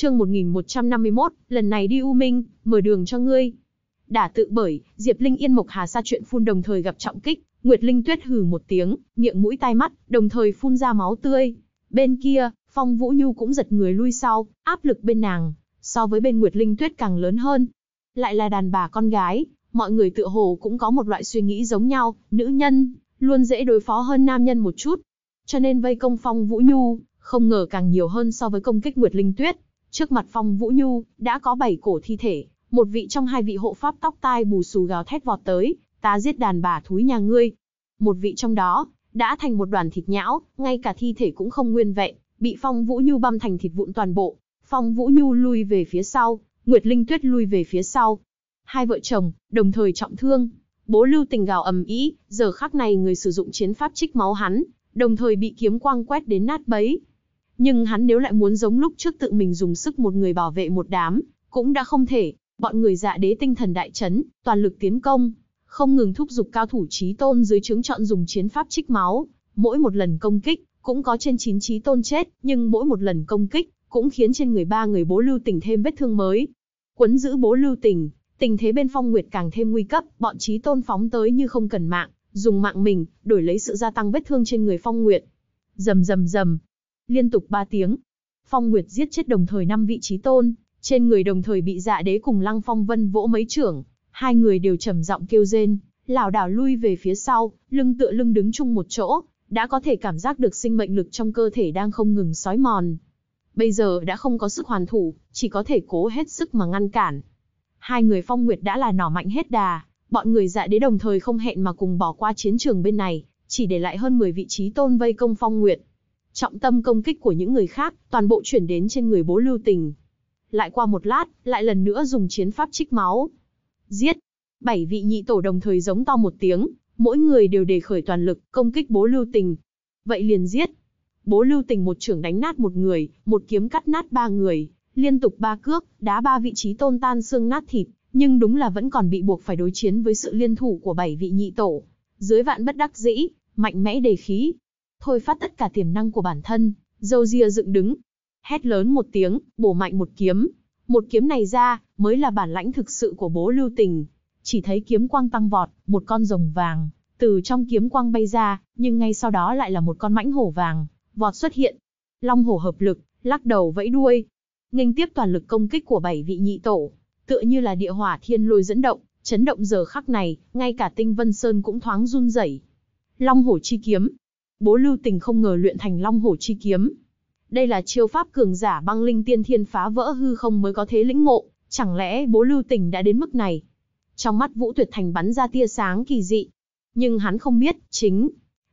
chương 1151, lần này đi U Minh, mở đường cho ngươi. Đả tự bởi, Diệp Linh Yên Mộc Hà xa chuyện phun đồng thời gặp trọng kích, Nguyệt Linh Tuyết hừ một tiếng, miệng mũi tai mắt, đồng thời phun ra máu tươi. Bên kia, Phong Vũ Nhu cũng giật người lui sau, áp lực bên nàng, so với bên Nguyệt Linh Tuyết càng lớn hơn. Lại là đàn bà con gái, mọi người tự hồ cũng có một loại suy nghĩ giống nhau, nữ nhân, luôn dễ đối phó hơn nam nhân một chút. Cho nên vây công Phong Vũ Nhu, không ngờ càng nhiều hơn so với công kích Nguyệt Linh Tuyết, Trước mặt Phong Vũ Nhu, đã có bảy cổ thi thể, một vị trong hai vị hộ pháp tóc tai bù xù gào thét vọt tới, ta giết đàn bà thúi nhà ngươi. Một vị trong đó, đã thành một đoàn thịt nhão, ngay cả thi thể cũng không nguyên vẹn, bị Phong Vũ Nhu băm thành thịt vụn toàn bộ. Phong Vũ Nhu lui về phía sau, Nguyệt Linh Tuyết lui về phía sau. Hai vợ chồng, đồng thời trọng thương. Bố lưu tình gào ầm ĩ, giờ khắc này người sử dụng chiến pháp trích máu hắn, đồng thời bị kiếm quang quét đến nát bấy, nhưng hắn nếu lại muốn giống lúc trước tự mình dùng sức một người bảo vệ một đám, cũng đã không thể. Bọn người dạ đế tinh thần đại chấn, toàn lực tiến công, không ngừng thúc giục cao thủ trí tôn dưới chứng chọn dùng chiến pháp trích máu. Mỗi một lần công kích, cũng có trên chín trí tôn chết, nhưng mỗi một lần công kích, cũng khiến trên người ba người bố lưu tình thêm vết thương mới. Quấn giữ bố lưu tình, tình thế bên phong nguyệt càng thêm nguy cấp, bọn trí tôn phóng tới như không cần mạng, dùng mạng mình, đổi lấy sự gia tăng vết thương trên người phong nguyệt. Dầm dầm dầm, liên tục 3 tiếng. Phong Nguyệt giết chết đồng thời năm vị trí tôn, trên người đồng thời bị dạ đế cùng Lăng Phong Vân vỗ mấy trưởng, hai người đều trầm giọng kêu rên, lảo đảo lui về phía sau, lưng tựa lưng đứng chung một chỗ, đã có thể cảm giác được sinh mệnh lực trong cơ thể đang không ngừng sói mòn. Bây giờ đã không có sức hoàn thủ, chỉ có thể cố hết sức mà ngăn cản. Hai người Phong Nguyệt đã là nỏ mạnh hết đà, bọn người dạ đế đồng thời không hẹn mà cùng bỏ qua chiến trường bên này, chỉ để lại hơn 10 vị trí tôn vây công Phong Nguyệt. Trọng tâm công kích của những người khác, toàn bộ chuyển đến trên người bố lưu tình. Lại qua một lát, lại lần nữa dùng chiến pháp trích máu. Giết! Bảy vị nhị tổ đồng thời giống to một tiếng, mỗi người đều đề khởi toàn lực, công kích bố lưu tình. Vậy liền giết! Bố lưu tình một trưởng đánh nát một người, một kiếm cắt nát ba người, liên tục ba cước, đá ba vị trí tôn tan xương nát thịt, nhưng đúng là vẫn còn bị buộc phải đối chiến với sự liên thủ của bảy vị nhị tổ. Dưới vạn bất đắc dĩ, mạnh mẽ đề khí, thôi phát tất cả tiềm năng của bản thân, dâu ria dựng đứng. Hét lớn một tiếng, bổ mạnh một kiếm. Một kiếm này ra, mới là bản lãnh thực sự của bố lưu tình. Chỉ thấy kiếm quang tăng vọt, một con rồng vàng, từ trong kiếm quang bay ra, nhưng ngay sau đó lại là một con mãnh hổ vàng, vọt xuất hiện. Long hổ hợp lực, lắc đầu vẫy đuôi. Nghênh tiếp toàn lực công kích của bảy vị nhị tổ, tựa như là địa hỏa thiên lôi dẫn động, chấn động giờ khắc này, ngay cả tinh vân sơn cũng thoáng run rẩy. Long hổ chi kiếm, bố lưu tình không ngờ luyện thành long hổ chi kiếm. Đây là chiêu pháp cường giả băng linh tiên thiên phá vỡ hư không mới có thế lĩnh ngộ, chẳng lẽ bố lưu tình đã đến mức này? Trong mắt Vũ Tuyệt Thành bắn ra tia sáng kỳ dị. Nhưng hắn không biết, chính.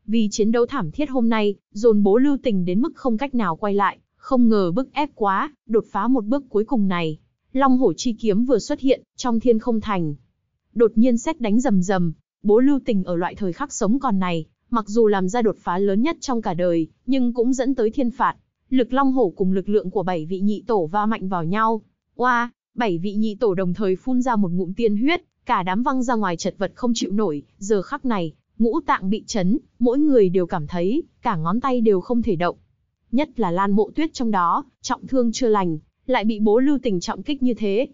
Vì chiến đấu thảm thiết hôm nay, dồn bố lưu tình đến mức không cách nào quay lại, không ngờ bức ép quá, đột phá một bước cuối cùng này. Long hổ chi kiếm vừa xuất hiện, trong thiên không thành. Đột nhiên xét đánh rầm rầm, bố lưu tình ở loại thời khắc sống còn này, Mặc dù làm ra đột phá lớn nhất trong cả đời, nhưng cũng dẫn tới thiên phạt. Lực long hổ cùng lực lượng của bảy vị nhị tổ va mạnh vào nhau. Oa, wow, bảy vị nhị tổ đồng thời phun ra một ngụm tiên huyết, cả đám văng ra ngoài chật vật không chịu nổi, giờ khắc này, ngũ tạng bị chấn, mỗi người đều cảm thấy, cả ngón tay đều không thể động. Nhất là Lan Mộ Tuyết trong đó, trọng thương chưa lành, lại bị bố lưu tình trọng kích như thế.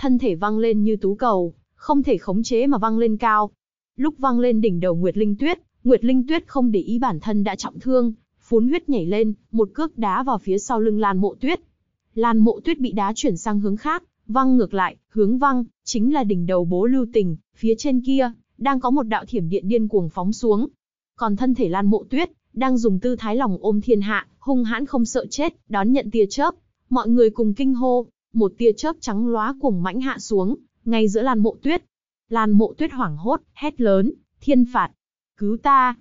Thân thể văng lên như tú cầu, không thể khống chế mà văng lên cao. Lúc văng lên đỉnh đầu Nguyệt Linh Tuyết, Nguyệt Linh Tuyết không để ý bản thân đã trọng thương, phun huyết nhảy lên, một cước đá vào phía sau lưng Lan Mộ Tuyết. Lan Mộ Tuyết bị đá chuyển sang hướng khác, văng ngược lại, hướng văng, chính là đỉnh đầu bố lưu tình, phía trên kia, đang có một đạo thiểm điện điên cuồng phóng xuống. Còn thân thể Lan Mộ Tuyết, đang dùng tư thái lòng ôm thiên hạ, hung hãn không sợ chết, đón nhận tia chớp. Mọi người cùng kinh hô, một tia chớp trắng lóa cùng mãnh hạ xuống, ngay giữa Lan Mộ Tuyết. Lan Mộ Tuyết hoảng hốt, hét lớn, thiên phạt, cứu ta.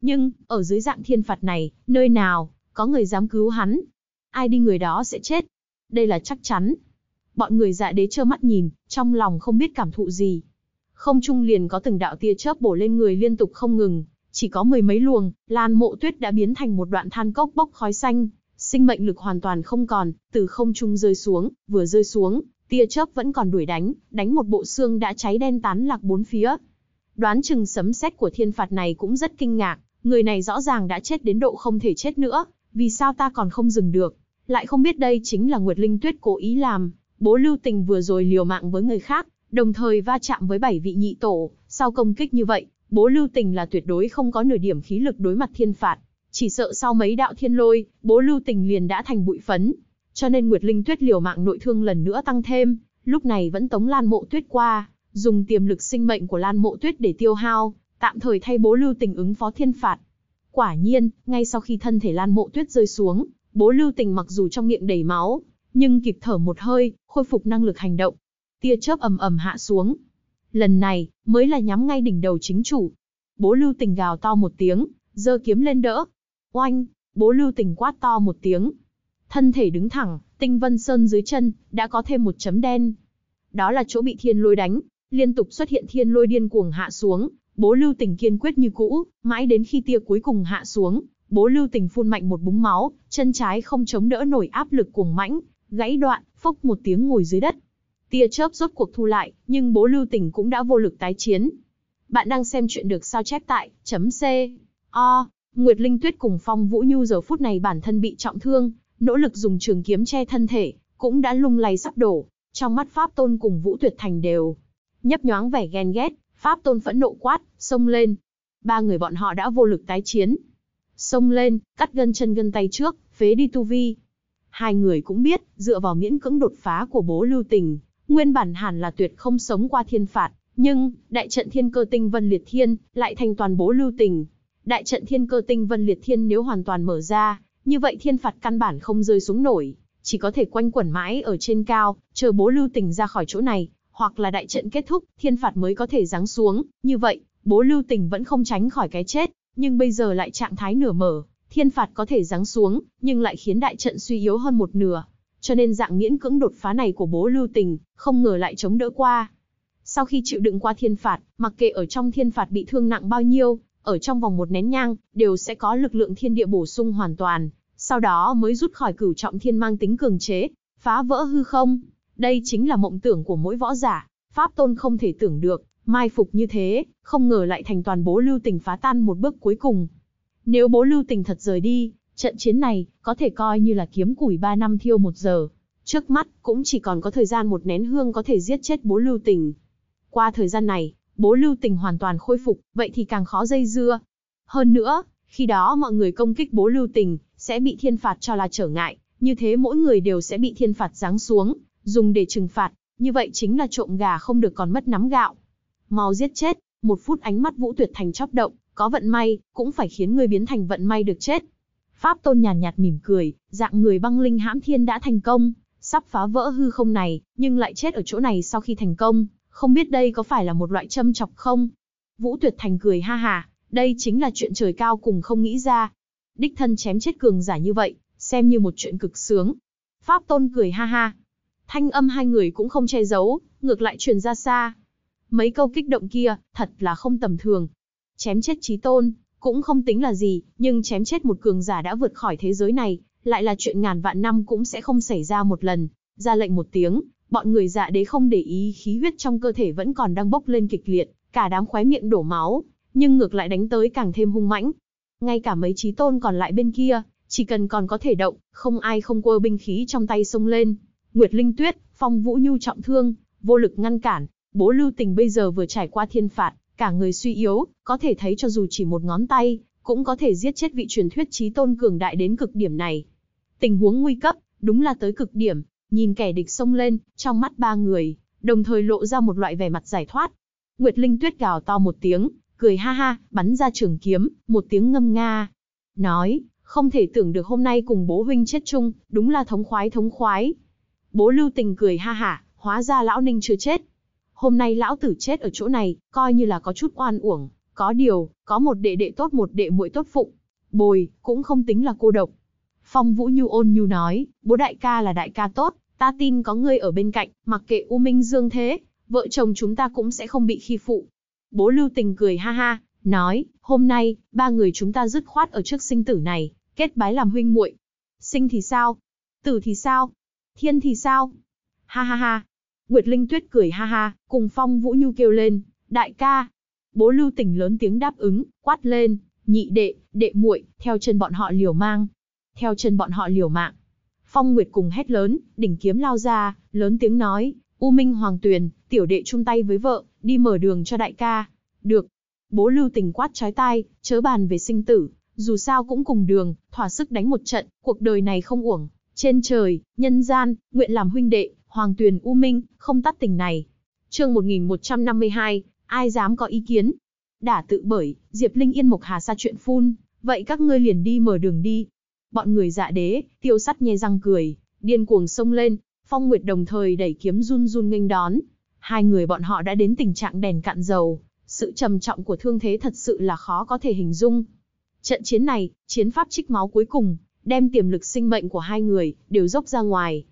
Nhưng, ở dưới dạng thiên phạt này, nơi nào, có người dám cứu hắn. Ai đi người đó sẽ chết. Đây là chắc chắn. Bọn người dạ đế trơ mắt nhìn, trong lòng không biết cảm thụ gì. Không trung liền có từng đạo tia chớp bổ lên người liên tục không ngừng. Chỉ có mười mấy luồng, lan mộ tuyết đã biến thành một đoạn than cốc bốc khói xanh. Sinh mệnh lực hoàn toàn không còn, từ không trung rơi xuống, vừa rơi xuống, tia chớp vẫn còn đuổi đánh, đánh một bộ xương đã cháy đen tán lạc bốn phía. Đoán chừng sấm sét của thiên phạt này cũng rất kinh ngạc, người này rõ ràng đã chết đến độ không thể chết nữa, vì sao ta còn không dừng được? Lại không biết đây chính là Nguyệt Linh Tuyết cố ý làm, bố Lưu Tình vừa rồi liều mạng với người khác, đồng thời va chạm với bảy vị nhị tổ, sau công kích như vậy, bố Lưu Tình là tuyệt đối không có nửa điểm khí lực đối mặt thiên phạt, chỉ sợ sau mấy đạo thiên lôi, bố Lưu Tình liền đã thành bụi phấn. Cho nên Nguyệt Linh Tuyết liều mạng nội thương lần nữa tăng thêm, lúc này vẫn tống lan mộ tuyết qua, dùng tiềm lực sinh mệnh của Lan Mộ Tuyết để tiêu hao, tạm thời thay Bố Lưu Tình ứng phó thiên phạt. Quả nhiên, ngay sau khi thân thể Lan Mộ Tuyết rơi xuống, Bố Lưu Tình mặc dù trong miệng đầy máu, nhưng kịp thở một hơi, khôi phục năng lực hành động. Tia chớp ầm ầm hạ xuống. Lần này, mới là nhắm ngay đỉnh đầu chính chủ. Bố Lưu Tình gào to một tiếng, giơ kiếm lên đỡ. Oanh, Bố Lưu Tình quát to một tiếng. Thân thể đứng thẳng, Tinh Vân Sơn dưới chân đã có thêm một chấm đen. Đó là chỗ bị Thiên Lôi đánh, liên tục xuất hiện thiên lôi điên cuồng hạ xuống, bố lưu tình kiên quyết như cũ, mãi đến khi tia cuối cùng hạ xuống, bố lưu tình phun mạnh một búng máu, chân trái không chống đỡ nổi áp lực cuồng mãnh, gãy đoạn, phốc một tiếng ngồi dưới đất. Tia chớp rốt cuộc thu lại, nhưng bố lưu tình cũng đã vô lực tái chiến. Bạn đang xem chuyện được sao chép tại, chấm C. O. Nguyệt Linh Tuyết cùng Phong Vũ Nhu giờ phút này bản thân bị trọng thương, nỗ lực dùng trường kiếm che thân thể, cũng đã lung lay sắp đổ. Trong mắt Pháp Tôn cùng Vũ Tuyệt Thành đều nhấp nhoáng vẻ ghen ghét, Pháp Tôn phẫn nộ quát, xông lên. Ba người bọn họ đã vô lực tái chiến. Xông lên, cắt gân chân gân tay trước, phế đi tu vi. Hai người cũng biết, dựa vào miễn cưỡng đột phá của bố lưu tình, nguyên bản hẳn là tuyệt không sống qua thiên phạt, nhưng, đại trận thiên cơ tinh vân liệt thiên, lại thành toàn bố lưu tình. Đại trận thiên cơ tinh vân liệt thiên nếu hoàn toàn mở ra, như vậy thiên phạt căn bản không rơi xuống nổi, chỉ có thể quanh quẩn mãi ở trên cao, chờ bố lưu tình ra khỏi chỗ này hoặc là đại trận kết thúc, thiên phạt mới có thể giáng xuống, như vậy, bố lưu tình vẫn không tránh khỏi cái chết, nhưng bây giờ lại trạng thái nửa mở, thiên phạt có thể giáng xuống, nhưng lại khiến đại trận suy yếu hơn một nửa. Cho nên dạng miễn cưỡng đột phá này của bố lưu tình, không ngờ lại chống đỡ qua. Sau khi chịu đựng qua thiên phạt, mặc kệ ở trong thiên phạt bị thương nặng bao nhiêu, ở trong vòng một nén nhang, đều sẽ có lực lượng thiên địa bổ sung hoàn toàn, sau đó mới rút khỏi cửu trọng thiên mang tính cường chế, phá vỡ hư không. Đây chính là mộng tưởng của mỗi võ giả, Pháp Tôn không thể tưởng được, mai phục như thế, không ngờ lại thành toàn bố lưu tình phá tan một bước cuối cùng. Nếu bố lưu tình thật rời đi, trận chiến này, có thể coi như là kiếm củi 3 năm thiêu một giờ. Trước mắt, cũng chỉ còn có thời gian một nén hương có thể giết chết bố lưu tình. Qua thời gian này, bố lưu tình hoàn toàn khôi phục, vậy thì càng khó dây dưa. Hơn nữa, khi đó mọi người công kích bố lưu tình, sẽ bị thiên phạt cho là trở ngại, như thế mỗi người đều sẽ bị thiên phạt giáng xuống, dùng để trừng phạt, như vậy chính là trộm gà không được còn mất nắm gạo. Mau giết chết, một phút ánh mắt Vũ Tuyệt Thành chớp động, có vận may, cũng phải khiến ngươi biến thành vận may được chết. Pháp Tôn nhàn nhạt, mỉm cười, dạng người băng linh hãm thiên đã thành công, sắp phá vỡ hư không này, nhưng lại chết ở chỗ này sau khi thành công, không biết đây có phải là một loại châm chọc không? Vũ Tuyệt Thành cười ha hà, đây chính là chuyện trời cao cùng không nghĩ ra. Đích thân chém chết cường giả như vậy, xem như một chuyện cực sướng. Pháp Tôn cười ha ha, thanh âm hai người cũng không che giấu, ngược lại truyền ra xa. Mấy câu kích động kia, thật là không tầm thường. Chém chết trí tôn, cũng không tính là gì, nhưng chém chết một cường giả đã vượt khỏi thế giới này, lại là chuyện ngàn vạn năm cũng sẽ không xảy ra một lần. Ra lệnh một tiếng, bọn người dạ đế không để ý khí huyết trong cơ thể vẫn còn đang bốc lên kịch liệt, cả đám khóe miệng đổ máu, nhưng ngược lại đánh tới càng thêm hung mãnh. Ngay cả mấy trí tôn còn lại bên kia, chỉ cần còn có thể động, không ai không quơ binh khí trong tay xông lên. Nguyệt Linh Tuyết, Phong Vũ Nhu trọng thương, vô lực ngăn cản. Bố Lưu Tình bây giờ vừa trải qua thiên phạt, cả người suy yếu, có thể thấy cho dù chỉ một ngón tay, cũng có thể giết chết vị truyền thuyết trí tôn cường đại đến cực điểm này. Tình huống nguy cấp, đúng là tới cực điểm, nhìn kẻ địch xông lên, trong mắt ba người, đồng thời lộ ra một loại vẻ mặt giải thoát. Nguyệt Linh Tuyết gào to một tiếng, cười ha ha, bắn ra trường kiếm, một tiếng ngâm nga. Nói, không thể tưởng được hôm nay cùng bố huynh chết chung, đúng là thống khoái thống khoái. Bố lưu tình cười ha hả, hóa ra lão ninh chưa chết. Hôm nay lão tử chết ở chỗ này, coi như là có chút oan uổng, có điều, có một đệ đệ tốt một đệ muội tốt phụng. Bồi, cũng không tính là cô độc. Phong Vũ Nhu ôn nhu nói, bố đại ca là đại ca tốt, ta tin có ngươi ở bên cạnh, mặc kệ U Minh Dương thế, vợ chồng chúng ta cũng sẽ không bị khi phụ. Bố lưu tình cười ha ha, nói, hôm nay, ba người chúng ta dứt khoát ở trước sinh tử này, kết bái làm huynh muội. Sinh thì sao? Tử thì sao? Thiên thì sao? Ha ha ha. Nguyệt Linh Tuyết cười ha ha, cùng Phong Vũ Nhu kêu lên, đại ca. Bố Lưu Tỉnh lớn tiếng đáp ứng, quát lên, nhị đệ, đệ muội, theo chân bọn họ liều mang. Theo chân bọn họ liều mạng. Phong Nguyệt cùng hét lớn, đỉnh kiếm lao ra, lớn tiếng nói, U Minh Hoàng Tuyền, tiểu đệ chung tay với vợ, đi mở đường cho đại ca. Được. Bố Lưu tỉnh quát trái tai, chớ bàn về sinh tử, dù sao cũng cùng đường, thỏa sức đánh một trận, cuộc đời này không uổng, trên trời, nhân gian, nguyện làm huynh đệ, hoàng tuyền u minh, không tắt tình này. chương 1152, ai dám có ý kiến? Đả tự bởi, Diệp Linh Yên Mộc Hà xa chuyện phun, vậy các ngươi liền đi mở đường đi. Bọn người dạ đế, tiêu sắt nhe răng cười, điên cuồng sông lên, phong nguyệt đồng thời đẩy kiếm run run nghênh đón. Hai người bọn họ đã đến tình trạng đèn cạn dầu, sự trầm trọng của thương thế thật sự là khó có thể hình dung. Trận chiến này, chiến pháp trích máu cuối cùng, đem tiềm lực sinh mệnh của hai người, đều dốc ra ngoài.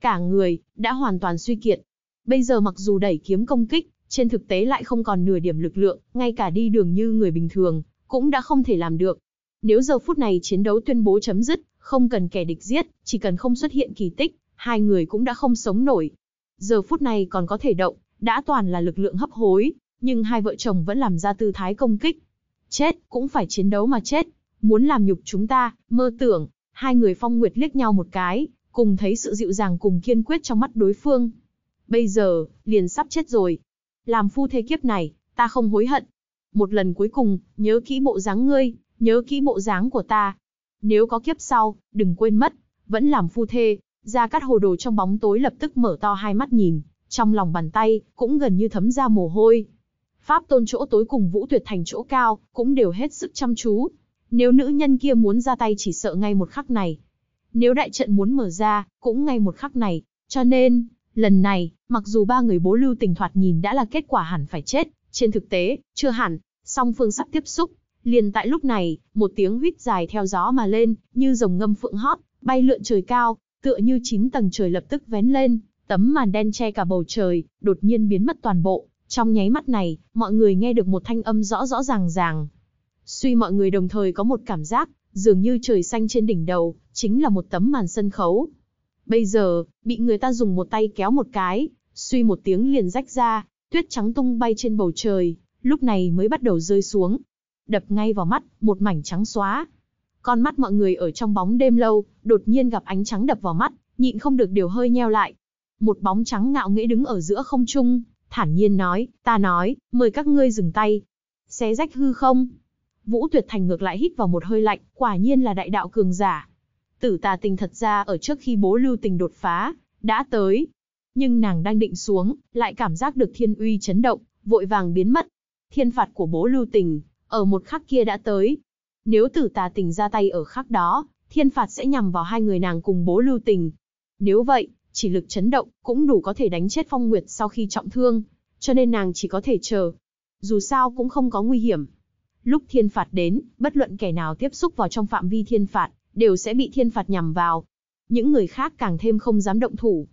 Cả người, đã hoàn toàn suy kiệt. Bây giờ mặc dù đẩy kiếm công kích, trên thực tế lại không còn nửa điểm lực lượng, ngay cả đi đường như người bình thường, cũng đã không thể làm được. Nếu giờ phút này chiến đấu tuyên bố chấm dứt, không cần kẻ địch giết, chỉ cần không xuất hiện kỳ tích, hai người cũng đã không sống nổi. Giờ phút này còn có thể động, đã toàn là lực lượng hấp hối, nhưng hai vợ chồng vẫn làm ra tư thái công kích. Chết, cũng phải chiến đấu mà chết, muốn làm nhục chúng ta, mơ tưởng. Hai người Phong Nguyệt liếc nhau một cái, cùng thấy sự dịu dàng cùng kiên quyết trong mắt đối phương. Bây giờ, liền sắp chết rồi. Làm phu thê kiếp này, ta không hối hận. Một lần cuối cùng, nhớ kỹ bộ dáng ngươi, nhớ kỹ bộ dáng của ta. Nếu có kiếp sau, đừng quên mất, vẫn làm phu thê. Gia Cát Hồ Đồ trong bóng tối lập tức mở to hai mắt nhìn, trong lòng bàn tay, cũng gần như thấm ra mồ hôi. Pháp tôn chỗ tối cùng Vũ Tuyệt Thành chỗ cao, cũng đều hết sức chăm chú, nếu nữ nhân kia muốn ra tay chỉ sợ ngay một khắc này. Nếu đại trận muốn mở ra, cũng ngay một khắc này. Cho nên, lần này, mặc dù ba người bố lưu tình thoạt nhìn đã là kết quả hẳn phải chết, trên thực tế, chưa hẳn, song phương sắp tiếp xúc. Liền tại lúc này, một tiếng huýt dài theo gió mà lên, như rồng ngâm phượng hót, bay lượn trời cao, tựa như chín tầng trời lập tức vén lên, tấm màn đen che cả bầu trời, đột nhiên biến mất toàn bộ. Trong nháy mắt này, mọi người nghe được một thanh âm rõ rõ ràng ràng, Suy mọi người đồng thời có một cảm giác, dường như trời xanh trên đỉnh đầu, chính là một tấm màn sân khấu. Bây giờ, bị người ta dùng một tay kéo một cái, suy một tiếng liền rách ra, tuyết trắng tung bay trên bầu trời, lúc này mới bắt đầu rơi xuống. Đập ngay vào mắt, một mảnh trắng xóa. Con mắt mọi người ở trong bóng đêm lâu, đột nhiên gặp ánh trắng đập vào mắt, nhịn không được điều hơi nheo lại. Một bóng trắng ngạo nghễ đứng ở giữa không trung, thản nhiên nói, ta nói, mời các ngươi dừng tay. Xé rách hư không? Vũ Tuyệt Thành ngược lại hít vào một hơi lạnh, quả nhiên là đại đạo cường giả. Tử tà tình thật ra ở trước khi bố lưu tình đột phá, đã tới. Nhưng nàng đang định xuống, lại cảm giác được thiên uy chấn động, vội vàng biến mất. Thiên phạt của bố lưu tình, ở một khắc kia đã tới. Nếu tử tà tình ra tay ở khắc đó, thiên phạt sẽ nhằm vào hai người nàng cùng bố lưu tình. Nếu vậy, chỉ lực chấn động cũng đủ có thể đánh chết phong nguyệt sau khi trọng thương, cho nên nàng chỉ có thể chờ. Dù sao cũng không có nguy hiểm, Lúc thiên phạt đến, bất luận kẻ nào tiếp xúc vào trong phạm vi thiên phạt, đều sẽ bị thiên phạt nhằm vào. Những người khác càng thêm không dám động thủ.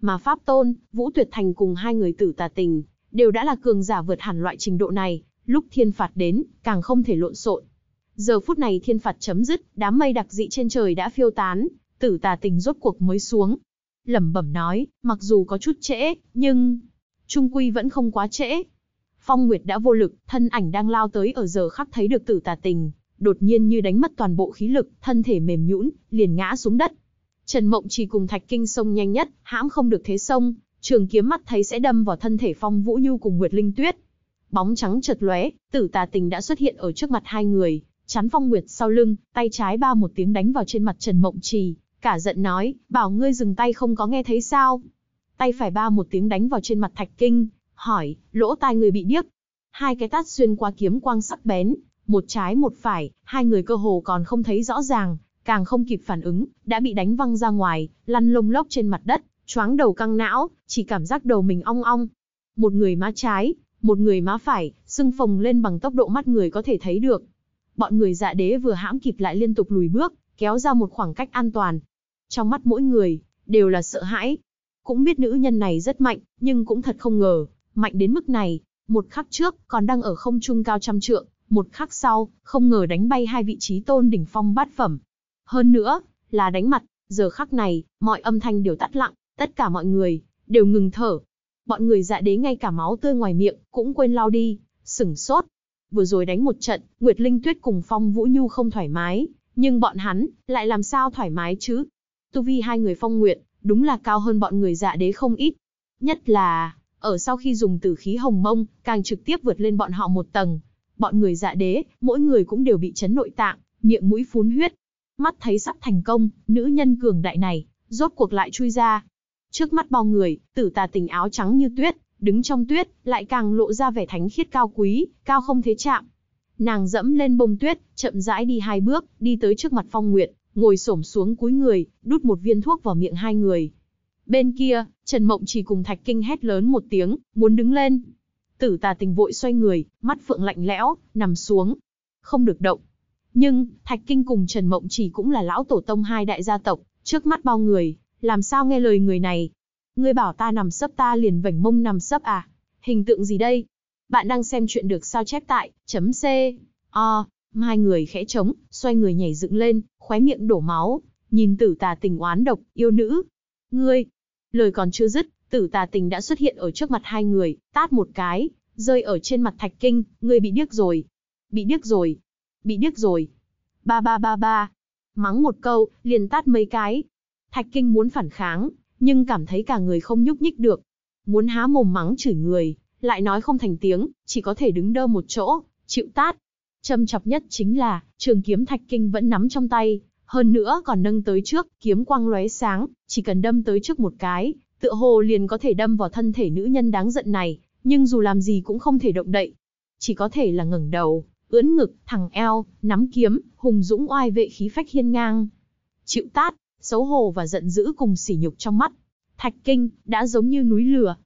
Mà Pháp Tôn, Vũ Tuyệt Thành cùng hai người tử tà tình, đều đã là cường giả vượt hẳn loại trình độ này, lúc thiên phạt đến, càng không thể lộn xộn. Giờ phút này thiên phạt chấm dứt, đám mây đặc dị trên trời đã phiêu tán, tử tà tình rốt cuộc mới xuống. Lẩm bẩm nói, mặc dù có chút trễ, nhưng... Trung quy vẫn không quá trễ, Phong Nguyệt đã vô lực, thân ảnh đang lao tới ở giờ khắc thấy được tử tà tình, đột nhiên như đánh mất toàn bộ khí lực, thân thể mềm nhũn, liền ngã xuống đất. Trần Mộng chỉ cùng Thạch Kinh sông nhanh nhất, hãm không được thế sông, trường kiếm mắt thấy sẽ đâm vào thân thể Phong Vũ Nhu cùng Nguyệt Linh Tuyết. Bóng trắng chợt lóe, tử tà tình đã xuất hiện ở trước mặt hai người, chắn Phong Nguyệt sau lưng, tay trái ba một tiếng đánh vào trên mặt Trần Mộng Trì, cả giận nói, bảo ngươi dừng tay không có nghe thấy sao. Tay phải ba một tiếng đánh vào trên mặt Thạch Kinh, hỏi, lỗ tai người bị điếc. Hai cái tát xuyên qua kiếm quang sắc bén, một trái một phải, hai người cơ hồ còn không thấy rõ ràng, càng không kịp phản ứng, đã bị đánh văng ra ngoài, lăn lông lốc trên mặt đất, choáng đầu căng não, chỉ cảm giác đầu mình ong ong. Một người má trái, một người má phải, sưng phồng lên bằng tốc độ mắt người có thể thấy được. Bọn người dạ đế vừa hãm kịp lại liên tục lùi bước, kéo ra một khoảng cách an toàn. Trong mắt mỗi người, đều là sợ hãi. Cũng biết nữ nhân này rất mạnh, nhưng cũng thật không ngờ, mạnh đến mức này, một khắc trước còn đang ở không trung cao trăm trượng, một khắc sau, không ngờ đánh bay hai vị trí tôn đỉnh phong bát phẩm. Hơn nữa, là đánh mặt, giờ khắc này, mọi âm thanh đều tắt lặng, tất cả mọi người, đều ngừng thở. Bọn người dạ đế ngay cả máu tươi ngoài miệng, cũng quên lao đi, sửng sốt. Vừa rồi đánh một trận, Nguyệt Linh Tuyết cùng Phong Vũ Nhu không thoải mái, nhưng bọn hắn, lại làm sao thoải mái chứ? Tu vi hai người Phong Nguyệt, đúng là cao hơn bọn người dạ đế không ít. Nhất là, ở sau khi dùng tử khí hồng mông, càng trực tiếp vượt lên bọn họ một tầng. Bọn người dạ đế, mỗi người cũng đều bị chấn nội tạng, miệng mũi phun huyết. Mắt thấy sắp thành công, nữ nhân cường đại này, rốt cuộc lại chui ra. Trước mắt bao người, tử tà tình áo trắng như tuyết, đứng trong tuyết, lại càng lộ ra vẻ thánh khiết cao quý, cao không thế chạm. Nàng dẫm lên bông tuyết, chậm rãi đi hai bước, đi tới trước mặt Phong Nguyệt, ngồi xổm xuống cúi người, đút một viên thuốc vào miệng hai người. Bên kia, Trần Mộng chỉ cùng Thạch Kinh hét lớn một tiếng, muốn đứng lên. Tử tà tình vội xoay người, mắt phượng lạnh lẽo, nằm xuống. Không được động. Nhưng, Thạch Kinh cùng Trần Mộng chỉ cũng là lão tổ tông hai đại gia tộc, trước mắt bao người, làm sao nghe lời người này. Ngươi bảo ta nằm sấp ta liền vảnh mông nằm sấp à? Hình tượng gì đây? Bạn đang xem chuyện được sao chép tại, chấm C. O, hai người khẽ trống, xoay người nhảy dựng lên, khóe miệng đổ máu, nhìn tử tà tình oán độc, yêu nữ. Ngươi, Lời còn chưa dứt, tử tà tình đã xuất hiện ở trước mặt hai người, tát một cái, rơi ở trên mặt thạch kinh, người bị điếc rồi. Bị điếc rồi. Bị điếc rồi. Ba ba ba ba. Mắng một câu, liền tát mấy cái. Thạch kinh muốn phản kháng, nhưng cảm thấy cả người không nhúc nhích được. Muốn há mồm mắng chửi người, lại nói không thành tiếng, chỉ có thể đứng đơ một chỗ, chịu tát. Châm chọc nhất chính là, trường kiếm thạch kinh vẫn nắm trong tay, hơn nữa còn nâng tới trước, kiếm quang lóe sáng, chỉ cần đâm tới trước một cái, tựa hồ liền có thể đâm vào thân thể nữ nhân đáng giận này, nhưng dù làm gì cũng không thể động đậy, chỉ có thể là ngẩng đầu, ưỡn ngực, thẳng eo, nắm kiếm, hùng dũng oai vệ khí phách hiên ngang. Chịu tát, xấu hổ và giận dữ cùng sỉ nhục trong mắt. Thạch Kinh đã giống như núi lửa.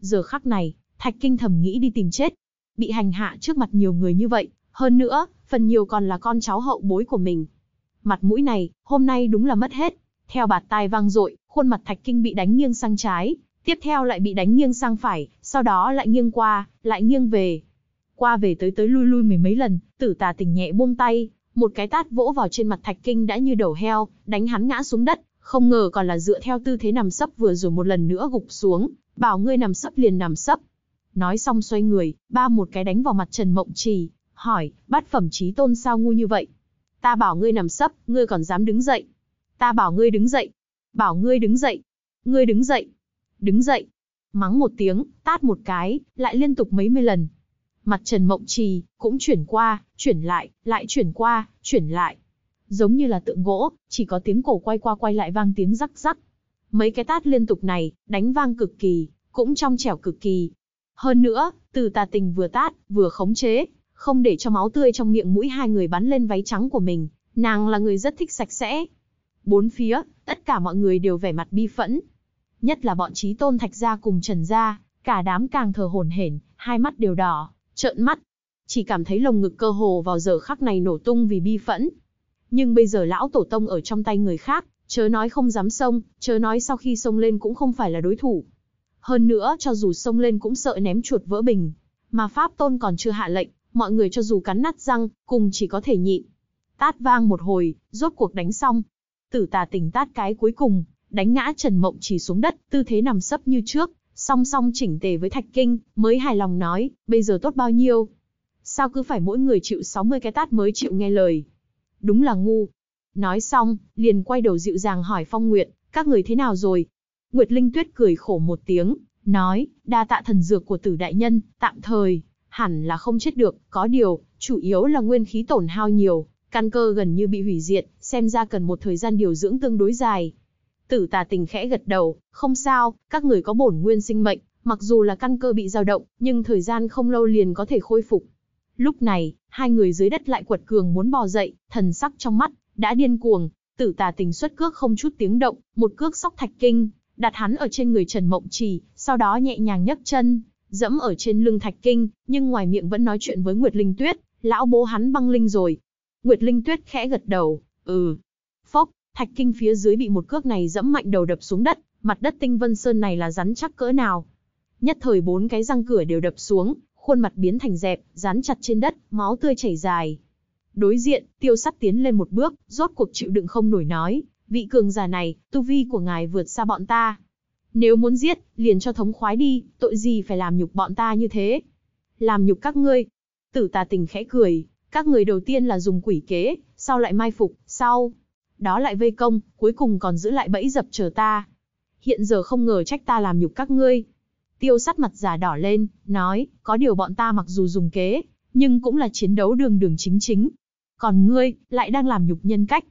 Giờ khắc này, Thạch Kinh thầm nghĩ đi tìm chết, bị hành hạ trước mặt nhiều người như vậy, hơn nữa, phần nhiều còn là con cháu hậu bối của mình, Mặt mũi này, hôm nay đúng là mất hết. Theo bạt tai vang dội, khuôn mặt Thạch Kinh bị đánh nghiêng sang trái, tiếp theo lại bị đánh nghiêng sang phải, sau đó lại nghiêng qua, lại nghiêng về. Qua về tới tới lui lui mười mấy lần, tử tà tỉnh nhẹ buông tay, một cái tát vỗ vào trên mặt Thạch Kinh đã như đầu heo, đánh hắn ngã xuống đất, không ngờ còn là dựa theo tư thế nằm sấp vừa rồi một lần nữa gục xuống, bảo ngươi nằm sấp liền nằm sấp. Nói xong xoay người, ba một cái đánh vào mặt Trần Mộng Trì, hỏi, bát phẩm trí tôn sao ngu như vậy? Ta bảo ngươi nằm sấp, ngươi còn dám đứng dậy. Ta bảo ngươi đứng dậy. Bảo ngươi đứng dậy. Ngươi đứng dậy. Đứng dậy. Mắng một tiếng, tát một cái, lại liên tục mấy mươi lần. Mặt Trần Mộng Trì cũng chuyển qua, chuyển lại, lại chuyển qua, chuyển lại. Giống như là tượng gỗ, chỉ có tiếng cổ quay qua quay lại vang tiếng rắc rắc. Mấy cái tát liên tục này, đánh vang cực kỳ, cũng trong trẻo cực kỳ. Hơn nữa, từ tà tình vừa tát, vừa khống chế, không để cho máu tươi trong miệng mũi hai người bắn lên váy trắng của mình, nàng là người rất thích sạch sẽ. Bốn phía, tất cả mọi người đều vẻ mặt bi phẫn. Nhất là bọn trí tôn thạch gia cùng trần gia, cả đám càng thờ hồn hển, hai mắt đều đỏ, trợn mắt. Chỉ cảm thấy lồng ngực cơ hồ vào giờ khắc này nổ tung vì bi phẫn. Nhưng bây giờ lão tổ tông ở trong tay người khác, chớ nói không dám xông, chớ nói sau khi xông lên cũng không phải là đối thủ. Hơn nữa, cho dù xông lên cũng sợ ném chuột vỡ bình, mà Pháp Tôn còn chưa hạ lệnh, mọi người cho dù cắn nát răng, cùng chỉ có thể nhịn. Tát vang một hồi, rốt cuộc đánh xong. Tử tà tỉnh tát cái cuối cùng, đánh ngã Trần Mộng chỉ xuống đất, tư thế nằm sấp như trước, song song chỉnh tề với Thạch Kinh, mới hài lòng nói, bây giờ tốt bao nhiêu. Sao cứ phải mỗi người chịu 60 cái tát mới chịu nghe lời. Đúng là ngu. Nói xong, liền quay đầu dịu dàng hỏi Phong Nguyệt, các người thế nào rồi? Nguyệt Linh Tuyết cười khổ một tiếng, nói, đa tạ thần dược của tử đại nhân, tạm thời, hẳn là không chết được, có điều, chủ yếu là nguyên khí tổn hao nhiều, căn cơ gần như bị hủy diệt, xem ra cần một thời gian điều dưỡng tương đối dài. Tử tà tình khẽ gật đầu, không sao, các người có bổn nguyên sinh mệnh, mặc dù là căn cơ bị dao động, nhưng thời gian không lâu liền có thể khôi phục. Lúc này, hai người dưới đất lại quật cường muốn bò dậy, thần sắc trong mắt, đã điên cuồng, tử tà tình xuất cước không chút tiếng động, một cước sóc thạch kinh, đặt hắn ở trên người Trần Mộng Trì, sau đó nhẹ nhàng nhấc chân, dẫm ở trên lưng thạch kinh, nhưng ngoài miệng vẫn nói chuyện với Nguyệt Linh Tuyết, lão bố hắn băng linh rồi. Nguyệt Linh Tuyết khẽ gật đầu, ừ. Phốc, thạch kinh phía dưới bị một cước này dẫm mạnh đầu đập xuống đất, mặt đất tinh vân sơn này là rắn chắc cỡ nào. Nhất thời bốn cái răng cửa đều đập xuống, khuôn mặt biến thành dẹp, dán chặt trên đất, máu tươi chảy dài. Đối diện, tiêu sắt tiến lên một bước, rốt cuộc chịu đựng không nổi nói, vị cường giả này, tu vi của ngài vượt xa bọn ta, nếu muốn giết, liền cho thống khoái đi, tội gì phải làm nhục bọn ta như thế? Làm nhục các ngươi. Tử tà tình khẽ cười, các người đầu tiên là dùng quỷ kế, sau lại mai phục, sau. Đó lại vây công, cuối cùng còn giữ lại bẫy dập chờ ta. Hiện giờ không ngờ trách ta làm nhục các ngươi. Tiêu sắt mặt giả đỏ lên, nói, có điều bọn ta mặc dù dùng kế, nhưng cũng là chiến đấu đường đường chính chính. Còn ngươi, lại đang làm nhục nhân cách.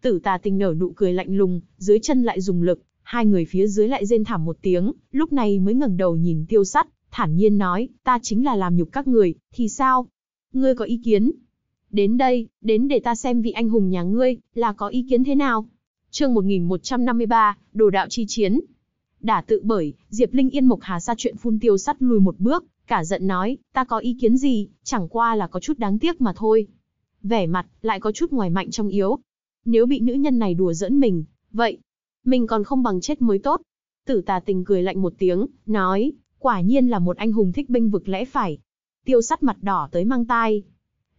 Tử tà tình nở nụ cười lạnh lùng, dưới chân lại dùng lực, Hai người phía dưới lại rên thảm một tiếng, lúc này mới ngẩng đầu nhìn tiêu sắt, thản nhiên nói, ta chính là làm nhục các người, thì sao? Ngươi có ý kiến? Đến đây, đến để ta xem vị anh hùng nhà ngươi, là có ý kiến thế nào? chương 1153, đồ đạo chi chiến. Đả tự bởi, Diệp Linh Yên Mộc Hà xa chuyện phun tiêu sắt lùi một bước, cả giận nói, ta có ý kiến gì, chẳng qua là có chút đáng tiếc mà thôi. Vẻ mặt, lại có chút ngoài mạnh trong yếu. Nếu bị nữ nhân này đùa dẫn mình, vậy, mình còn không bằng chết mới tốt. Tử tà tình cười lạnh một tiếng, nói, quả nhiên là một anh hùng thích binh vực lẽ phải. Tiêu sắt mặt đỏ tới mang tai.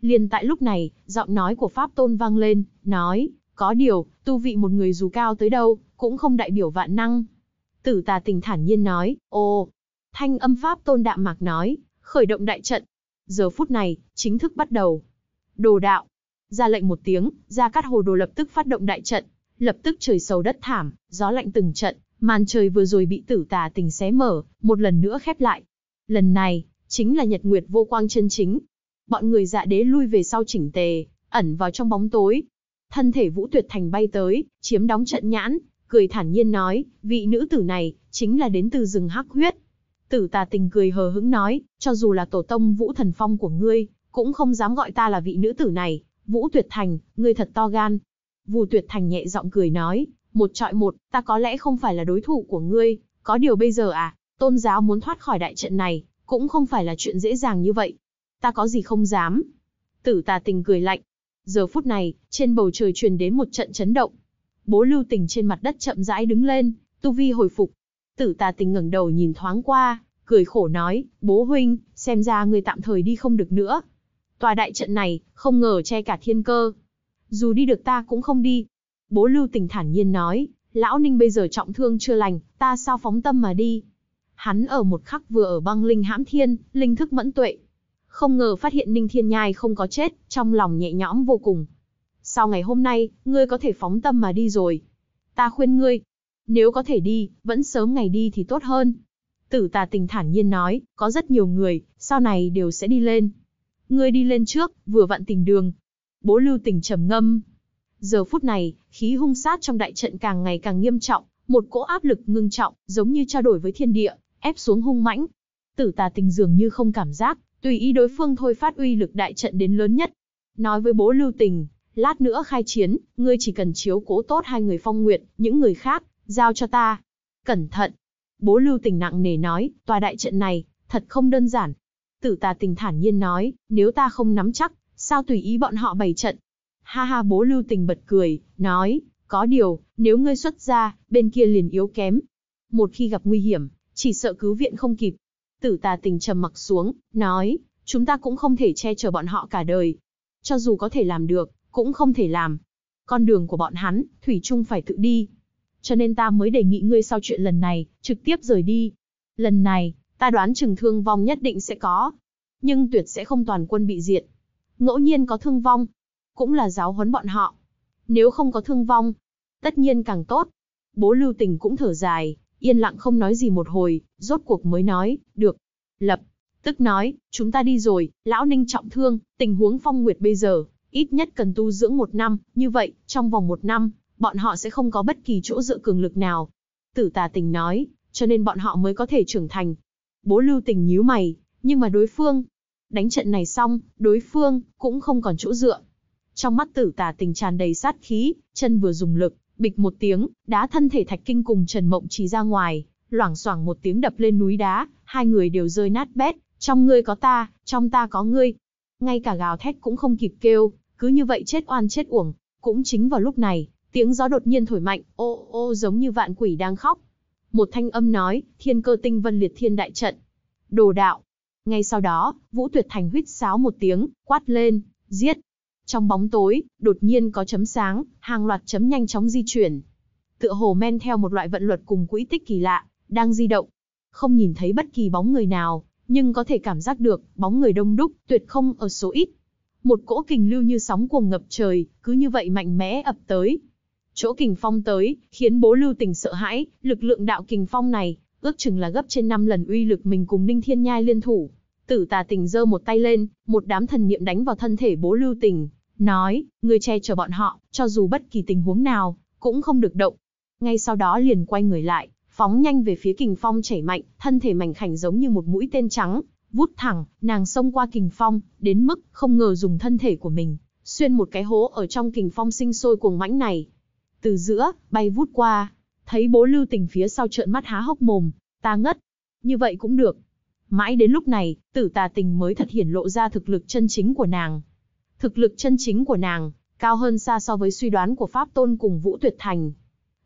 Liền tại lúc này, giọng nói của Pháp Tôn vang lên, nói, có điều, tu vị một người dù cao tới đâu, cũng không đại biểu vạn năng. Tử tà tình thản nhiên nói, ô. thanh âm Pháp Tôn đạm mạc nói, khởi động đại trận. Giờ phút này, chính thức bắt đầu. Đồ đạo. Ra lệnh một tiếng, ra cắt hồ đồ lập tức phát động đại trận, lập tức trời sầu đất thảm, gió lạnh từng trận, màn trời vừa rồi bị tử tà tình xé mở, một lần nữa khép lại. Lần này, chính là nhật nguyệt vô quang chân chính. Bọn người dạ đế lui về sau chỉnh tề, ẩn vào trong bóng tối. Thân thể vũ tuyệt thành bay tới, chiếm đóng trận nhãn, cười thản nhiên nói, vị nữ tử này, chính là đến từ rừng hắc huyết. Tử tà tình cười hờ hững nói, cho dù là tổ tông vũ thần phong của ngươi, cũng không dám gọi ta là vị nữ tử này. Vũ tuyệt thành, ngươi thật to gan, Vù Tuyệt Thành nhẹ giọng cười nói, một trọi một, ta có lẽ không phải là đối thủ của ngươi, có điều bây giờ à, tôn giáo muốn thoát khỏi đại trận này, cũng không phải là chuyện dễ dàng như vậy. Ta có gì không dám? Tử tà tình cười lạnh. Giờ phút này, trên bầu trời truyền đến một trận chấn động. Bố lưu tình trên mặt đất chậm rãi đứng lên, tu vi hồi phục. Tử tà tình ngẩng đầu nhìn thoáng qua, cười khổ nói, bố huynh, xem ra người tạm thời đi không được nữa. Tòa đại trận này, không ngờ che cả thiên cơ, dù đi được ta cũng không đi. Bố Lưu Tình thản nhiên nói, lão Ninh bây giờ trọng thương chưa lành, ta sao phóng tâm mà đi. Hắn ở một khắc vừa ở băng linh hãm thiên, linh thức mẫn tuệ. Không ngờ phát hiện Ninh Thiên Nhai không có chết, trong lòng nhẹ nhõm vô cùng. Sau ngày hôm nay, ngươi có thể phóng tâm mà đi rồi. Ta khuyên ngươi, nếu có thể đi, vẫn sớm ngày đi thì tốt hơn. Tử tà tình thản nhiên nói, có rất nhiều người, sau này đều sẽ đi lên. Ngươi đi lên trước, vừa vặn tìm đường, bố lưu tình trầm ngâm. Giờ phút này, khí hung sát trong đại trận càng ngày càng nghiêm trọng, một cỗ áp lực ngưng trọng, giống như trao đổi với thiên địa, ép xuống hung mãnh. Tử tà tình dường như không cảm giác, tùy ý đối phương thôi phát uy lực đại trận đến lớn nhất. Nói với bố lưu tình, lát nữa khai chiến, ngươi chỉ cần chiếu cố tốt hai người phong Nguyệt, những người khác, giao cho ta. Cẩn thận. Bố lưu tình nặng nề nói, tòa đại trận này, thật không đơn giản. Tử tà tình thản nhiên nói, nếu ta không nắm chắc, sao tùy ý bọn họ bày trận. Ha ha bố lưu tình bật cười, nói, có điều, nếu ngươi xuất ra, bên kia liền yếu kém. Một khi gặp nguy hiểm, chỉ sợ cứu viện không kịp. Tử tà tình trầm mặc xuống, nói, chúng ta cũng không thể che chở bọn họ cả đời. Cho dù có thể làm được, cũng không thể làm. Con đường của bọn hắn, Thủy chung phải tự đi. Cho nên ta mới đề nghị ngươi sau chuyện lần này, trực tiếp rời đi. Lần này, ta đoán chừng thương vong nhất định sẽ có. Nhưng tuyệt sẽ không toàn quân bị diệt, ngẫu nhiên có thương vong, cũng là giáo huấn bọn họ. Nếu không có thương vong, tất nhiên càng tốt. Bố lưu tình cũng thở dài, yên lặng không nói gì một hồi, rốt cuộc mới nói, được. Lập, tức nói, chúng ta đi rồi, lão ninh trọng thương, tình huống phong nguyệt bây giờ, ít nhất cần tu dưỡng một năm, như vậy, trong vòng một năm, bọn họ sẽ không có bất kỳ chỗ dựa cường lực nào. Tử tà tình nói, cho nên bọn họ mới có thể trưởng thành. Bố lưu tình nhíu mày, nhưng mà đối phương, đánh trận này xong, đối phương cũng không còn chỗ dựa. Trong mắt tử tà tình tràn đầy sát khí, chân vừa dùng lực, bịch một tiếng, đá thân thể thạch kinh cùng Trần Mộng Trì ra ngoài, loảng xoảng một tiếng đập lên núi đá, hai người đều rơi nát bét, trong ngươi có ta, trong ta có ngươi. Ngay cả gào thét cũng không kịp kêu, cứ như vậy chết oan chết uổng, cũng chính vào lúc này, tiếng gió đột nhiên thổi mạnh, ô ô giống như vạn quỷ đang khóc. Một thanh âm nói, thiên cơ tinh vân liệt thiên đại trận. Đồ đạo, ngay sau đó, Vũ Tuyệt Thành huýt sáo một tiếng, quát lên, giết. Trong bóng tối, đột nhiên có chấm sáng, hàng loạt chấm nhanh chóng di chuyển. Tựa hồ men theo một loại vận luật cùng quỹ tích kỳ lạ, đang di động. Không nhìn thấy bất kỳ bóng người nào, nhưng có thể cảm giác được, bóng người đông đúc, tuyệt không ở số ít. Một cỗ kình lưu như sóng cuồng ngập trời, cứ như vậy mạnh mẽ ập tới. Chỗ kình phong tới, khiến bố lưu tình sợ hãi, lực lượng đạo kình phong này, ước chừng là gấp trên 5 lần uy lực mình cùng Ninh Thiên Nhai liên thủ. Tử Tà Tình giơ một tay lên, một đám thần niệm đánh vào thân thể Bố Lưu Tình, nói, người che chở bọn họ, cho dù bất kỳ tình huống nào, cũng không được động. Ngay sau đó liền quay người lại, phóng nhanh về phía kình phong chảy mạnh, thân thể mảnh khảnh giống như một mũi tên trắng, vút thẳng, nàng xông qua kình phong, đến mức không ngờ dùng thân thể của mình, xuyên một cái hố ở trong kình phong sinh sôi cuồng mãnh này. Từ giữa, bay vút qua, Thấy bố lưu tình phía sau trợn mắt há hốc mồm, ta ngất. Như vậy cũng được. Mãi đến lúc này, tử tà tình mới thật hiển lộ ra thực lực chân chính của nàng. Thực lực chân chính của nàng, cao hơn xa so với suy đoán của Pháp Tôn cùng Vũ Tuyệt Thành.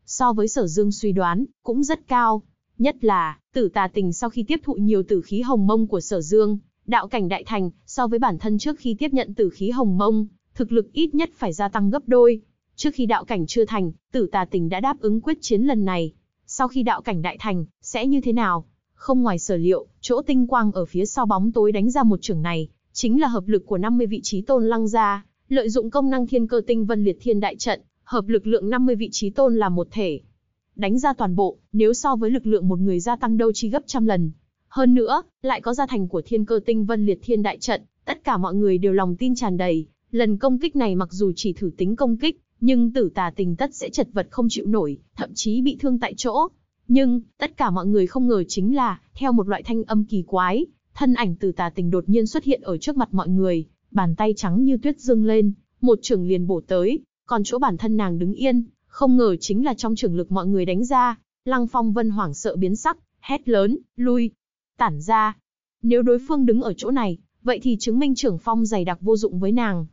So với sở dương suy đoán, cũng rất cao. Nhất là, tử tà tình sau khi tiếp thụ nhiều tử khí hồng mông của sở dương, đạo cảnh đại thành, so với bản thân trước khi tiếp nhận tử khí hồng mông, thực lực ít nhất phải gia tăng gấp đôi, Trước khi đạo cảnh chưa thành, tử tà tình đã đáp ứng quyết chiến lần này. Sau khi đạo cảnh đại thành, sẽ như thế nào? Không ngoài sở liệu, chỗ tinh quang ở phía sau bóng tối đánh ra một trường này, chính là hợp lực của 50 vị trí tôn lăng ra, lợi dụng công năng thiên cơ tinh vân liệt thiên đại trận, hợp lực lượng 50 vị trí tôn là một thể. Đánh ra toàn bộ, nếu so với lực lượng một người gia tăng đâu chi gấp trăm lần. Hơn nữa, lại có gia thành của thiên cơ tinh vân liệt thiên đại trận, tất cả mọi người đều lòng tin tràn đầy. Lần công kích này mặc dù chỉ thử tính công kích, nhưng tử tà tình tất sẽ chật vật không chịu nổi, thậm chí bị thương tại chỗ. Nhưng, tất cả mọi người không ngờ chính là, theo một loại thanh âm kỳ quái, thân ảnh tử tà tình đột nhiên xuất hiện ở trước mặt mọi người, bàn tay trắng như tuyết dương lên, một trường liền bổ tới, còn chỗ bản thân nàng đứng yên, không ngờ chính là trong trường lực mọi người đánh ra, lăng phong vân hoảng sợ biến sắc, hét lớn, lui, tản ra. Nếu đối phương đứng ở chỗ này, vậy thì chứng minh trưởng phong dày đặc vô dụng với nàng,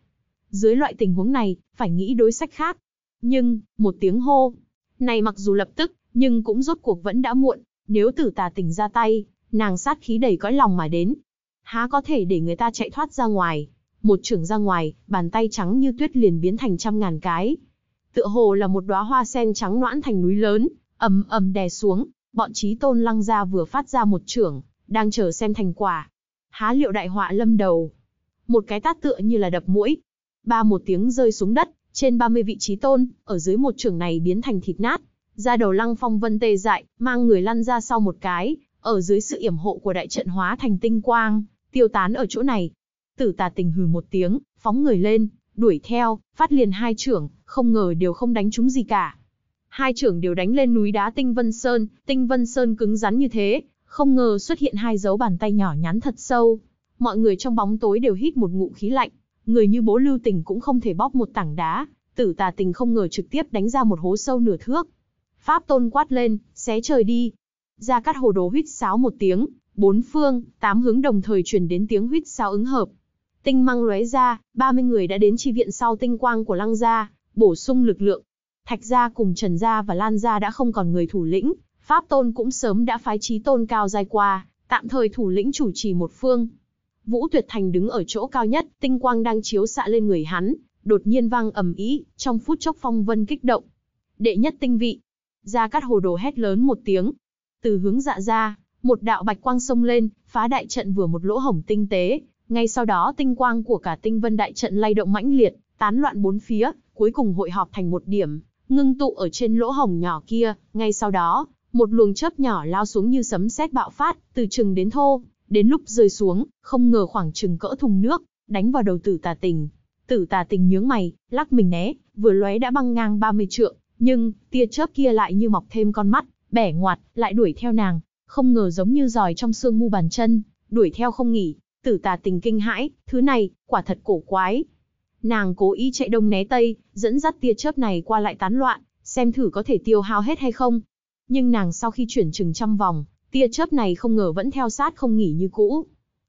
dưới loại tình huống này, phải nghĩ đối sách khác. Nhưng, một tiếng hô. Này mặc dù lập tức, nhưng cũng rốt cuộc vẫn đã muộn. Nếu tử tà tỉnh ra tay, nàng sát khí đầy cõi lòng mà đến. Há có thể để người ta chạy thoát ra ngoài. Một trưởng ra ngoài, bàn tay trắng như tuyết liền biến thành trăm ngàn cái. Tựa hồ là một đóa hoa sen trắng noãn thành núi lớn, ầm ầm đè xuống. Bọn trí tôn lăng ra vừa phát ra một trưởng, đang chờ xem thành quả. Há liệu đại họa lâm đầu. Một cái tát tựa như là đập mũi, ba một tiếng rơi xuống đất, trên 30 vị trí tôn, ở dưới một trường này biến thành thịt nát. Ra đầu lăng phong vân tê dại, mang người lăn ra sau một cái, ở dưới sự yểm hộ của đại trận hóa thành tinh quang, tiêu tán ở chỗ này. Tử tà tình hừ một tiếng, phóng người lên, đuổi theo, phát liền hai trưởng, không ngờ đều không đánh chúng gì cả. Hai trưởng đều đánh lên núi đá Tinh Vân Sơn, Tinh Vân Sơn cứng rắn như thế, không ngờ xuất hiện hai dấu bàn tay nhỏ nhắn thật sâu. Mọi người trong bóng tối đều hít một ngụm khí lạnh người như bố lưu tình cũng không thể bóc một tảng đá, tử tà tình không ngờ trực tiếp đánh ra một hố sâu nửa thước. Pháp tôn quát lên, xé trời đi. Ra cắt hồ đồ huyết sáo một tiếng, bốn phương, tám hướng đồng thời truyền đến tiếng huyết sáo ứng hợp. Tinh măng lóe ra, 30 người đã đến chi viện sau tinh quang của lăng gia, bổ sung lực lượng. Thạch gia cùng Trần gia và Lan gia đã không còn người thủ lĩnh, Pháp tôn cũng sớm đã phái chí tôn cao giai qua, tạm thời thủ lĩnh chủ trì một phương, Vũ Tuyệt Thành đứng ở chỗ cao nhất, tinh quang đang chiếu xạ lên người hắn, đột nhiên vang ầm ĩ, trong phút chốc phong vân kích động. Đệ nhất tinh vị. Gia Cát Hồ Đồ hét lớn một tiếng. Từ hướng dạ ra, một đạo bạch quang xông lên, phá đại trận vừa một lỗ hổng tinh tế, ngay sau đó tinh quang của cả tinh vân đại trận lay động mãnh liệt, tán loạn bốn phía, cuối cùng hội họp thành một điểm, ngưng tụ ở trên lỗ hổng nhỏ kia, ngay sau đó, một luồng chớp nhỏ lao xuống như sấm sét bạo phát, từ chừng đến thô, Đến lúc rơi xuống, không ngờ khoảng chừng cỡ thùng nước, đánh vào đầu tử tà tình. Tử tà tình nhướng mày, lắc mình né, vừa lóe đã băng ngang 30 trượng, nhưng, tia chớp kia lại như mọc thêm con mắt, bẻ ngoặt, lại đuổi theo nàng, không ngờ giống như giòi trong xương mu bàn chân, đuổi theo không nghỉ, tử tà tình kinh hãi, thứ này, quả thật cổ quái. Nàng cố ý chạy đông né tây, dẫn dắt tia chớp này qua lại tán loạn, xem thử có thể tiêu hao hết hay không. Nhưng nàng sau khi chuyển chừng trăm vòng, Tia chớp này không ngờ vẫn theo sát không nghỉ như cũ.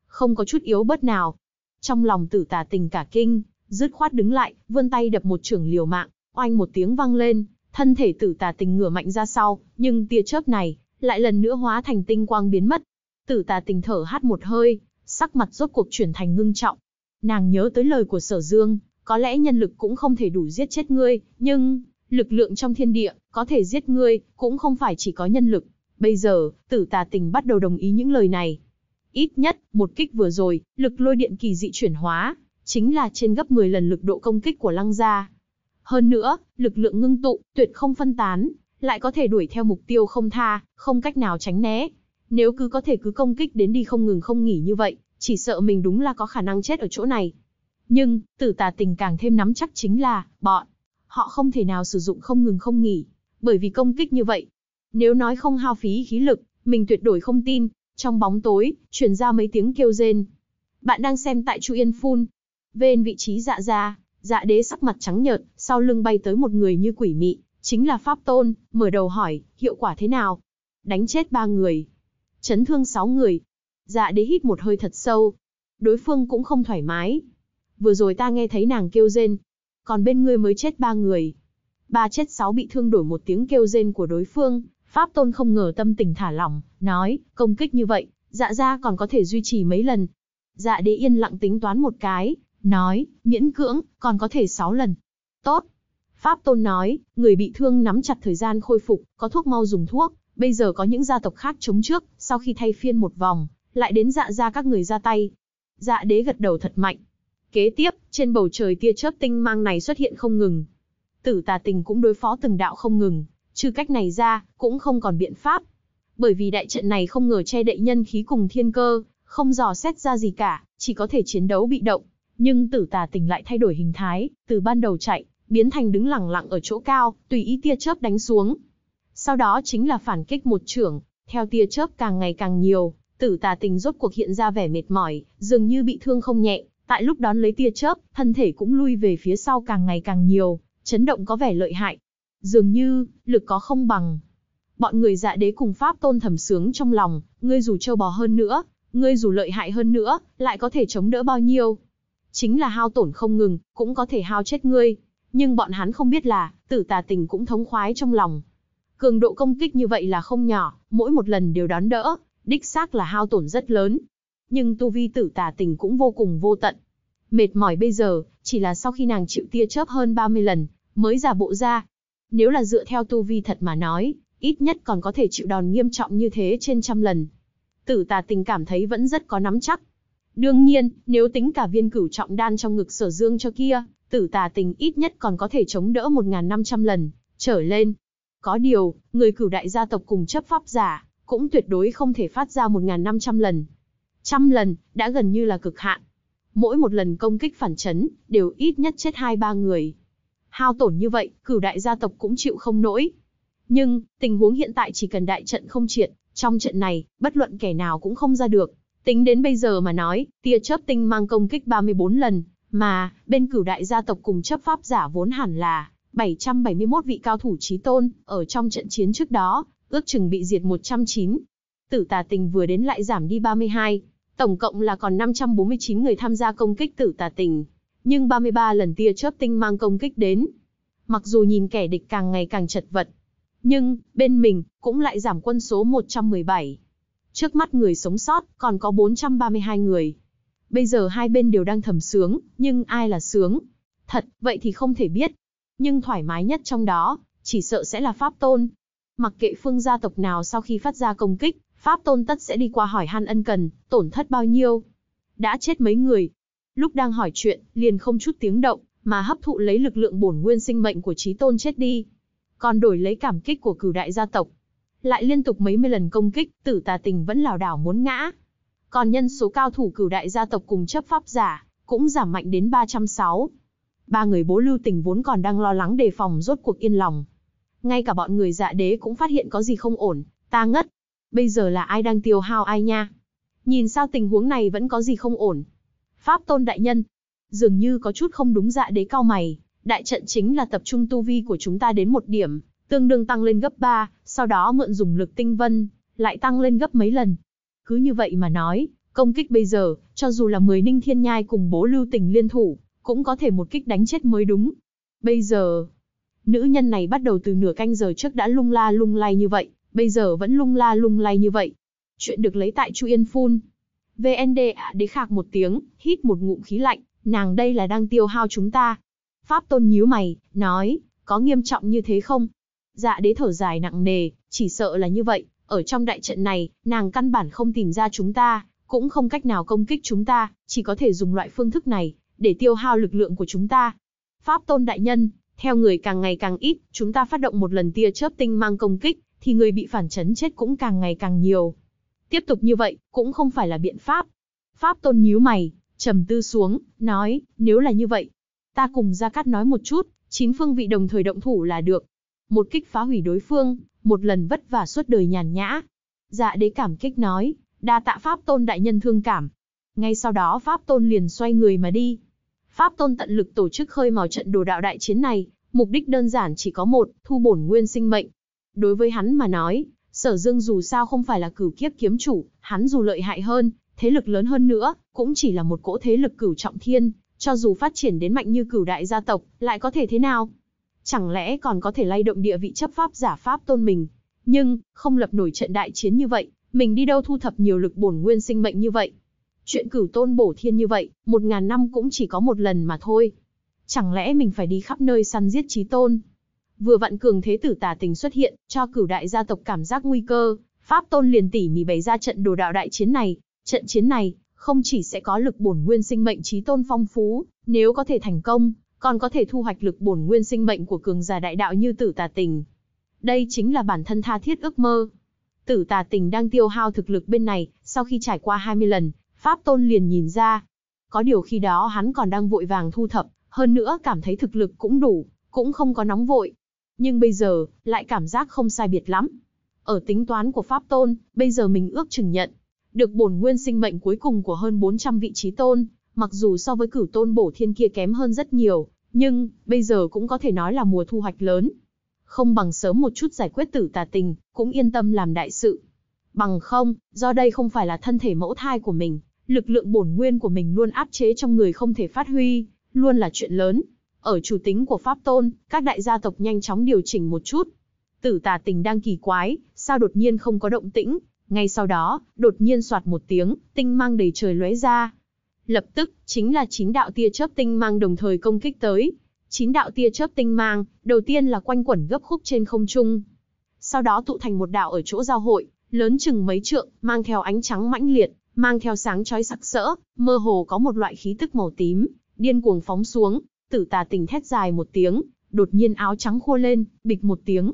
Không có chút yếu bớt nào. Trong lòng tử tà tình cả kinh, dứt khoát đứng lại, vươn tay đập một trưởng liều mạng, oanh một tiếng vang lên, thân thể tử tà tình ngửa mạnh ra sau, nhưng tia chớp này, lại lần nữa hóa thành tinh quang biến mất. Tử tà tình thở hát một hơi, sắc mặt rốt cuộc chuyển thành ngưng trọng. Nàng nhớ tới lời của sở dương, có lẽ nhân lực cũng không thể đủ giết chết ngươi, nhưng, lực lượng trong thiên địa, có thể giết ngươi, cũng không phải chỉ có nhân lực. Bây giờ, tử tà tình bắt đầu đồng ý những lời này. Ít nhất, một kích vừa rồi, lực lôi điện kỳ dị chuyển hóa, chính là trên gấp 10 lần lực độ công kích của lăng gia. Hơn nữa, lực lượng ngưng tụ, tuyệt không phân tán, lại có thể đuổi theo mục tiêu không tha, không cách nào tránh né. Nếu cứ có thể cứ công kích đến đi không ngừng không nghỉ như vậy, chỉ sợ mình đúng là có khả năng chết ở chỗ này. Nhưng, tử tà tình càng thêm nắm chắc chính là, bọn, họ không thể nào sử dụng không ngừng không nghỉ. Bởi vì công kích như vậy, nếu nói không hao phí khí lực, mình tuyệt đối không tin. Trong bóng tối, truyền ra mấy tiếng kêu rên. Bạn đang xem tại Chu Yên Phun. Bên vị trí dạ ra, dạ đế sắc mặt trắng nhợt, sau lưng bay tới một người như quỷ mị, chính là Pháp Tôn, mở đầu hỏi, hiệu quả thế nào? Đánh chết ba người. Chấn thương sáu người. Dạ đế hít một hơi thật sâu. Đối phương cũng không thoải mái. Vừa rồi ta nghe thấy nàng kêu rên. Còn bên ngươi mới chết ba người. Ba chết sáu bị thương đổi một tiếng kêu rên của đối phương, Pháp Tôn không ngờ tâm tình thả lỏng, nói, công kích như vậy, dạ ra còn có thể duy trì mấy lần. Dạ đế yên lặng tính toán một cái, nói, miễn cưỡng, còn có thể 6 lần. Tốt. Pháp Tôn nói, người bị thương nắm chặt thời gian khôi phục, có thuốc mau dùng thuốc, bây giờ có những gia tộc khác chống trước, sau khi thay phiên một vòng, lại đến dạ ra các người ra tay. Dạ đế gật đầu thật mạnh. Kế tiếp, trên bầu trời tia chớp tinh mang này xuất hiện không ngừng. Tử tà tình cũng đối phó từng đạo không ngừng, Trừ cách này ra, cũng không còn biện pháp. Bởi vì đại trận này không ngờ che đậy nhân khí cùng thiên cơ, không dò xét ra gì cả, chỉ có thể chiến đấu bị động. Nhưng tử tà Tỉnh lại thay đổi hình thái, từ ban đầu chạy, biến thành đứng lẳng lặng ở chỗ cao, tùy ý tia chớp đánh xuống. Sau đó chính là phản kích một trưởng, theo tia chớp càng ngày càng nhiều, tử tà tình rốt cuộc hiện ra vẻ mệt mỏi, dường như bị thương không nhẹ, tại lúc đón lấy tia chớp, thân thể cũng lui về phía sau càng ngày càng nhiều, chấn động có vẻ lợi hại, dường như lực có không bằng. Bọn người dạ đế cùng pháp tôn thầm sướng trong lòng, ngươi dù trâu bò hơn nữa, ngươi dù lợi hại hơn nữa, lại có thể chống đỡ bao nhiêu. Chính là hao tổn không ngừng, cũng có thể hao chết ngươi. Nhưng bọn hắn không biết là, tử tà tình cũng thống khoái trong lòng. Cường độ công kích như vậy là không nhỏ, mỗi một lần đều đón đỡ, đích xác là hao tổn rất lớn. Nhưng tu vi tử tà tình cũng vô cùng vô tận. Mệt mỏi bây giờ, chỉ là sau khi nàng chịu tia chớp hơn 30 lần, mới giả bộ ra, nếu là dựa theo tu vi thật mà nói, ít nhất còn có thể chịu đòn nghiêm trọng như thế trên trăm lần. Tử tà tình cảm thấy vẫn rất có nắm chắc. Đương nhiên, nếu tính cả viên cửu trọng đan trong ngực sở dương cho kia, tử tà tình ít nhất còn có thể chống đỡ 1.500 lần, trở lên. Có điều, người cửu đại gia tộc cùng chấp pháp giả, cũng tuyệt đối không thể phát ra 1.500 lần. Trăm lần, đã gần như là cực hạn. Mỗi một lần công kích phản chấn, đều ít nhất chết hai ba người. Hao tổn như vậy, cửu đại gia tộc cũng chịu không nổi. Nhưng, tình huống hiện tại chỉ cần đại trận không triệt, trong trận này, bất luận kẻ nào cũng không ra được. Tính đến bây giờ mà nói, tia chớp tinh mang công kích 34 lần, mà, bên cửu đại gia tộc cùng chấp pháp giả vốn hẳn là 771 vị cao thủ trí tôn, ở trong trận chiến trước đó, ước chừng bị diệt 109. Tử tà tình vừa đến lại giảm đi 32, tổng cộng là còn 549 người tham gia công kích tử tà tình, nhưng 33 lần tia chớp tinh mang công kích đến. Mặc dù nhìn kẻ địch càng ngày càng chật vật, nhưng bên mình cũng lại giảm quân số 117. Trước mắt người sống sót còn có 432 người. Bây giờ hai bên đều đang thầm sướng, nhưng ai là sướng? Thật, vậy thì không thể biết. Nhưng thoải mái nhất trong đó, chỉ sợ sẽ là Pháp Tôn. Mặc kệ phương gia tộc nào sau khi phát ra công kích, Pháp Tôn tất sẽ đi qua hỏi han ân cần, tổn thất bao nhiêu. Đã chết mấy người, Lúc đang hỏi chuyện, liền không chút tiếng động, mà hấp thụ lấy lực lượng bổn nguyên sinh mệnh của trí tôn chết đi. Còn đổi lấy cảm kích của cửu đại gia tộc. Lại liên tục mấy mươi lần công kích, tử tà tình vẫn lảo đảo muốn ngã. Còn nhân số cao thủ cửu đại gia tộc cùng chấp pháp giả, cũng giảm mạnh đến 306. Ba người bố lưu tình vốn còn đang lo lắng đề phòng rốt cuộc yên lòng. Ngay cả bọn người dạ đế cũng phát hiện có gì không ổn, ta ngất. Bây giờ là ai đang tiêu hao ai nha? Nhìn sao tình huống này vẫn có gì không ổn, Pháp Tôn Đại Nhân. Dường như có chút không đúng dạ đế cao mày, đại trận chính là tập trung tu vi của chúng ta đến một điểm, tương đương tăng lên gấp ba, sau đó mượn dùng lực tinh vân, lại tăng lên gấp mấy lần. Cứ như vậy mà nói, công kích bây giờ, cho dù là mười ninh thiên nhai cùng bố lưu tình liên thủ, cũng có thể một kích đánh chết mới đúng. Bây giờ, nữ nhân này bắt đầu từ nửa canh giờ trước đã lung la lung lay như vậy, bây giờ vẫn lung la lung lay như vậy. Chuyện được lấy tại Chu Yên Phun. VND đế khạc một tiếng, hít một ngụm khí lạnh, nàng đây là đang tiêu hao chúng ta. Pháp tôn nhíu mày, nói, có nghiêm trọng như thế không? Dạ đế thở dài nặng nề, chỉ sợ là như vậy, ở trong đại trận này, nàng căn bản không tìm ra chúng ta, cũng không cách nào công kích chúng ta, chỉ có thể dùng loại phương thức này, để tiêu hao lực lượng của chúng ta. Pháp tôn đại nhân, theo người càng ngày càng ít, chúng ta phát động một lần tia chớp tinh mang công kích, thì người bị phản chấn chết cũng càng ngày càng nhiều, Tiếp tục như vậy, cũng không phải là biện pháp. Pháp tôn nhíu mày, trầm tư xuống, nói, nếu là như vậy, ta cùng Gia Cát nói một chút, chín phương vị đồng thời động thủ là được. Một kích phá hủy đối phương, một lần vất vả suốt đời nhàn nhã. Dạ đế cảm kích nói, đa tạ Pháp tôn đại nhân thương cảm. Ngay sau đó Pháp tôn liền xoay người mà đi. Pháp tôn tận lực tổ chức khơi mào trận đồ đạo đại chiến này, mục đích đơn giản chỉ có một, thu bổn nguyên sinh mệnh. Đối với hắn mà nói, Sở Dương dù sao không phải là cửu kiếp kiếm chủ, hắn dù lợi hại hơn, thế lực lớn hơn nữa, cũng chỉ là một cỗ thế lực cửu trọng thiên, cho dù phát triển đến mạnh như cửu đại gia tộc, lại có thể thế nào? Chẳng lẽ còn có thể lay động địa vị chấp pháp giả pháp tôn mình? Nhưng, không lập nổi trận đại chiến như vậy, mình đi đâu thu thập nhiều lực bổn nguyên sinh mệnh như vậy? Chuyện cửu tôn bổ thiên như vậy, một ngàn năm cũng chỉ có một lần mà thôi. Chẳng lẽ mình phải đi khắp nơi săn giết trí tôn? Vừa vặn cường thế tử tà tình xuất hiện, cho cửu đại gia tộc cảm giác nguy cơ, Pháp Tôn liền tỉ mỉ bày ra trận đồ đạo đại chiến này. Trận chiến này, không chỉ sẽ có lực bổn nguyên sinh mệnh chí tôn phong phú, nếu có thể thành công, còn có thể thu hoạch lực bổn nguyên sinh mệnh của cường giả đại đạo như tử tà tình. Đây chính là bản thân tha thiết ước mơ. Tử tà tình đang tiêu hao thực lực bên này, sau khi trải qua 20 lần, Pháp Tôn liền nhìn ra. Có điều khi đó hắn còn đang vội vàng thu thập, hơn nữa cảm thấy thực lực cũng đủ, cũng không có nóng vội, nhưng bây giờ, lại cảm giác không sai biệt lắm. Ở tính toán của Pháp Tôn, bây giờ mình ước chừng nhận, được bổn nguyên sinh mệnh cuối cùng của hơn 400 vị trí tôn, mặc dù so với cửu tôn bổ thiên kia kém hơn rất nhiều, nhưng, bây giờ cũng có thể nói là mùa thu hoạch lớn. Không bằng sớm một chút giải quyết tử tà tình, cũng yên tâm làm đại sự. Bằng không, do đây không phải là thân thể mẫu thai của mình, lực lượng bổn nguyên của mình luôn áp chế trong người không thể phát huy, luôn là chuyện lớn, ở chủ tính của Pháp Tôn, các đại gia tộc nhanh chóng điều chỉnh một chút. Tử tà tình đang kỳ quái, sao đột nhiên không có động tĩnh. Ngay sau đó, đột nhiên soạt một tiếng, tinh mang đầy trời lóe ra. Lập tức, chính là chín đạo tia chớp tinh mang đồng thời công kích tới. Chín đạo tia chớp tinh mang, đầu tiên là quanh quẩn gấp khúc trên không trung. Sau đó tụ thành một đạo ở chỗ giao hội, lớn chừng mấy trượng, mang theo ánh trắng mãnh liệt, mang theo sáng chói sặc sỡ, mơ hồ có một loại khí tức màu tím, điên cuồng phóng xuống, Tử tà tình thét dài một tiếng, đột nhiên áo trắng khô lên, bịch một tiếng.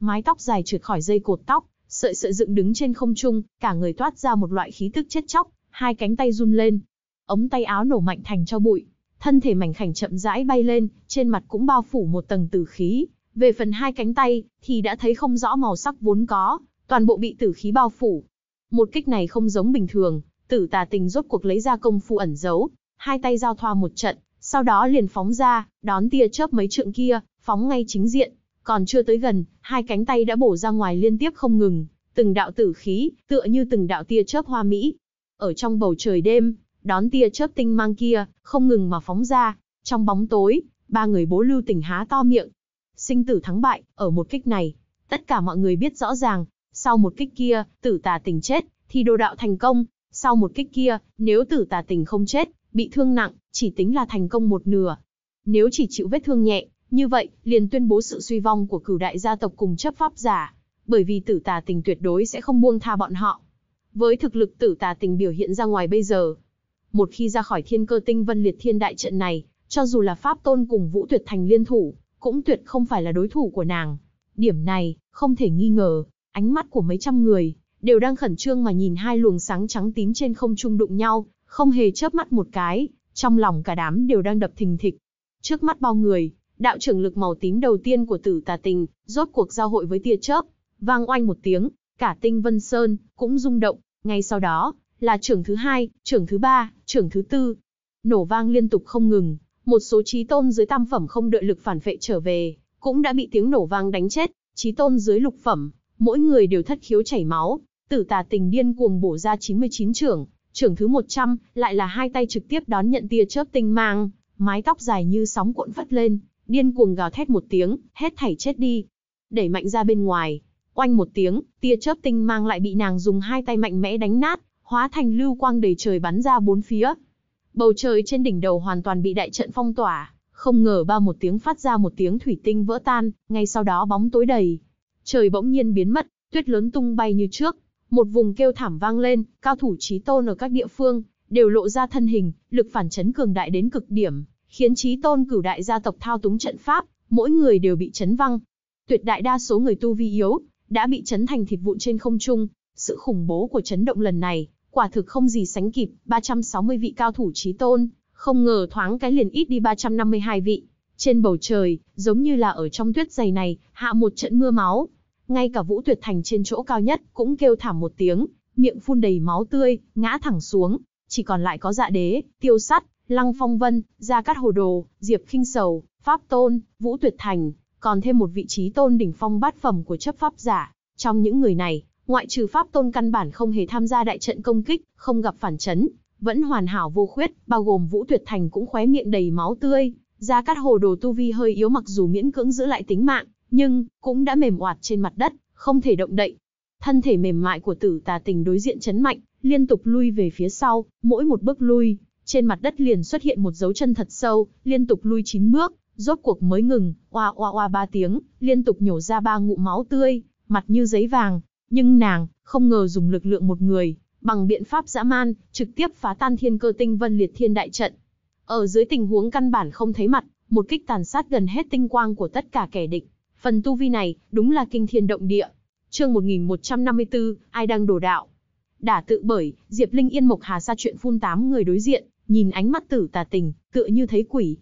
Mái tóc dài trượt khỏi dây cột tóc, sợi sợi dựng đứng trên không trung, cả người toát ra một loại khí tức chết chóc, hai cánh tay run lên. Ống tay áo nổ mạnh thành cho bụi, thân thể mảnh khảnh chậm rãi bay lên, trên mặt cũng bao phủ một tầng tử khí. Về phần hai cánh tay, thì đã thấy không rõ màu sắc vốn có, toàn bộ bị tử khí bao phủ. Một kích này không giống bình thường, tử tà tình rốt cuộc lấy ra công phu ẩn giấu, hai tay giao thoa một trận, sau đó liền phóng ra, đón tia chớp mấy trượng kia, phóng ngay chính diện, còn chưa tới gần, hai cánh tay đã bổ ra ngoài liên tiếp không ngừng, từng đạo tử khí, tựa như từng đạo tia chớp hoa mỹ. Ở trong bầu trời đêm, đón tia chớp tinh mang kia, không ngừng mà phóng ra, trong bóng tối, ba người bố lưu tỉnh há to miệng. Sinh tử thắng bại, ở một kích này, tất cả mọi người biết rõ ràng, sau một kích kia, tử tà tình chết, thì đồ đạo thành công, sau một kích kia, nếu tử tà tình không chết, bị thương nặng, chỉ tính là thành công một nửa. Nếu chỉ chịu vết thương nhẹ, như vậy, liền tuyên bố sự suy vong của cửu đại gia tộc cùng chấp pháp giả, bởi vì tử tà tình tuyệt đối sẽ không buông tha bọn họ. Với thực lực tử tà tình biểu hiện ra ngoài bây giờ, một khi ra khỏi thiên cơ tinh vân liệt thiên đại trận này, cho dù là pháp tôn cùng vũ tuyệt thành liên thủ, cũng tuyệt không phải là đối thủ của nàng. Điểm này, không thể nghi ngờ, ánh mắt của mấy trăm người, đều đang khẩn trương mà nhìn hai luồng sáng trắng tím trên không trung đụng nhau, không hề chớp mắt một cái, trong lòng cả đám đều đang đập thình thịch. Trước mắt bao người, đạo trưởng lực màu tím đầu tiên của tử tà tình, rốt cuộc giao hội với tia chớp, vang oanh một tiếng, cả tinh vân sơn, cũng rung động, ngay sau đó, là trưởng thứ hai, trưởng thứ ba, trưởng thứ tư. Nổ vang liên tục không ngừng, một số trí tôn dưới tam phẩm không đợi lực phản vệ trở về, cũng đã bị tiếng nổ vang đánh chết, trí tôn dưới lục phẩm, mỗi người đều thất khiếu chảy máu, tử tà tình điên cuồng bổ ra 99 trưởng, trưởng thứ 100, lại là hai tay trực tiếp đón nhận tia chớp tinh mang, mái tóc dài như sóng cuộn phất lên, điên cuồng gào thét một tiếng, hết thảy chết đi. Đẩy mạnh ra bên ngoài, oanh một tiếng, tia chớp tinh mang lại bị nàng dùng hai tay mạnh mẽ đánh nát, hóa thành lưu quang đầy trời bắn ra bốn phía. Bầu trời trên đỉnh đầu hoàn toàn bị đại trận phong tỏa, không ngờ ba một tiếng phát ra một tiếng thủy tinh vỡ tan, ngay sau đó bóng tối đầy. Trời bỗng nhiên biến mất, tuyết lớn tung bay như trước, một vùng kêu thảm vang lên, cao thủ trí tôn ở các địa phương, đều lộ ra thân hình, lực phản chấn cường đại đến cực điểm, khiến trí tôn cửu đại gia tộc thao túng trận pháp, mỗi người đều bị chấn văng. Tuyệt đại đa số người tu vi yếu, đã bị chấn thành thịt vụn trên không trung, sự khủng bố của chấn động lần này, quả thực không gì sánh kịp, 360 vị cao thủ trí tôn, không ngờ thoáng cái liền ít đi 352 vị. Trên bầu trời, giống như là ở trong tuyết dày này, hạ một trận mưa máu, ngay cả Vũ Tuyệt Thành trên chỗ cao nhất cũng kêu thảm một tiếng, miệng phun đầy máu tươi, ngã thẳng xuống, chỉ còn lại có Dạ Đế, Tiêu Sắt, Lăng Phong Vân, Gia Cát Hồ Đồ, Diệp Khinh Sầu, Pháp Tôn, Vũ Tuyệt Thành, còn thêm một vị trí tôn đỉnh phong bát phẩm của chấp pháp giả. Trong những người này, ngoại trừ Pháp Tôn căn bản không hề tham gia đại trận công kích, không gặp phản chấn, vẫn hoàn hảo vô khuyết, bao gồm Vũ Tuyệt Thành cũng khóe miệng đầy máu tươi, Gia Cát Hồ Đồ tu vi hơi yếu mặc dù miễn cưỡng giữ lại tính mạng, nhưng cũng đã mềm oạt trên mặt đất, không thể động đậy. Thân thể mềm mại của tử tà tình đối diện chấn mạnh, liên tục lui về phía sau, mỗi một bước lui, trên mặt đất liền xuất hiện một dấu chân thật sâu, liên tục lui 9 bước, rốt cuộc mới ngừng, oa oa oa ba tiếng, liên tục nhổ ra ba ngụm máu tươi, mặt như giấy vàng. Nhưng nàng, không ngờ dùng lực lượng một người, bằng biện pháp dã man, trực tiếp phá tan thiên cơ tinh vân liệt thiên đại trận. Ở dưới tình huống căn bản không thấy mặt, một kích tàn sát gần hết tinh quang của tất cả kẻ địch. Phần tu vi này, đúng là kinh thiên động địa. Chương 1154, ai đang đổ đạo? Đả tự bởi, Diệp Linh Yên Mộc Hà xa chuyện phun tám người đối diện, nhìn ánh mắt tử tà tình, tựa như thấy quỷ.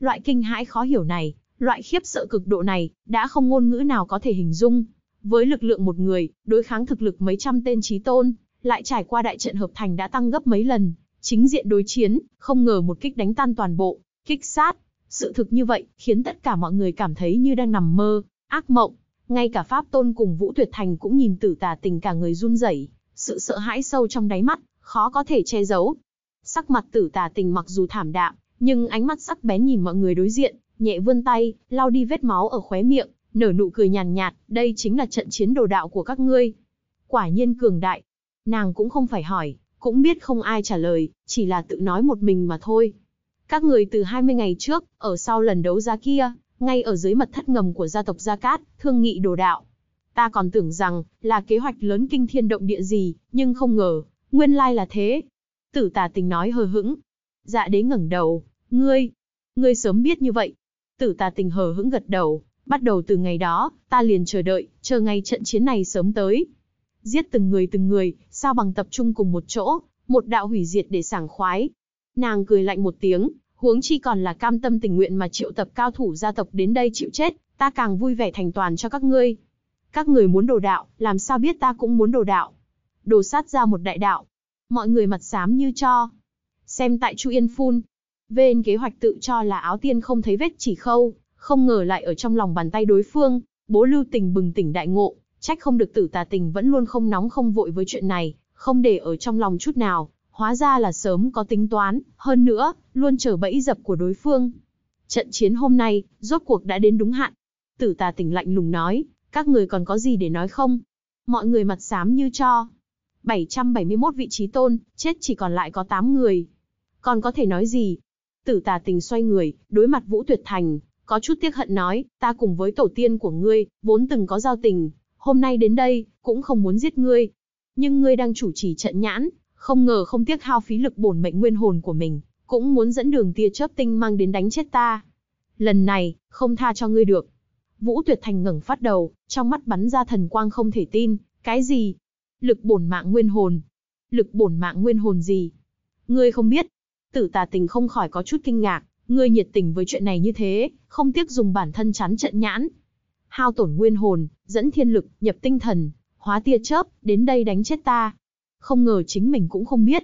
Loại kinh hãi khó hiểu này, loại khiếp sợ cực độ này, đã không ngôn ngữ nào có thể hình dung. Với lực lượng một người, đối kháng thực lực mấy trăm tên trí tôn, lại trải qua đại trận hợp thành đã tăng gấp mấy lần, chính diện đối chiến, không ngờ một kích đánh tan toàn bộ, kích sát, sự thực như vậy khiến tất cả mọi người cảm thấy như đang nằm mơ, ác mộng. Ngay cả Pháp Tôn cùng Vũ Tuyệt Thành cũng nhìn tử tà tình cả người run rẩy, sự sợ hãi sâu trong đáy mắt, khó có thể che giấu. Sắc mặt tử tà tình mặc dù thảm đạm, nhưng ánh mắt sắc bén nhìn mọi người đối diện, nhẹ vươn tay, lau đi vết máu ở khóe miệng, nở nụ cười nhàn nhạt, đây chính là trận chiến đồ đạo của các ngươi. Quả nhiên cường đại. Nàng cũng không phải hỏi, cũng biết không ai trả lời, chỉ là tự nói một mình mà thôi. Các người từ 20 ngày trước, ở sau lần đấu giá kia, ngay ở dưới mật thất ngầm của gia tộc Gia Cát, thương nghị đồ đạo. Ta còn tưởng rằng, là kế hoạch lớn kinh thiên động địa gì, nhưng không ngờ, nguyên lai là thế. Tử tà tình nói hờ hững. Dạ đế ngẩng đầu, ngươi, ngươi sớm biết như vậy. Tử tà tình hờ hững gật đầu, bắt đầu từ ngày đó, ta liền chờ đợi, chờ ngay trận chiến này sớm tới. Giết từng người từng người, sao bằng tập trung cùng một chỗ, một đạo hủy diệt để sảng khoái, Nàng cười lạnh một tiếng, huống chi còn là cam tâm tình nguyện mà triệu tập cao thủ gia tộc đến đây chịu chết, ta càng vui vẻ thành toàn cho các ngươi. Các người muốn đồ đạo, làm sao biết ta cũng muốn đồ đạo. Đồ sát ra một đại đạo. Mọi người mặt xám như cho. Xem tại Chu Yên Phun. Bên kế hoạch tự cho là áo tiên không thấy vết chỉ khâu, không ngờ lại ở trong lòng bàn tay đối phương. Bố lưu tình bừng tỉnh đại ngộ, trách không được tử tà tình vẫn luôn không nóng không vội với chuyện này, không để ở trong lòng chút nào, hóa ra là sớm có tính toán, hơn nữa, luôn chờ bẫy dập của đối phương. Trận chiến hôm nay, rốt cuộc đã đến đúng hạn. Tử tà tỉnh lạnh lùng nói, các người còn có gì để nói không? Mọi người mặt xám như cho. 771 vị trí tôn, chết chỉ còn lại có 8 người. Còn có thể nói gì? Tử tà tình xoay người, đối mặt Vũ Tuyệt Thành, có chút tiếc hận nói, ta cùng với tổ tiên của ngươi, vốn từng có giao tình, hôm nay đến đây, cũng không muốn giết ngươi. Nhưng ngươi đang chủ trì trận nhãn, không ngờ không tiếc hao phí lực bổn mệnh nguyên hồn của mình, cũng muốn dẫn đường tia chớp tinh mang đến đánh chết ta. Lần này, không tha cho ngươi được. Vũ Tuyệt Thành ngẩng phát đầu, trong mắt bắn ra thần quang không thể tin, cái gì? Lực bổn mạng nguyên hồn. Lực bổn mạng nguyên hồn gì? Ngươi không biết. Tử tà tình không khỏi có chút kinh ngạc, ngươi nhiệt tình với chuyện này như thế, không tiếc dùng bản thân chán trận nhãn. Hao tổn nguyên hồn, dẫn thiên lực, nhập tinh thần, hóa tia chớp, đến đây đánh chết ta, không ngờ chính mình cũng không biết.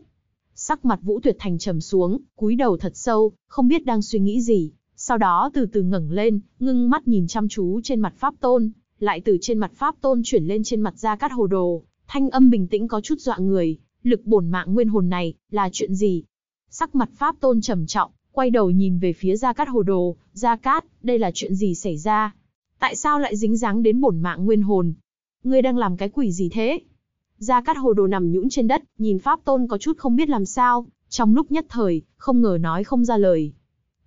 Sắc mặt Vũ Tuyệt Thành trầm xuống, cúi đầu thật sâu, không biết đang suy nghĩ gì, sau đó từ từ ngẩng lên, ngưng mắt nhìn chăm chú trên mặt Pháp Tôn, lại từ trên mặt Pháp Tôn chuyển lên trên mặt Gia Cát Hồ Đồ, thanh âm bình tĩnh có chút dọa người, lực bổn mạng nguyên hồn này, là chuyện gì? Sắc mặt Pháp Tôn trầm trọng, quay đầu nhìn về phía Gia Cát Hồ Đồ, Gia Cát, đây là chuyện gì xảy ra? Tại sao lại dính dáng đến bổn mạng nguyên hồn? Ngươi đang làm cái quỷ gì thế? Gia Cát Hồ Đồ nằm nhũn trên đất, nhìn Pháp Tôn có chút không biết làm sao, trong lúc nhất thời, không ngờ nói không ra lời.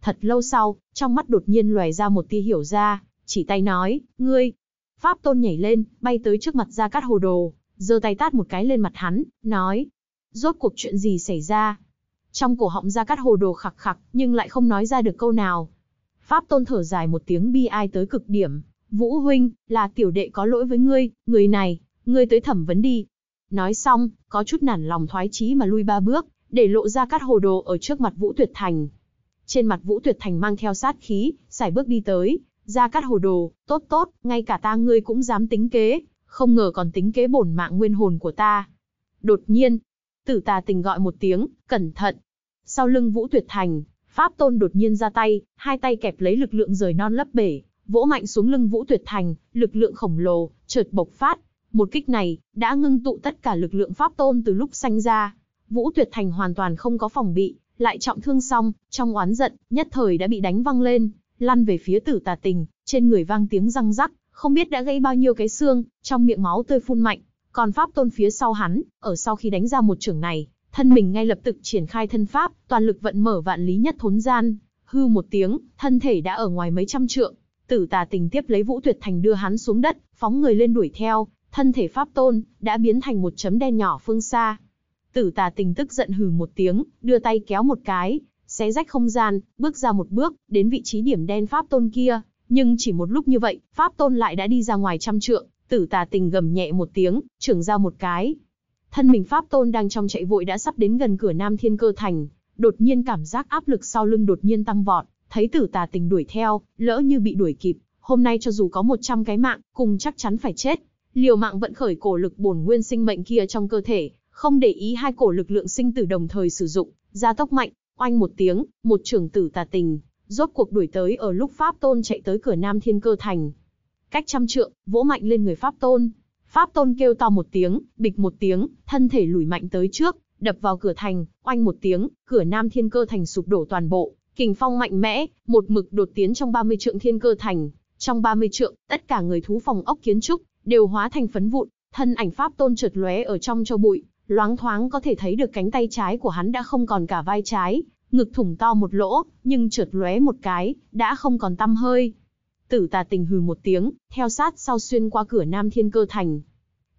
Thật lâu sau, trong mắt đột nhiên lòe ra một tia hiểu ra, chỉ tay nói, ngươi. Pháp Tôn nhảy lên, bay tới trước mặt Gia Cát Hồ Đồ, giơ tay tát một cái lên mặt hắn, nói. Rốt cuộc chuyện gì xảy ra? Trong cổ họng Gia Cát Hồ Đồ khặc khặc, nhưng lại không nói ra được câu nào. Pháp Tôn thở dài một tiếng bi ai tới cực điểm. Vũ Huynh, là tiểu đệ có lỗi với ngươi, người này, ngươi tới thẩm vấn đi, Nói xong, có chút nản lòng thoái chí mà lui ba bước, để lộ ra các hồ đồ ở trước mặt Vũ Tuyệt Thành. Trên mặt Vũ Tuyệt Thành mang theo sát khí, xài bước đi tới, ra cắt hồ đồ, tốt tốt, ngay cả ta ngươi cũng dám tính kế, không ngờ còn tính kế bổn mạng nguyên hồn của ta. Đột nhiên, tử tà tình gọi một tiếng, cẩn thận. Sau lưng Vũ Tuyệt Thành, Pháp Tôn đột nhiên ra tay, hai tay kẹp lấy lực lượng rời non lấp bể, vỗ mạnh xuống lưng Vũ Tuyệt Thành, lực lượng khổng lồ, chợt bộc phát, một kích này, đã ngưng tụ tất cả lực lượng Pháp Tôn từ lúc sanh ra. Vũ Tuyệt Thành hoàn toàn không có phòng bị, lại trọng thương xong, trong oán giận, nhất thời đã bị đánh văng lên, lăn về phía tử tà tình, trên người vang tiếng răng rắc, không biết đã gây bao nhiêu cái xương, trong miệng máu tươi phun mạnh. Còn Pháp Tôn phía sau hắn, ở sau khi đánh ra một trưởng này, thân mình ngay lập tức triển khai thân Pháp, toàn lực vận mở vạn lý nhất thốn gian, hư một tiếng, thân thể đã ở ngoài mấy trăm trượng. Tử tà tình tiếp lấy Vũ Tuyệt Thành đưa hắn xuống đất, phóng người lên đuổi theo, thân thể Pháp Tôn đã biến thành một chấm đen nhỏ phương xa. Tử tà tình tức giận hừ một tiếng, đưa tay kéo một cái, xé rách không gian, bước ra một bước, đến vị trí điểm đen Pháp Tôn kia. Nhưng chỉ một lúc như vậy, Pháp Tôn lại đã đi ra ngoài trăm trượng, tử tà tình gầm nhẹ một tiếng, trưởng ra một cái. Thân mình Pháp Tôn đang trong chạy vội đã sắp đến gần cửa Nam Thiên Cơ Thành, đột nhiên cảm giác áp lực sau lưng đột nhiên tăng vọt, thấy tử tà tình đuổi theo, lỡ như bị đuổi kịp, hôm nay cho dù có 100 cái mạng, cùng chắc chắn phải chết liều mạng vận khởi cổ lực bổn nguyên sinh mệnh kia trong cơ thể, không để ý hai cổ lực lượng sinh tử đồng thời sử dụng, gia tốc mạnh, oanh một tiếng, một trưởng tử tà tình, rốt cuộc đuổi tới ở lúc Pháp Tôn chạy tới cửa Nam Thiên Cơ Thành. Cách trăm trượng, vỗ mạnh lên người Pháp Tôn. Pháp Tôn kêu to một tiếng, bịch một tiếng, thân thể lùi mạnh tới trước, đập vào cửa thành, oanh một tiếng, cửa Nam Thiên Cơ Thành sụp đổ toàn bộ, kình phong mạnh mẽ, một mực đột tiến trong 30 trượng Thiên Cơ Thành. Trong 30 trượng, tất cả người thú phòng ốc kiến trúc đều hóa thành phấn vụn, thân ảnh pháp tôn trượt lóe ở trong cho bụi, loáng thoáng có thể thấy được cánh tay trái của hắn đã không còn cả vai trái, ngực thủng to một lỗ, nhưng trượt lóe một cái, đã không còn tăm hơi. Tử tà tình hừ một tiếng, theo sát sau xuyên qua cửa Nam Thiên Cơ Thành.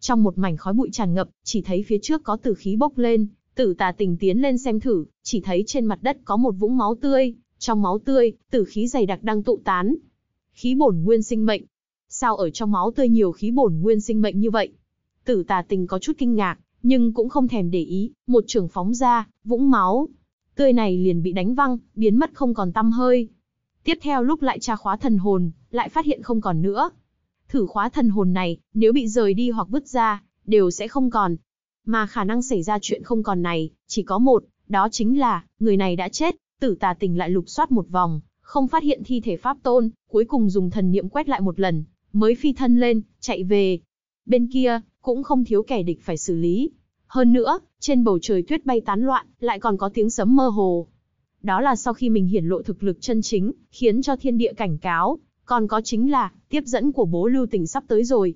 Trong một mảnh khói bụi tràn ngập, chỉ thấy phía trước có tử khí bốc lên, tử tà tình tiến lên xem thử, chỉ thấy trên mặt đất có một vũng máu tươi, trong máu tươi, tử khí dày đặc đang tụ tán. Khí bổn nguyên sinh mệnh, sao ở trong máu tươi nhiều khí bổn nguyên sinh mệnh như vậy? Tử tà tình có chút kinh ngạc, nhưng cũng không thèm để ý, một trường phóng ra, vũng máu. Tươi này liền bị đánh văng, biến mất không còn tăm hơi. Tiếp theo lúc lại tra khóa thần hồn, lại phát hiện không còn nữa. Thử khóa thần hồn này, nếu bị rời đi hoặc vứt ra, đều sẽ không còn. Mà khả năng xảy ra chuyện không còn này, chỉ có một, đó chính là, người này đã chết, tử tà tình lại lục soát một vòng, không phát hiện thi thể pháp tôn, cuối cùng dùng thần niệm quét lại một lần, mới phi thân lên, chạy về. Bên kia, cũng không thiếu kẻ địch phải xử lý. Hơn nữa, trên bầu trời tuyết bay tán loạn, lại còn có tiếng sấm mơ hồ. Đó là sau khi mình hiển lộ thực lực chân chính, khiến cho thiên địa cảnh cáo, còn có chính là, tiếp dẫn của bố lưu tình sắp tới rồi.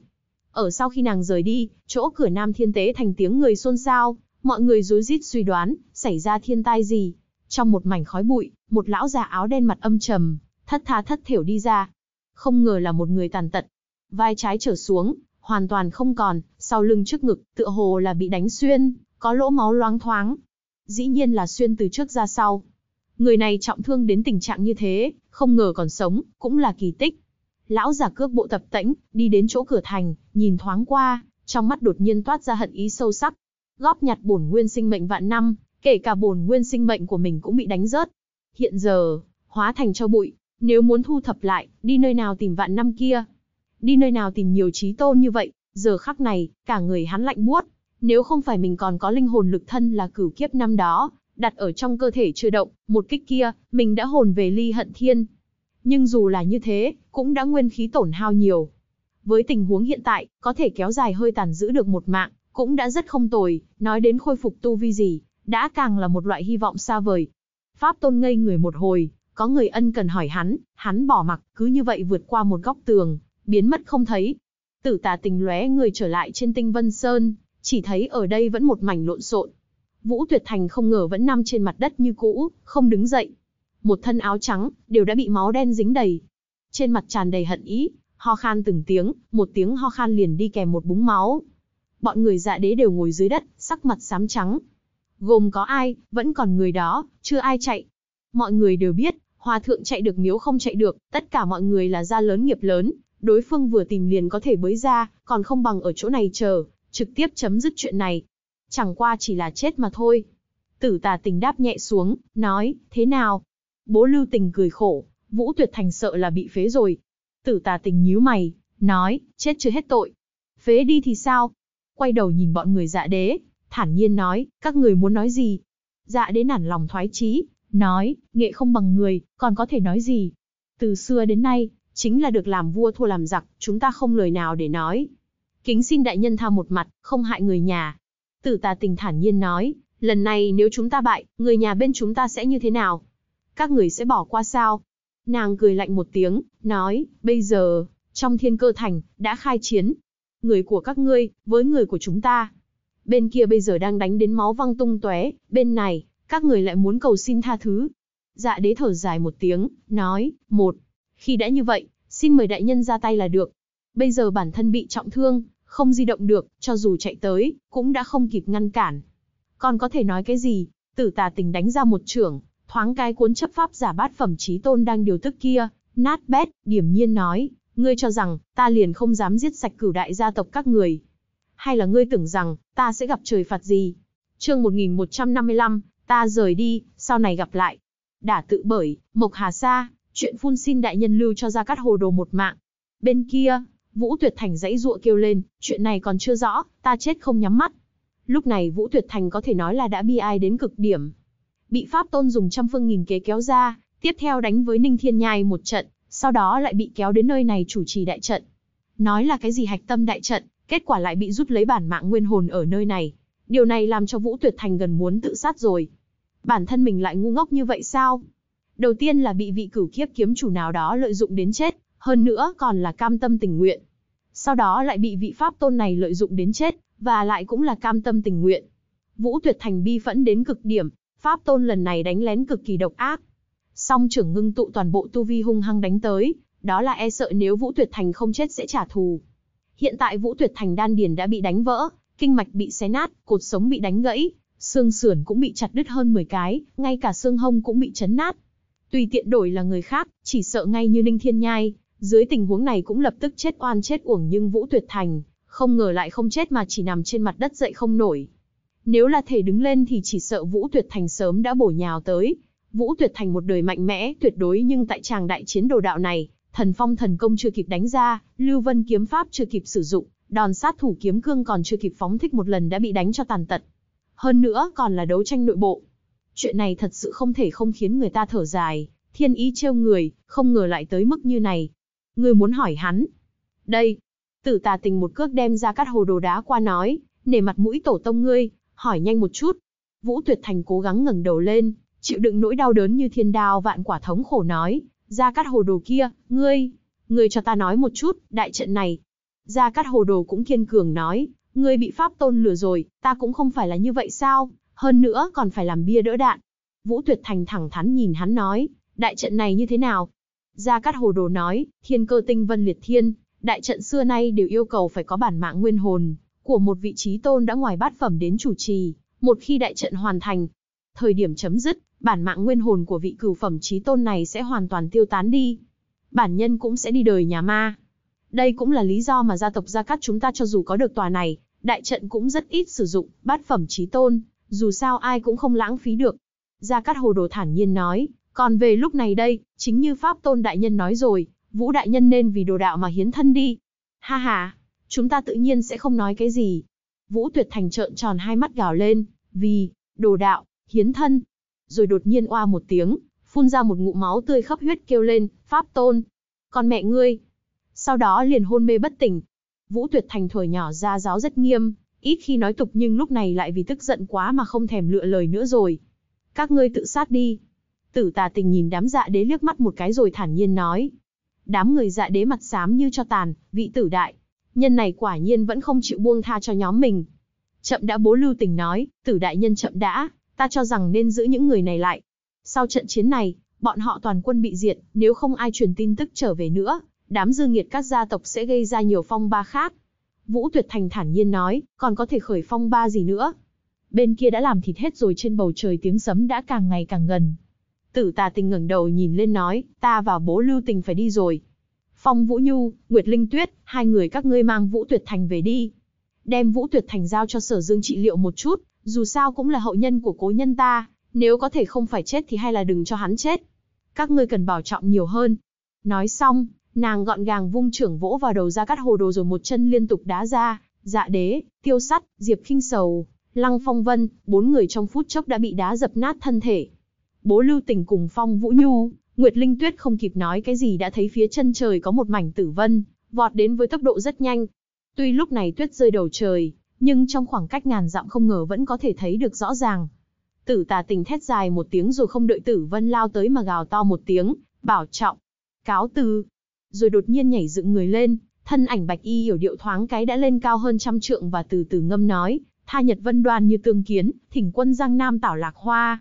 Ở sau khi nàng rời đi, chỗ cửa nam thiên tế thành tiếng người xôn xao, mọi người rối rít suy đoán, xảy ra thiên tai gì. Trong một mảnh khói bụi, một lão già áo đen mặt âm trầm, thất tha thất thểu đi ra, không ngờ là một người tàn tật. Vai trái trở xuống, hoàn toàn không còn, sau lưng trước ngực, tựa hồ là bị đánh xuyên, có lỗ máu loáng thoáng. Dĩ nhiên là xuyên từ trước ra sau. Người này trọng thương đến tình trạng như thế, không ngờ còn sống, cũng là kỳ tích. Lão giả cước bộ tập tĩnh, đi đến chỗ cửa thành, nhìn thoáng qua, trong mắt đột nhiên toát ra hận ý sâu sắc. Góp nhặt bổn nguyên sinh mệnh vạn năm, kể cả bổn nguyên sinh mệnh của mình cũng bị đánh rớt. Hiện giờ, hóa thành cho bụi, nếu muốn thu thập lại, đi nơi nào tìm vạn năm kia? Đi nơi nào tìm nhiều trí tôn như vậy? Giờ khắc này, cả người hắn lạnh buốt. Nếu không phải mình còn có linh hồn lực thân là cửu kiếp năm đó, đặt ở trong cơ thể chưa động, một kích kia, mình đã hồn về ly hận thiên. Nhưng dù là như thế, cũng đã nguyên khí tổn hao nhiều. Với tình huống hiện tại, có thể kéo dài hơi tàn giữ được một mạng, cũng đã rất không tồi, nói đến khôi phục tu vi gì, đã càng là một loại hy vọng xa vời. Pháp tôn ngây người một hồi, có người ân cần hỏi hắn, hắn bỏ mặc, cứ như vậy vượt qua một góc tường, biến mất không thấy. Tử tà tình lóe người trở lại trên tinh vân sơn, chỉ thấy ở đây vẫn một mảnh lộn xộn. Vũ Tuyệt Thành không ngờ vẫn nằm trên mặt đất như cũ, không đứng dậy. Một thân áo trắng, đều đã bị máu đen dính đầy. Trên mặt tràn đầy hận ý, ho khan từng tiếng, một tiếng ho khan liền đi kèm một búng máu. Bọn người dạ đế đều ngồi dưới đất, sắc mặt xám trắng. Gồm có ai, vẫn còn người đó, chưa ai chạy. Mọi người đều biết, Hòa thượng chạy được miếu không chạy được, tất cả mọi người là gia lớn nghiệp lớn, đối phương vừa tìm liền có thể bới ra, còn không bằng ở chỗ này chờ, trực tiếp chấm dứt chuyện này. Chẳng qua chỉ là chết mà thôi. Tử tà tình đáp nhẹ xuống, nói, thế nào? Bố lưu tình cười khổ, vũ tuyệt thành sợ là bị phế rồi. Tử tà tình nhíu mày, nói, chết chưa hết tội. Phế đi thì sao? Quay đầu nhìn bọn người dạ đế, thản nhiên nói, các người muốn nói gì? Dạ đế nản lòng thoái chí, nói, nghệ không bằng người, còn có thể nói gì. Từ xưa đến nay, chính là được làm vua thua làm giặc, chúng ta không lời nào để nói. Kính xin đại nhân tha một mặt, không hại người nhà. Tử ta tình thản nhiên nói, lần này nếu chúng ta bại, người nhà bên chúng ta sẽ như thế nào? Các người sẽ bỏ qua sao? Nàng cười lạnh một tiếng, nói, bây giờ, trong thiên cơ thành, đã khai chiến. Người của các ngươi, với người của chúng ta. Bên kia bây giờ đang đánh đến máu văng tung tóe, bên này, các người lại muốn cầu xin tha thứ. Dạ đế thở dài một tiếng, nói, một, khi đã như vậy, xin mời đại nhân ra tay là được. Bây giờ bản thân bị trọng thương, không di động được, cho dù chạy tới, cũng đã không kịp ngăn cản. Còn có thể nói cái gì, tử tà tình đánh ra một trưởng, thoáng cái cuốn chấp pháp giả bát phẩm trí tôn đang điều tức kia, nát bét, điểm nhiên nói, ngươi cho rằng, ta liền không dám giết sạch cửu đại gia tộc các người. Hay là ngươi tưởng rằng, ta sẽ gặp trời phạt gì? chương 1155, Ta rời đi, sau này gặp lại. Đả tự bởi, Mộc Hà Sa, chuyện phun xin đại nhân lưu cho ra cắt hồ đồ một mạng. Bên kia, Vũ Tuyệt Thành dãy ruộng kêu lên, chuyện này còn chưa rõ, ta chết không nhắm mắt. Lúc này Vũ Tuyệt Thành có thể nói là đã bi ai đến cực điểm. Bị Pháp Tôn dùng trăm phương nghìn kế kéo ra, tiếp theo đánh với Ninh Thiên Nhai một trận, sau đó lại bị kéo đến nơi này chủ trì đại trận. Nói là cái gì hạch tâm đại trận, kết quả lại bị rút lấy bản mạng nguyên hồn ở nơi này. Điều này làm cho Vũ Tuyệt Thành gần muốn tự sát rồi. Bản thân mình lại ngu ngốc như vậy sao? Đầu tiên là bị vị cửu kiếp kiếm chủ nào đó lợi dụng đến chết, hơn nữa còn là cam tâm tình nguyện. Sau đó lại bị vị pháp tôn này lợi dụng đến chết, và lại cũng là cam tâm tình nguyện. Vũ Tuyệt Thành bi phẫn đến cực điểm, pháp tôn lần này đánh lén cực kỳ độc ác. Song trưởng ngưng tụ toàn bộ tu vi hung hăng đánh tới, đó là e sợ nếu Vũ Tuyệt Thành không chết sẽ trả thù. Hiện tại Vũ Tuyệt Thành đan điền đã bị đánh vỡ, kinh mạch bị xé nát, cột sống bị đánh gãy, xương sườn cũng bị chặt đứt hơn 10 cái, ngay cả xương hông cũng bị chấn nát. Tùy tiện đổi là người khác, chỉ sợ ngay như Ninh Thiên Nhai, dưới tình huống này cũng lập tức chết oan chết uổng nhưng Vũ Tuyệt Thành, không ngờ lại không chết mà chỉ nằm trên mặt đất dậy không nổi. Nếu là thể đứng lên thì chỉ sợ Vũ Tuyệt Thành sớm đã bổ nhào tới. Vũ Tuyệt Thành một đời mạnh mẽ, tuyệt đối nhưng tại tràng đại chiến đồ đạo này, thần phong thần công chưa kịp đánh ra, Lưu Vân kiếm pháp chưa kịp sử dụng, Đòn sát thủ kiếm cương còn chưa kịp phóng thích một lần đã bị đánh cho tàn tật. Hơn nữa còn là đấu tranh nội bộ. Chuyện này thật sự không thể không khiến người ta thở dài, thiên ý trêu người, không ngờ lại tới mức như này. Người muốn hỏi hắn. Đây, tử tà tình một cước đem ra cắt hồ đồ đá qua nói, nể mặt mũi tổ tông ngươi, hỏi nhanh một chút. Vũ Tuyệt Thành cố gắng ngẩng đầu lên, chịu đựng nỗi đau đớn như thiên đao vạn quả thống khổ nói, ra cắt hồ đồ kia, ngươi, ngươi cho ta nói một chút, đại trận này, Gia Cát Hồ Đồ cũng kiên cường nói, ngươi bị Pháp Tôn lừa rồi, ta cũng không phải là như vậy sao, hơn nữa còn phải làm bia đỡ đạn. Vũ Tuyệt Thành thẳng thắn nhìn hắn nói, đại trận này như thế nào? Gia Cát Hồ Đồ nói, thiên cơ tinh vân liệt thiên, đại trận xưa nay đều yêu cầu phải có bản mạng nguyên hồn, của một vị trí tôn đã ngoài bát phẩm đến chủ trì, một khi đại trận hoàn thành, thời điểm chấm dứt, bản mạng nguyên hồn của vị cửu phẩm trí tôn này sẽ hoàn toàn tiêu tán đi. Bản nhân cũng sẽ đi đời nhà ma. Đây cũng là lý do mà gia tộc Gia Cát chúng ta cho dù có được tòa này, đại trận cũng rất ít sử dụng, bát phẩm trí tôn, dù sao ai cũng không lãng phí được. Gia Cát Hồ Đồ thản nhiên nói, còn về lúc này đây, chính như Pháp Tôn Đại Nhân nói rồi, Vũ Đại Nhân nên vì đồ đạo mà hiến thân đi. Ha ha, chúng ta tự nhiên sẽ không nói cái gì. Vũ Tuyệt Thành trợn tròn hai mắt gào lên, vì, đồ đạo, hiến thân. Rồi đột nhiên oa một tiếng, phun ra một ngụ máu tươi khắp huyết kêu lên, Pháp Tôn. còn mẹ ngươi, sau đó liền hôn mê bất tỉnh. Vũ Tuyệt Thành thổi nhỏ ra giáo rất nghiêm, ít khi nói tục nhưng lúc này lại vì tức giận quá mà không thèm lựa lời nữa rồi. Các ngươi tự sát đi. Tử tà tình nhìn đám dạ đế liếc mắt một cái rồi thản nhiên nói. Đám người dạ đế mặt xám như cho tàn, vị tử đại. Nhân này quả nhiên vẫn không chịu buông tha cho nhóm mình. Chậm đã bố lưu tình nói, tử đại nhân chậm đã, ta cho rằng nên giữ những người này lại. Sau trận chiến này, bọn họ toàn quân bị diệt, nếu không ai truyền tin tức trở về nữa, đám dư nghiệt các gia tộc sẽ gây ra nhiều phong ba khác. Vũ Tuyệt Thành thản nhiên nói, còn có thể khởi phong ba gì nữa. Bên kia đã làm thịt hết rồi trên bầu trời tiếng sấm đã càng ngày càng gần. Tử tà tình ngẩng đầu nhìn lên nói, ta và bố lưu tình phải đi rồi. Phong Vũ Nhu, Nguyệt Linh Tuyết, hai người các ngươi mang Vũ Tuyệt Thành về đi. Đem Vũ Tuyệt Thành giao cho sở dương trị liệu một chút, dù sao cũng là hậu nhân của cố nhân ta, nếu có thể không phải chết thì hay là đừng cho hắn chết. Các ngươi cần bảo trọng nhiều hơn. Nói xong, Nàng gọn gàng vung trưởng vỗ vào đầu ra cắt hồ đồ rồi một chân liên tục đá ra, dạ đế, tiêu sắt, diệp khinh sầu, lăng phong vân, bốn người trong phút chốc đã bị đá dập nát thân thể. Bố lưu tình cùng phong vũ nhu, Nguyệt Linh Tuyết không kịp nói cái gì đã thấy phía chân trời có một mảnh tử vân, vọt đến với tốc độ rất nhanh. Tuy lúc này tuyết rơi đầu trời, nhưng trong khoảng cách ngàn dặm không ngờ vẫn có thể thấy được rõ ràng. Tử tà tình thét dài một tiếng rồi không đợi tử vân lao tới mà gào to một tiếng, bảo trọng, cáo từ rồi đột nhiên nhảy dựng người lên, thân ảnh bạch y hiểu điệu thoáng cái đã lên cao hơn trăm trượng và từ từ ngâm nói, tha nhật vân đoàn như tương kiến, thỉnh quân giang nam tảo lạc hoa.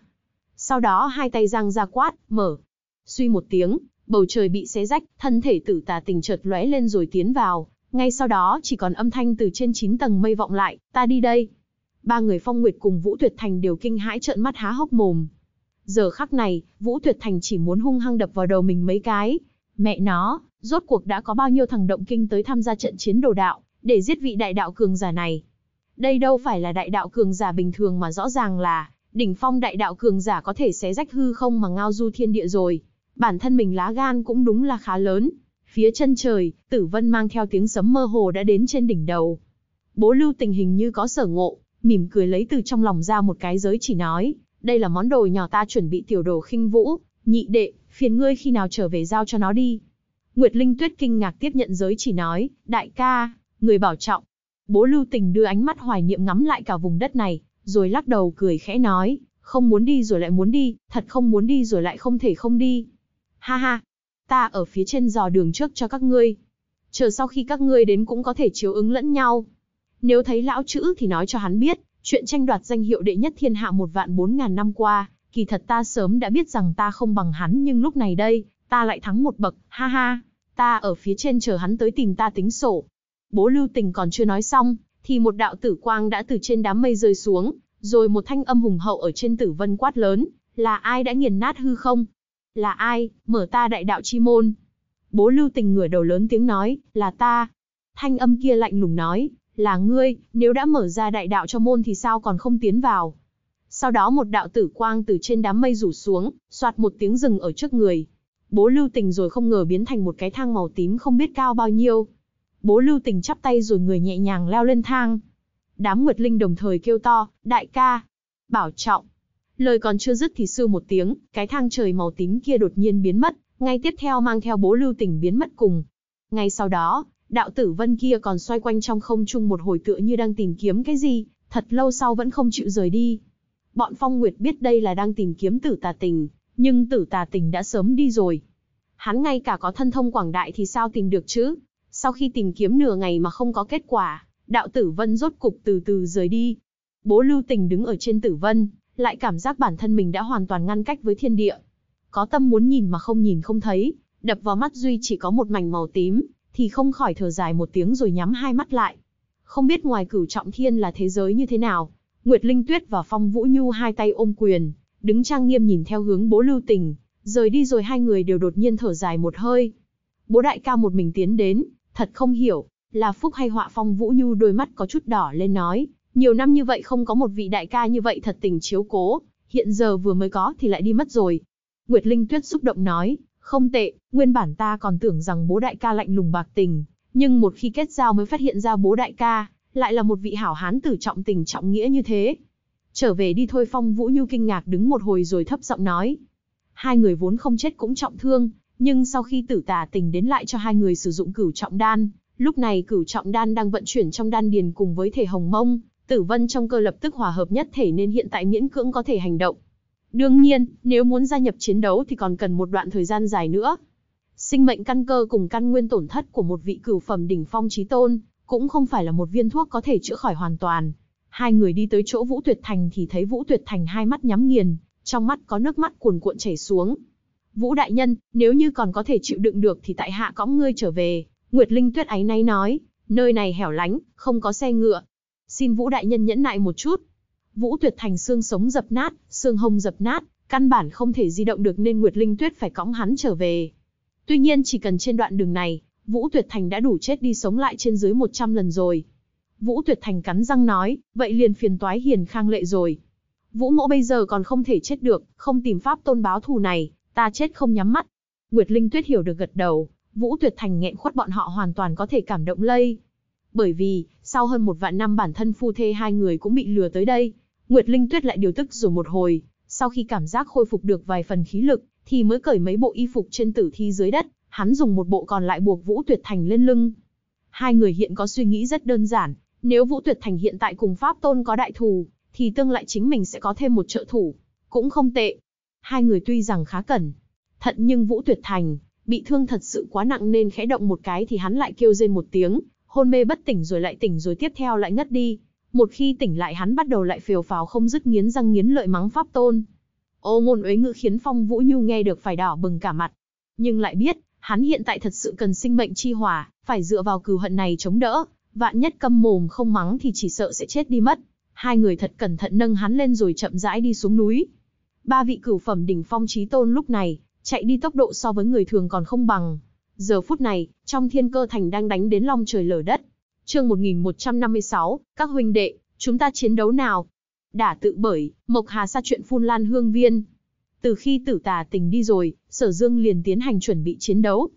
Sau đó hai tay giang ra quát, mở. Suy một tiếng, bầu trời bị xé rách, thân thể tử tà tình chợt lóe lên rồi tiến vào, ngay sau đó chỉ còn âm thanh từ trên chín tầng mây vọng lại, ta đi đây. Ba người phong nguyệt cùng Vũ Tuyệt Thành đều kinh hãi trợn mắt há hốc mồm. Giờ khắc này, Vũ Tuyệt Thành chỉ muốn hung hăng đập vào đầu mình mấy cái. Mẹ nó, Rốt cuộc đã có bao nhiêu thằng động kinh tới tham gia trận chiến đồ đạo, để giết vị đại đạo cường giả này. Đây đâu phải là đại đạo cường giả bình thường mà rõ ràng là, đỉnh phong đại đạo cường giả có thể xé rách hư không mà ngao du thiên địa rồi. Bản thân mình lá gan cũng đúng là khá lớn. Phía chân trời, tử vân mang theo tiếng sấm mơ hồ đã đến trên đỉnh đầu. Bố lưu tình hình như có sở ngộ, mỉm cười lấy từ trong lòng ra một cái giới chỉ nói, đây là món đồ nhỏ ta chuẩn bị tiểu đồ khinh vũ, nhị đệ, phiền ngươi khi nào trở về giao cho nó đi. Nguyệt Linh Tuyết kinh ngạc tiếp nhận giới chỉ nói, đại ca, người bảo trọng. Bố lưu tình đưa ánh mắt hoài niệm ngắm lại cả vùng đất này, rồi lắc đầu cười khẽ nói, không muốn đi rồi lại muốn đi, thật không muốn đi rồi lại không thể không đi. Ha ha, ta ở phía trên dò đường trước cho các ngươi. Chờ sau khi các ngươi đến cũng có thể chiếu ứng lẫn nhau. Nếu thấy lão chữ thì nói cho hắn biết, chuyện tranh đoạt danh hiệu đệ nhất thiên hạ một vạn bốn ngàn năm qua, kỳ thật ta sớm đã biết rằng ta không bằng hắn nhưng lúc này đây, ta lại thắng một bậc, ha ha, ta ở phía trên chờ hắn tới tìm ta tính sổ. Bố lưu tình còn chưa nói xong, thì một đạo tử quang đã từ trên đám mây rơi xuống, rồi một thanh âm hùng hậu ở trên tử vân quát lớn, là ai đã nghiền nát hư không? Là ai, mở ta đại đạo chi môn? Bố lưu tình ngửa đầu lớn tiếng nói, là ta. Thanh âm kia lạnh lùng nói, là ngươi, nếu đã mở ra đại đạo cho môn thì sao còn không tiến vào? Sau đó một đạo tử quang từ trên đám mây rủ xuống, soạt một tiếng rừng ở trước người, bố lưu tình rồi không ngờ biến thành một cái thang màu tím không biết cao bao nhiêu. Bố lưu tình chắp tay rồi người nhẹ nhàng leo lên thang. Đám Nguyệt Linh đồng thời kêu to, đại ca, bảo trọng. Lời còn chưa dứt thì sư một tiếng, cái thang trời màu tím kia đột nhiên biến mất, ngay tiếp theo mang theo bố lưu tình biến mất cùng. Ngay sau đó, đạo tử vân kia còn xoay quanh trong không trung một hồi tựa như đang tìm kiếm cái gì, thật lâu sau vẫn không chịu rời đi. Bọn Phong Nguyệt biết đây là đang tìm kiếm tử tà tình, nhưng tử tà tình đã sớm đi rồi. Hắn ngay cả có thân thông quảng đại thì sao tìm được chứ? Sau khi tìm kiếm nửa ngày mà không có kết quả, đạo tử vân rốt cục từ từ rời đi. Bố lưu tình đứng ở trên tử vân, lại cảm giác bản thân mình đã hoàn toàn ngăn cách với thiên địa. Có tâm muốn nhìn mà không nhìn không thấy, đập vào mắt duy chỉ có một mảnh màu tím, thì không khỏi thở dài một tiếng rồi nhắm hai mắt lại. Không biết ngoài cửu trọng thiên là thế giới như thế nào, Nguyệt Linh Tuyết và Phong Vũ Nhu hai tay ôm quyền, đứng trang nghiêm nhìn theo hướng bố lưu tình, rời đi rồi hai người đều đột nhiên thở dài một hơi. Bố đại ca một mình tiến đến, thật không hiểu, là phúc hay họa phong Vũ Nhu đôi mắt có chút đỏ lên nói, nhiều năm như vậy không có một vị đại ca như vậy thật tình chiếu cố, hiện giờ vừa mới có thì lại đi mất rồi. Nguyệt Linh Tuyết xúc động nói, không tệ, nguyên bản ta còn tưởng rằng bố đại ca lạnh lùng bạc tình, nhưng một khi kết giao mới phát hiện ra bố đại ca, lại là một vị hảo hán tử trọng tình trọng nghĩa như thế, Trở về đi thôi Phong Vũ Nhu kinh ngạc đứng một hồi rồi thấp giọng nói. Hai người vốn không chết cũng trọng thương, nhưng sau khi tử tà tình đến lại cho hai người sử dụng cửu trọng đan, lúc này cửu trọng đan đang vận chuyển trong đan điền cùng với thể hồng mông, tử vân trong cơ lập tức hòa hợp nhất thể nên hiện tại miễn cưỡng có thể hành động. Đương nhiên, nếu muốn gia nhập chiến đấu thì còn cần một đoạn thời gian dài nữa. Sinh mệnh căn cơ cùng căn nguyên tổn thất của một vị cửu phẩm đỉnh phong trí tôn, cũng không phải là một viên thuốc có thể chữa khỏi hoàn toàn, Hai người đi tới chỗ Vũ Tuyệt Thành thì thấy Vũ Tuyệt Thành hai mắt nhắm nghiền, trong mắt có nước mắt cuồn cuộn chảy xuống. Vũ Đại Nhân, nếu như còn có thể chịu đựng được thì tại hạ cõng ngươi trở về. Nguyệt Linh Tuyết ấy nay nói, nơi này hẻo lánh, không có xe ngựa. Xin Vũ Đại Nhân nhẫn nại một chút. Vũ Tuyệt Thành xương sống dập nát, xương hông dập nát, căn bản không thể di động được nên Nguyệt Linh Tuyết phải cõng hắn trở về. Tuy nhiên chỉ cần trên đoạn đường này, Vũ Tuyệt Thành đã đủ chết đi sống lại trên dưới 100 lần rồi, Vũ Tuyệt Thành cắn răng nói, vậy liền phiền toái hiền khang lệ rồi. Vũ mỗ bây giờ còn không thể chết được, không tìm pháp tôn báo thù này, ta chết không nhắm mắt. Nguyệt Linh Tuyết hiểu được gật đầu, Vũ Tuyệt Thành nghẹn khuất bọn họ hoàn toàn có thể cảm động lây. Bởi vì, sau hơn một vạn năm bản thân phu thê hai người cũng bị lừa tới đây. Nguyệt Linh Tuyết lại điều tức rồi một hồi, sau khi cảm giác khôi phục được vài phần khí lực, thì mới cởi mấy bộ y phục trên tử thi dưới đất, hắn dùng một bộ còn lại buộc Vũ Tuyệt Thành lên lưng. Hai người hiện có suy nghĩ rất đơn giản, nếu Vũ Tuyệt Thành hiện tại cùng Pháp Tôn có đại thù, thì tương lại chính mình sẽ có thêm một trợ thủ, cũng không tệ. Hai người tuy rằng khá cẩn, thận nhưng Vũ Tuyệt Thành, bị thương thật sự quá nặng nên khẽ động một cái thì hắn lại kêu rên một tiếng, hôn mê bất tỉnh rồi lại tỉnh rồi tiếp theo lại ngất đi. Một khi tỉnh lại hắn bắt đầu lại phều phào không dứt nghiến răng nghiến lợi mắng Pháp Tôn. Ô ngôn ấy ngữ khiến Phong Vũ Nhu nghe được phải đỏ bừng cả mặt, nhưng lại biết, hắn hiện tại thật sự cần sinh mệnh chi hỏa, phải dựa vào cừu hận này chống đỡ, vạn nhất câm mồm không mắng thì chỉ sợ sẽ chết đi mất. Hai người thật cẩn thận nâng hắn lên rồi chậm rãi đi xuống núi. Ba vị cửu phẩm đỉnh phong trí tôn lúc này, chạy đi tốc độ so với người thường còn không bằng. Giờ phút này, trong thiên cơ thành đang đánh đến long trời lở đất. chương 1156, các huynh đệ, chúng ta chiến đấu nào? Đả tự bởi, Mộc Hà xa chuyện phun lan hương viên. Từ khi tử tà tình đi rồi, sở dương liền tiến hành chuẩn bị chiến đấu.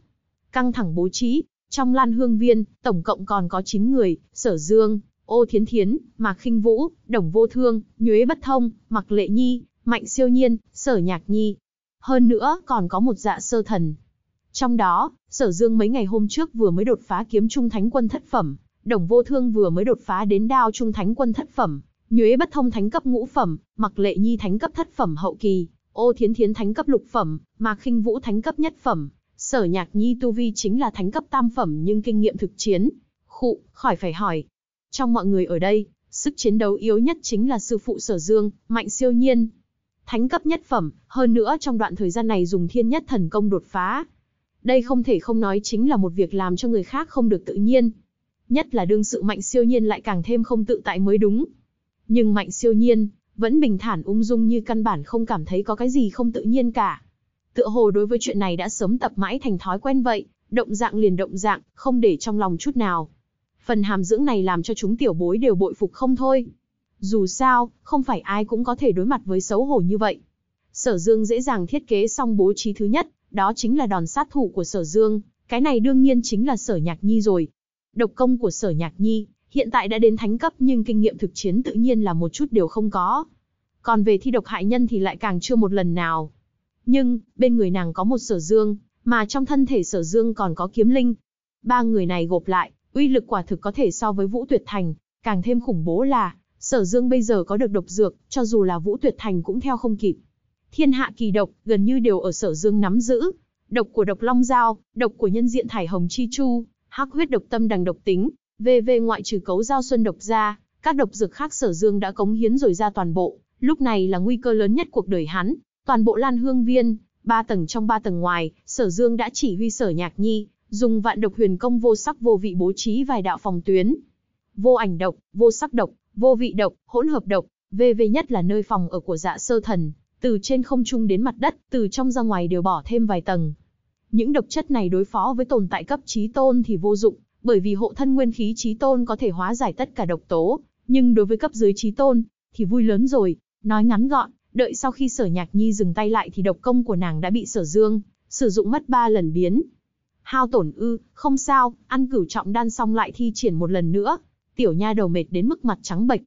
Căng thẳng bố trí, trong Lan Hương Viên, tổng cộng còn có 9 người, Sở Dương, Ô Thiến Thiến, Mạc Khinh Vũ, Đồng Vô Thương, Nhuế Bất Thông, Mặc Lệ Nhi, Mạnh Siêu Nhiên, Sở Nhạc Nhi. Hơn nữa còn có một dạ sơ thần. Trong đó, Sở Dương mấy ngày hôm trước vừa mới đột phá kiếm trung thánh quân thất phẩm, Đồng Vô Thương vừa mới đột phá đến đao trung thánh quân thất phẩm, Nhuế Bất Thông thánh cấp ngũ phẩm, Mặc Lệ Nhi thánh cấp thất phẩm hậu kỳ, Ô Thiến Thiến thánh cấp lục phẩm, Mạc Khinh Vũ thánh cấp nhất phẩm, Sở Nhạc Nhi tu vi chính là thánh cấp tam phẩm nhưng kinh nghiệm thực chiến, khụ, khỏi phải hỏi. Trong mọi người ở đây, sức chiến đấu yếu nhất chính là sư phụ Sở Dương, mạnh siêu nhiên. Thánh cấp nhất phẩm, hơn nữa trong đoạn thời gian này dùng thiên nhất thần công đột phá. Đây không thể không nói chính là một việc làm cho người khác không được tự nhiên. Nhất là đương sự mạnh siêu nhiên lại càng thêm không tự tại mới đúng. Nhưng mạnh siêu nhiên, vẫn bình thản ung dung như căn bản không cảm thấy có cái gì không tự nhiên cả tựa hồ đối với chuyện này đã sớm tập mãi thành thói quen vậy, động dạng liền động dạng, không để trong lòng chút nào. Phần hàm dưỡng này làm cho chúng tiểu bối đều bội phục không thôi. Dù sao, không phải ai cũng có thể đối mặt với xấu hổ như vậy. Sở Dương dễ dàng thiết kế xong bố trí thứ nhất, đó chính là đòn sát thủ của Sở Dương, cái này đương nhiên chính là Sở Nhạc Nhi rồi. Độc công của Sở Nhạc Nhi, hiện tại đã đến thánh cấp nhưng kinh nghiệm thực chiến tự nhiên là một chút đều không có. Còn về thi độc hại nhân thì lại càng chưa một lần nào nhưng bên người nàng có một sở dương, mà trong thân thể sở dương còn có kiếm linh. Ba người này gộp lại, uy lực quả thực có thể so với Vũ Tuyệt Thành, càng thêm khủng bố là, sở dương bây giờ có được độc dược, cho dù là Vũ Tuyệt Thành cũng theo không kịp. Thiên hạ kỳ độc, gần như đều ở sở dương nắm giữ. Độc của độc long Giao, độc của nhân diện thải hồng chi chu, hắc huyết độc tâm đằng độc tính, VV ngoại trừ cấu giao xuân độc ra, các độc dược khác sở dương đã cống hiến rồi ra toàn bộ, lúc này là nguy cơ lớn nhất cuộc đời hắn, Toàn bộ Lan Hương Viên, ba tầng trong ba tầng ngoài, Sở Dương đã chỉ huy Sở Nhạc Nhi, dùng vạn độc huyền công vô sắc vô vị bố trí vài đạo phòng tuyến. Vô ảnh độc, vô sắc độc, vô vị độc, hỗn hợp độc, VV nhất là nơi phòng ở của dạ sơ thần, từ trên không trung đến mặt đất, từ trong ra ngoài đều bỏ thêm vài tầng. Những độc chất này đối phó với tồn tại cấp trí tôn thì vô dụng, bởi vì hộ thân nguyên khí trí tôn có thể hóa giải tất cả độc tố, nhưng đối với cấp dưới trí tôn, thì vui lớn rồi. Nói ngắn gọn, Đợi sau khi sở nhạc nhi dừng tay lại thì độc công của nàng đã bị sở dương, sử dụng mất ba lần biến. Hao tổn ư, không sao, ăn cửu trọng đan xong lại thi triển một lần nữa. Tiểu nha đầu mệt đến mức mặt trắng bệch.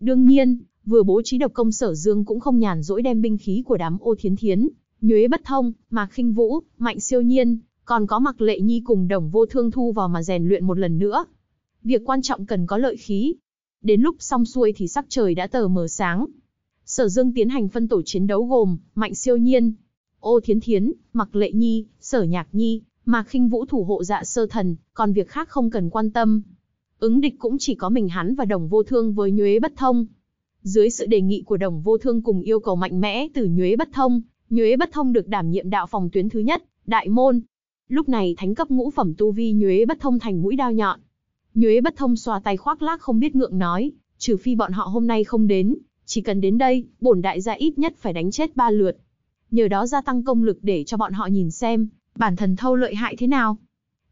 Đương nhiên, vừa bố trí độc công sở dương cũng không nhàn rỗi đem binh khí của đám ô thiến thiến, nhuế bất thông, mạc khinh vũ, mạnh siêu nhiên, còn có mặc lệ nhi cùng đồng vô thương thu vào mà rèn luyện một lần nữa. Việc quan trọng cần có lợi khí. Đến lúc xong xuôi thì sắc trời đã tờ mờ sáng, Sở Dương tiến hành phân tổ chiến đấu gồm Mạnh Siêu Nhiên, Ô Thiến Thiến, Mặc Lệ Nhi, Sở Nhạc Nhi, mà khinh vũ thủ hộ dạ sơ thần, còn việc khác không cần quan tâm. Ứng địch cũng chỉ có mình hắn và đồng vô thương với nhuế bất thông. Dưới sự đề nghị của đồng vô thương cùng yêu cầu mạnh mẽ từ nhuế bất thông, nhuế bất thông được đảm nhiệm đạo phòng tuyến thứ nhất, đại môn. Lúc này thánh cấp ngũ phẩm tu vi nhuế bất thông thành mũi đao nhọn. Nhuế bất thông xoa tay khoác lác không biết ngượng nói, trừ phi bọn họ hôm nay không đến, chỉ cần đến đây, bổn đại gia ít nhất phải đánh chết ba lượt. Nhờ đó gia tăng công lực để cho bọn họ nhìn xem, bản thân thâu lợi hại thế nào.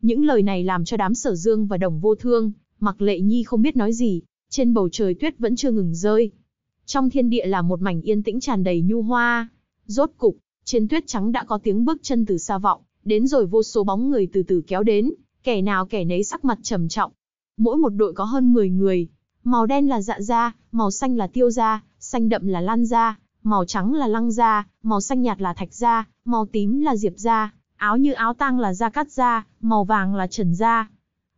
Những lời này làm cho đám sở dương và đồng vô thương, mặc lệ nhi không biết nói gì, trên bầu trời tuyết vẫn chưa ngừng rơi. Trong thiên địa là một mảnh yên tĩnh tràn đầy nhu hoa. Rốt cục, trên tuyết trắng đã có tiếng bước chân từ xa vọng, đến rồi vô số bóng người từ từ kéo đến, kẻ nào kẻ nấy sắc mặt trầm trọng. Mỗi một đội có hơn 10 người, Màu đen là dạ da, màu xanh là tiêu da, xanh đậm là lan da, màu trắng là lăng da, màu xanh nhạt là thạch da, màu tím là diệp da, áo như áo tang là da cắt da, màu vàng là trần da.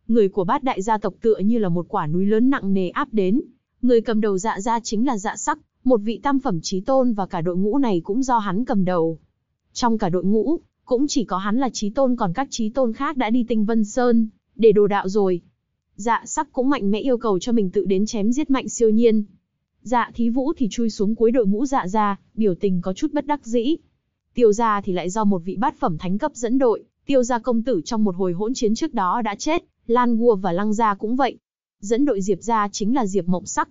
Người của bát đại gia tộc tựa như là một quả núi lớn nặng nề áp đến. Người cầm đầu dạ gia chính là dạ sắc, một vị tam phẩm trí tôn và cả đội ngũ này cũng do hắn cầm đầu. Trong cả đội ngũ, cũng chỉ có hắn là trí tôn còn các trí tôn khác đã đi tinh vân sơn, để đồ đạo rồi. Dạ sắc cũng mạnh mẽ yêu cầu cho mình tự đến chém giết mạnh siêu nhiên. Dạ thí vũ thì chui xuống cuối đội ngũ dạ ra, biểu tình có chút bất đắc dĩ. Tiêu gia thì lại do một vị bát phẩm thánh cấp dẫn đội, tiêu gia công tử trong một hồi hỗn chiến trước đó đã chết, Lan Gua và Lăng gia cũng vậy. Dẫn đội Diệp gia chính là Diệp Mộng Sắc.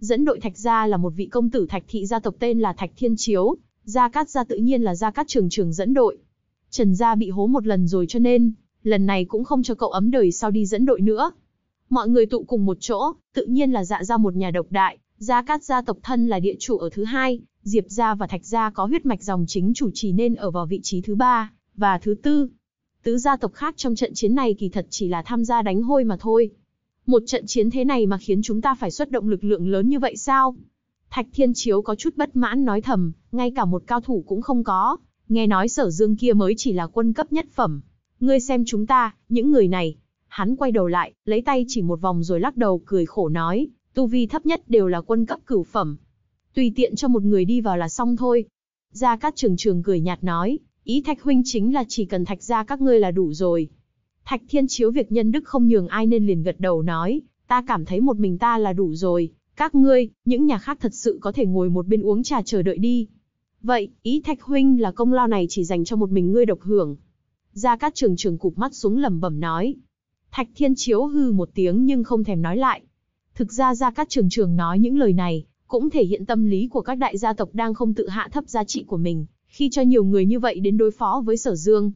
Dẫn đội Thạch gia là một vị công tử Thạch thị gia tộc tên là Thạch Thiên Chiếu, Gia Cát gia tự nhiên là Gia Cát Trường Trường dẫn đội. Trần gia bị hố một lần rồi cho nên, lần này cũng không cho cậu ấm đời sau đi dẫn đội nữa, Mọi người tụ cùng một chỗ, tự nhiên là dạ ra một nhà độc đại, gia cát gia tộc thân là địa chủ ở thứ hai, Diệp gia và Thạch gia có huyết mạch dòng chính chủ trì nên ở vào vị trí thứ ba và thứ tư. Tứ gia tộc khác trong trận chiến này kỳ thật chỉ là tham gia đánh hôi mà thôi. Một trận chiến thế này mà khiến chúng ta phải xuất động lực lượng lớn như vậy sao? Thạch Thiên Chiếu có chút bất mãn nói thầm, ngay cả một cao thủ cũng không có, nghe nói sở dương kia mới chỉ là quân cấp nhất phẩm. Ngươi xem chúng ta, những người này, Hắn quay đầu lại, lấy tay chỉ một vòng rồi lắc đầu cười khổ nói, tu vi thấp nhất đều là quân cấp cửu phẩm. Tùy tiện cho một người đi vào là xong thôi. Gia Cát Trường Trường cười nhạt nói, ý Thạch Huynh chính là chỉ cần Thạch ra các ngươi là đủ rồi. Thạch Thiên Chiếu việc nhân đức không nhường ai nên liền gật đầu nói, ta cảm thấy một mình ta là đủ rồi, các ngươi, những nhà khác thật sự có thể ngồi một bên uống trà chờ đợi đi. Vậy, ý Thạch Huynh là công lao này chỉ dành cho một mình ngươi độc hưởng. Gia Cát Trường Trường cụp mắt xuống lẩm bẩm nói, Thạch Thiên Chiếu hư một tiếng nhưng không thèm nói lại. Thực ra ra các Trường Trường nói những lời này, cũng thể hiện tâm lý của các đại gia tộc đang không tự hạ thấp giá trị của mình, khi cho nhiều người như vậy đến đối phó với Sở Dương.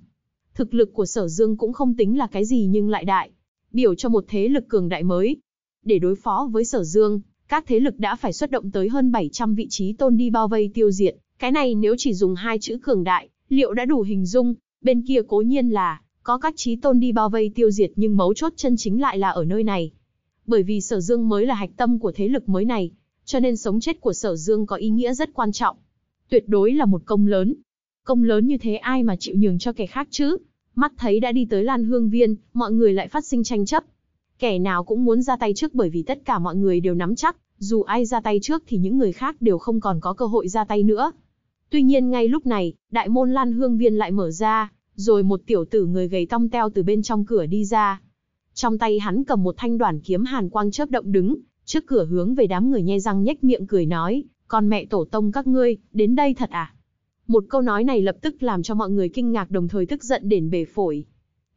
Thực lực của Sở Dương cũng không tính là cái gì nhưng lại đại, biểu cho một thế lực cường đại mới. Để đối phó với Sở Dương, các thế lực đã phải xuất động tới hơn 700 vị trí tôn đi bao vây tiêu diệt, cái này nếu chỉ dùng hai chữ cường đại, liệu đã đủ hình dung, bên kia cố nhiên là có các chí tôn đi bao vây tiêu diệt nhưng mấu chốt chân chính lại là ở nơi này. Bởi vì Sở Dương mới là hạch tâm của thế lực mới này, cho nên sống chết của Sở Dương có ý nghĩa rất quan trọng. Tuyệt đối là một công lớn. Công lớn như thế ai mà chịu nhường cho kẻ khác chứ? Mắt thấy đã đi tới Lan Hương Viên, mọi người lại phát sinh tranh chấp. Kẻ nào cũng muốn ra tay trước bởi vì tất cả mọi người đều nắm chắc, dù ai ra tay trước thì những người khác đều không còn có cơ hội ra tay nữa. Tuy nhiên ngay lúc này, đại môn Lan Hương Viên lại mở ra, rồi một tiểu tử người gầy tong teo từ bên trong cửa đi ra. Trong tay hắn cầm một thanh đoàn kiếm hàn quang chớp động đứng, trước cửa hướng về đám người nhe răng nhếch miệng cười nói, con mẹ tổ tông các ngươi, đến đây thật à? Một câu nói này lập tức làm cho mọi người kinh ngạc đồng thời tức giận đến bể phổi.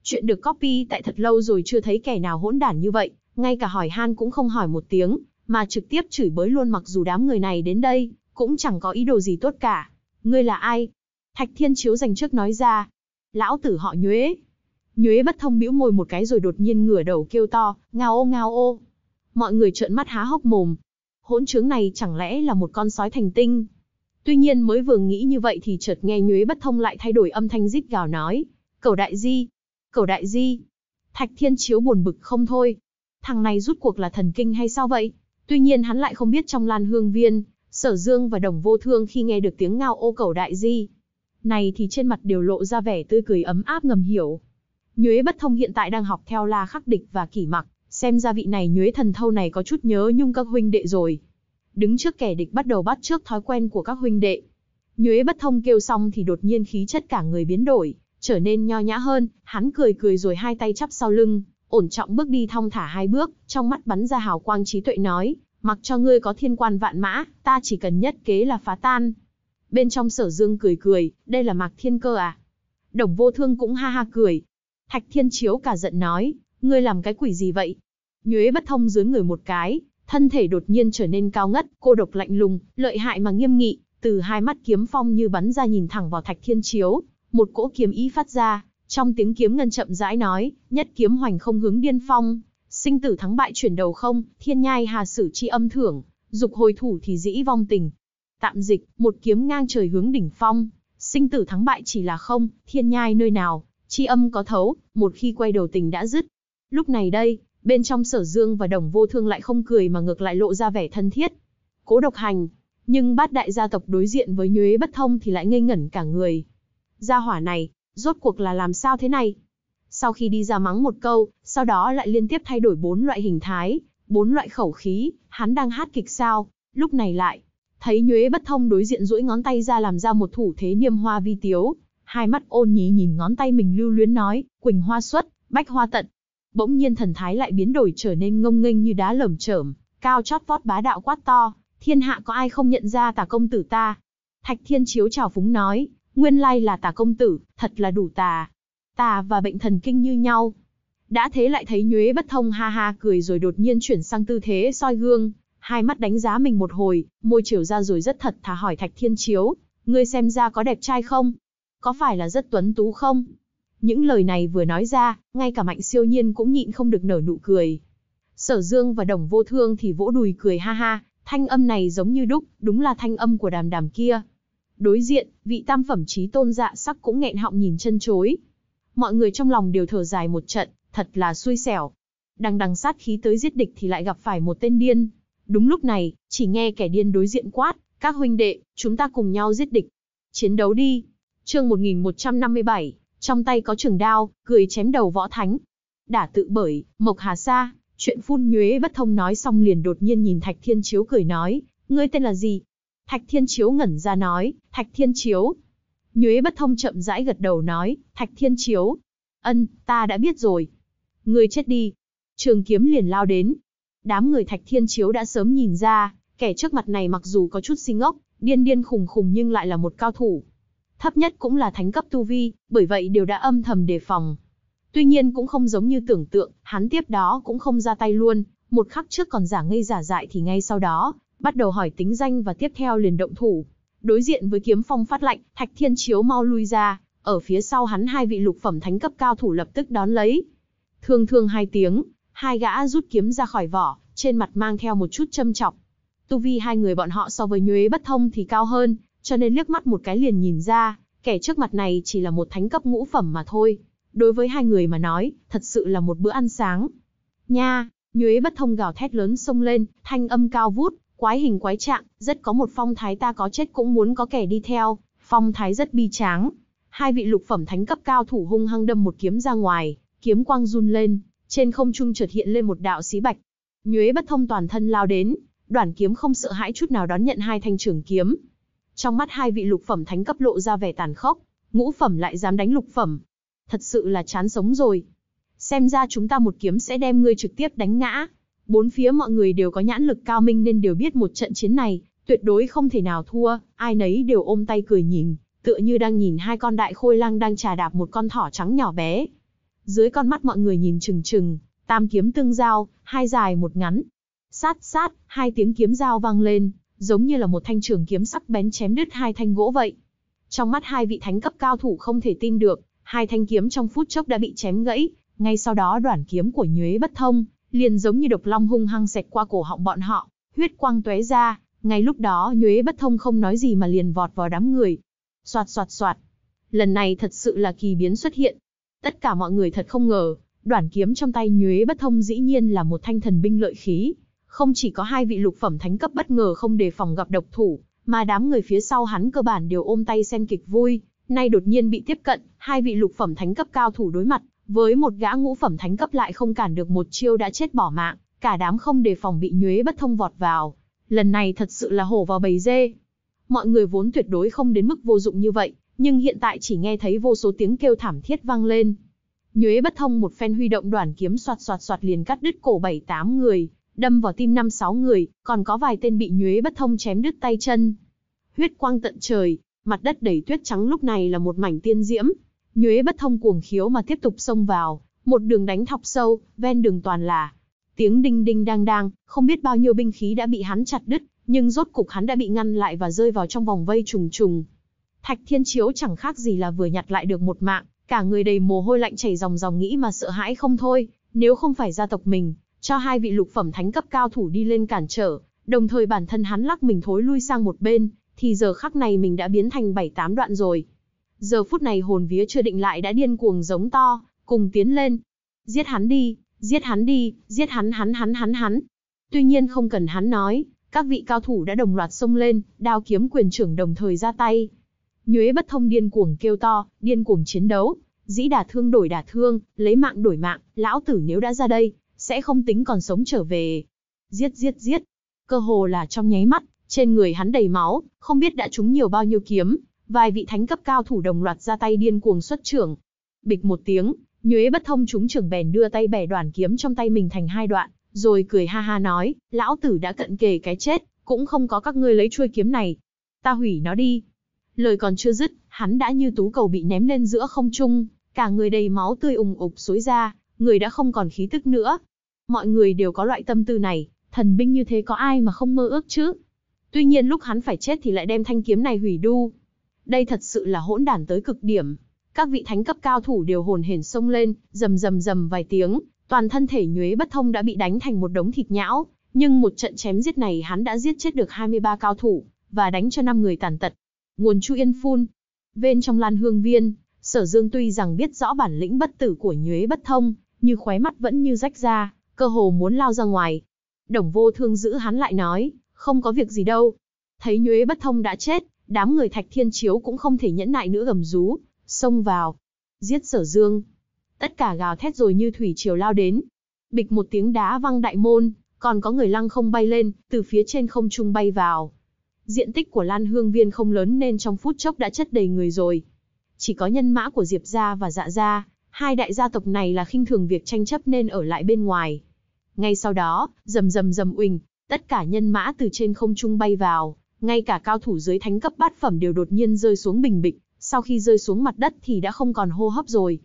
Chuyện được copy tại thật lâu rồi chưa thấy kẻ nào hỗn đản như vậy, ngay cả hỏi han cũng không hỏi một tiếng, mà trực tiếp chửi bới luôn mặc dù đám người này đến đây, cũng chẳng có ý đồ gì tốt cả. Ngươi là ai? Thạch Thiên Chiếu giành trước nói ra, lão tử họ nhuế. Nhuế bất thông bĩu môi một cái rồi đột nhiên ngửa đầu kêu to, ngao ô ngao ô. Mọi người trợn mắt há hốc mồm. Hỗn trướng này chẳng lẽ là một con sói thành tinh? Tuy nhiên mới vừa nghĩ như vậy thì chợt nghe Nhuế bất thông lại thay đổi âm thanh rít gào nói, cầu đại di, cầu đại di. Thạch thiên chiếu buồn bực không thôi. Thằng này rút cuộc là thần kinh hay sao vậy? Tuy nhiên hắn lại không biết trong lan hương viên, sở dương và đồng vô thương khi nghe được tiếng ngao ô cầu đại di, này thì trên mặt đều lộ ra vẻ tươi cười ấm áp ngầm hiểu. Nhuế bất thông hiện tại đang học theo la khắc địch và kỷ mặc, xem ra vị này nhuế thần thâu này có chút nhớ nhung các huynh đệ rồi. Đứng trước kẻ địch bắt đầu bắt trước thói quen của các huynh đệ. Nhuế bất thông kêu xong thì đột nhiên khí chất cả người biến đổi, trở nên nho nhã hơn, hắn cười cười rồi hai tay chắp sau lưng, ổn trọng bước đi thong thả hai bước, trong mắt bắn ra hào quang trí tuệ nói, mặc cho ngươi có thiên quan vạn mã, ta chỉ cần nhất kế là phá tan, Bên trong sở dương cười cười, đây là mạc thiên cơ à? Đồng vô thương cũng ha ha cười. Thạch thiên chiếu cả giận nói, ngươi làm cái quỷ gì vậy? Nhuế bất thông dưới người một cái, thân thể đột nhiên trở nên cao ngất, cô độc lạnh lùng, lợi hại mà nghiêm nghị, từ hai mắt kiếm phong như bắn ra nhìn thẳng vào thạch thiên chiếu. Một cỗ kiếm ý phát ra, trong tiếng kiếm ngân chậm rãi nói, nhất kiếm hoành không hướng điên phong, sinh tử thắng bại chuyển đầu không, thiên nhai hà sử chi âm thưởng, dục hồi thủ thì dĩ vong tình, Tạm dịch, một kiếm ngang trời hướng đỉnh phong, sinh tử thắng bại chỉ là không, thiên nhai nơi nào, chi âm có thấu, một khi quay đầu tình đã dứt. Lúc này đây, bên trong sở dương và đồng vô thương lại không cười mà ngược lại lộ ra vẻ thân thiết. Cố độc hành, nhưng bát đại gia tộc đối diện với nhuế bất thông thì lại ngây ngẩn cả người. Gia hỏa này, rốt cuộc là làm sao thế này? Sau khi đi ra mắng một câu, sau đó lại liên tiếp thay đổi bốn loại hình thái, bốn loại khẩu khí, hắn đang hát kịch sao, lúc này lại. Thấy Nhuế Bất Thông đối diện duỗi ngón tay ra làm ra một thủ thế niêm hoa vi tiếu, hai mắt ôn nhí nhìn ngón tay mình lưu luyến nói, "Quỳnh hoa xuất, bách hoa tận." Bỗng nhiên thần thái lại biến đổi trở nên ngông nghênh như đá lởm chởm, cao chót vót bá đạo quát to, "Thiên hạ có ai không nhận ra tả công tử ta?" Thạch Thiên Chiếu trào phúng nói, "Nguyên lai là tả công tử, thật là đủ tà." Tà và bệnh thần kinh như nhau, đã thế lại thấy nhuế bất thông ha ha cười rồi đột nhiên chuyển sang tư thế soi gương hai mắt đánh giá mình một hồi, môi chiều ra rồi rất thật thà hỏi Thạch Thiên Chiếu, ngươi xem ra có đẹp trai không? Có phải là rất tuấn tú không? Những lời này vừa nói ra, ngay cả mạnh siêu nhiên cũng nhịn không được nở nụ cười. Sở Dương và Đồng Vô Thương thì vỗ đùi cười ha ha, thanh âm này giống như đúc, đúng là thanh âm của đàm đàm kia. Đối diện, vị tam phẩm trí tôn dạ sắc cũng nghẹn họng nhìn chân chối. Mọi người trong lòng đều thở dài một trận, thật là xui xẻo. Đang đằng sát khí tới giết địch thì lại gặp phải một tên điên. Đúng lúc này, chỉ nghe kẻ điên đối diện quát, các huynh đệ, chúng ta cùng nhau giết địch. Chiến đấu đi. chương 1157, trong tay có trường đao, cười chém đầu võ thánh. Đả tự bởi, Mộc Hà Sa, chuyện phun nhuế bất thông nói xong liền đột nhiên nhìn Thạch Thiên Chiếu cười nói, ngươi tên là gì? Thạch Thiên Chiếu ngẩn ra nói, Thạch Thiên Chiếu. Nhuế bất thông chậm rãi gật đầu nói, Thạch Thiên Chiếu. Ân, ta đã biết rồi. Ngươi chết đi. Trường kiếm liền lao đến, đám người Thạch Thiên Chiếu đã sớm nhìn ra, kẻ trước mặt này mặc dù có chút si ngốc, điên điên khùng khùng nhưng lại là một cao thủ. Thấp nhất cũng là thánh cấp tu vi, bởi vậy đều đã âm thầm đề phòng. Tuy nhiên cũng không giống như tưởng tượng, hắn tiếp đó cũng không ra tay luôn, một khắc trước còn giả ngây giả dại thì ngay sau đó, bắt đầu hỏi tính danh và tiếp theo liền động thủ. Đối diện với kiếm phong phát lạnh, Thạch Thiên Chiếu mau lui ra, ở phía sau hắn hai vị lục phẩm thánh cấp cao thủ lập tức đón lấy. Thương thương hai tiếng, hai gã rút kiếm ra khỏi vỏ, trên mặt mang theo một chút châm chọc. Tu vi hai người bọn họ so với nhuế bất thông thì cao hơn, cho nên liếc mắt một cái liền nhìn ra, kẻ trước mặt này chỉ là một thánh cấp ngũ phẩm mà thôi. Đối với hai người mà nói, thật sự là một bữa ăn sáng. Nha, nhuế bất thông gào thét lớn sông lên, thanh âm cao vút, quái hình quái trạng, rất có một phong thái ta có chết cũng muốn có kẻ đi theo, phong thái rất bi tráng. Hai vị lục phẩm thánh cấp cao thủ hung hăng đâm một kiếm ra ngoài, kiếm quang run lên, trên không trung chợt hiện lên một đạo xí bạch. Nhuế bất thông toàn thân lao đến, đoàn kiếm không sợ hãi chút nào đón nhận hai thanh trưởng kiếm. Trong mắt hai vị lục phẩm thánh cấp lộ ra vẻ tàn khốc, ngũ phẩm lại dám đánh lục phẩm. Thật sự là chán sống rồi. Xem ra chúng ta một kiếm sẽ đem ngươi trực tiếp đánh ngã. Bốn phía mọi người đều có nhãn lực cao minh nên đều biết một trận chiến này, tuyệt đối không thể nào thua, ai nấy đều ôm tay cười nhìn, tựa như đang nhìn hai con đại khôi lang đang trà đạp một con thỏ trắng nhỏ bé. Dưới con mắt mọi người nhìn chừng chừng, tam kiếm tương giao, hai dài một ngắn. Sát sát, hai tiếng kiếm giao vang lên, giống như là một thanh trường kiếm sắc bén chém đứt hai thanh gỗ vậy. Trong mắt hai vị thánh cấp cao thủ không thể tin được, hai thanh kiếm trong phút chốc đã bị chém gãy, ngay sau đó đoạn kiếm của Nhuế Bất Thông, liền giống như độc long hung hăng xẹt qua cổ họng bọn họ, huyết quang tóe ra, ngay lúc đó Nhuế Bất Thông không nói gì mà liền vọt vào đám người. Soạt soạt soạt. Lần này thật sự là kỳ biến xuất hiện, Tất cả mọi người thật không ngờ, đoạn kiếm trong tay Nhuế Bất Thông dĩ nhiên là một thanh thần binh lợi khí. Không chỉ có hai vị lục phẩm thánh cấp bất ngờ không đề phòng gặp độc thủ, mà đám người phía sau hắn cơ bản đều ôm tay xem kịch vui, nay đột nhiên bị tiếp cận, hai vị lục phẩm thánh cấp cao thủ đối mặt, với một gã ngũ phẩm thánh cấp lại không cản được một chiêu đã chết bỏ mạng, cả đám không đề phòng bị nhuế bất thông vọt vào. Lần này thật sự là hổ vào bầy dê. Mọi người vốn tuyệt đối không đến mức vô dụng như vậy, nhưng hiện tại chỉ nghe thấy vô số tiếng kêu thảm thiết vang lên. Nhuế bất thông một phen huy động đoàn kiếm soạt soạt soạt liền cắt đứt cổ bảy tám người, đâm vào tim năm sáu người, còn có vài tên bị nhuế bất thông chém đứt tay chân. Huyết quang tận trời, mặt đất đầy tuyết trắng lúc này là một mảnh tiên diễm. Nhuế bất thông cuồng khiếu mà tiếp tục xông vào, một đường đánh thọc sâu, ven đường toàn là tiếng đinh đinh đang đang, không biết bao nhiêu binh khí đã bị hắn chặt đứt, nhưng rốt cục hắn đã bị ngăn lại và rơi vào trong vòng vây trùng trùng. Thạch Thiên Chiếu chẳng khác gì là vừa nhặt lại được một mạng, cả người đầy mồ hôi lạnh chảy ròng ròng nghĩ mà sợ hãi không thôi, nếu không phải gia tộc mình, cho hai vị lục phẩm thánh cấp cao thủ đi lên cản trở, đồng thời bản thân hắn lắc mình thối lui sang một bên, thì giờ khắc này mình đã biến thành bảy tám đoạn rồi. Giờ phút này hồn vía chưa định lại đã điên cuồng giống to, cùng tiến lên. Giết hắn đi, giết hắn đi, giết hắn hắn hắn hắn hắn. Tuy nhiên không cần hắn nói, các vị cao thủ đã đồng loạt xông lên, đao kiếm quyền trưởng đồng thời ra tay, Nhuế bất thông điên cuồng kêu to, điên cuồng chiến đấu, dĩ đả thương đổi đả thương, lấy mạng đổi mạng, lão tử nếu đã ra đây, sẽ không tính còn sống trở về. Giết giết giết. Cơ hồ là trong nháy mắt, trên người hắn đầy máu, không biết đã trúng nhiều bao nhiêu kiếm, vài vị thánh cấp cao thủ đồng loạt ra tay điên cuồng xuất trưởng. Bịch một tiếng, Nhuế bất thông trúng trưởng bèn đưa tay bẻ đoàn kiếm trong tay mình thành hai đoạn, rồi cười ha ha nói, lão tử đã cận kề cái chết, cũng không có các ngươi lấy chuôi kiếm này. Ta hủy nó đi, Lời còn chưa dứt, hắn đã như tú cầu bị ném lên giữa không trung, cả người đầy máu tươi ùng ục xối ra, người đã không còn khí tức nữa. Mọi người đều có loại tâm tư này, thần binh như thế có ai mà không mơ ước chứ? Tuy nhiên lúc hắn phải chết thì lại đem thanh kiếm này hủy đu. Đây thật sự là hỗn đản tới cực điểm. Các vị thánh cấp cao thủ đều hồn hển xông lên, rầm rầm rầm vài tiếng, toàn thân thể nhuế bất thông đã bị đánh thành một đống thịt nhão, nhưng một trận chém giết này hắn đã giết chết được 23 cao thủ và đánh cho 5 người tàn tật. Nguồn Chu Yên phun. Bên trong Lan Hương Viên, Sở Dương tuy rằng biết rõ bản lĩnh bất tử của Nhuế Bất Thông, như khóe mắt vẫn như rách ra, cơ hồ muốn lao ra ngoài. Đồng vô thương giữ hắn lại nói, không có việc gì đâu. Thấy Nhuế Bất Thông đã chết, đám người Thạch Thiên Chiếu cũng không thể nhẫn nại nữa gầm rú, xông vào. Giết Sở Dương. Tất cả gào thét rồi như thủy triều lao đến. Bịch một tiếng đá văng đại môn, còn có người lăng không bay lên, từ phía trên không trung bay vào. Diện tích của Lan Hương Viên không lớn nên trong phút chốc đã chất đầy người rồi. Chỉ có nhân mã của Diệp gia và Dạ gia, hai đại gia tộc này là khinh thường việc tranh chấp nên ở lại bên ngoài. Ngay sau đó, rầm rầm rầm uỳnh, tất cả nhân mã từ trên không trung bay vào, ngay cả cao thủ dưới thánh cấp bát phẩm đều đột nhiên rơi xuống bình bịch, sau khi rơi xuống mặt đất thì đã không còn hô hấp rồi.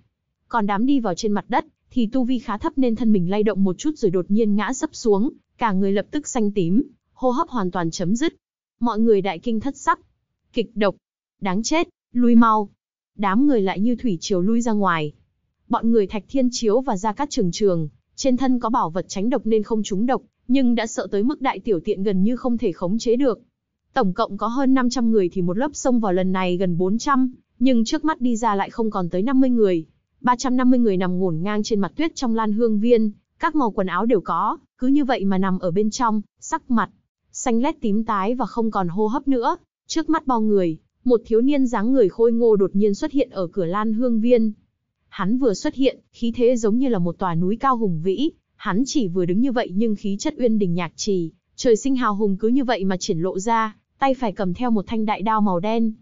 Còn đám đi vào trên mặt đất thì tu vi khá thấp nên thân mình lay động một chút rồi đột nhiên ngã sấp xuống, cả người lập tức xanh tím, hô hấp hoàn toàn chấm dứt, Mọi người đại kinh thất sắc. Kịch độc. Đáng chết, lui mau. Đám người lại như thủy chiều lui ra ngoài. Bọn người Thạch Thiên Chiếu và ra Cát Trường Trường, trên thân có bảo vật tránh độc nên không trúng độc, nhưng đã sợ tới mức đại tiểu tiện gần như không thể khống chế được. Tổng cộng có hơn 500 người thì một lớp sông vào lần này gần 400, nhưng trước mắt đi ra lại không còn tới 50 người. 350 người nằm ngổn ngang trên mặt tuyết trong lan hương viên, các màu quần áo đều có, cứ như vậy mà nằm ở bên trong, sắc mặt, xanh lét tím tái và không còn hô hấp nữa. Trước mắt bao người, một thiếu niên dáng người khôi ngô đột nhiên xuất hiện ở cửa Lan Hương Viên. Hắn vừa xuất hiện, khí thế giống như là một tòa núi cao hùng vĩ, hắn chỉ vừa đứng như vậy nhưng khí chất uyên đình nhạc trì, trời sinh hào hùng cứ như vậy mà triển lộ ra, tay phải cầm theo một thanh đại đao màu đen.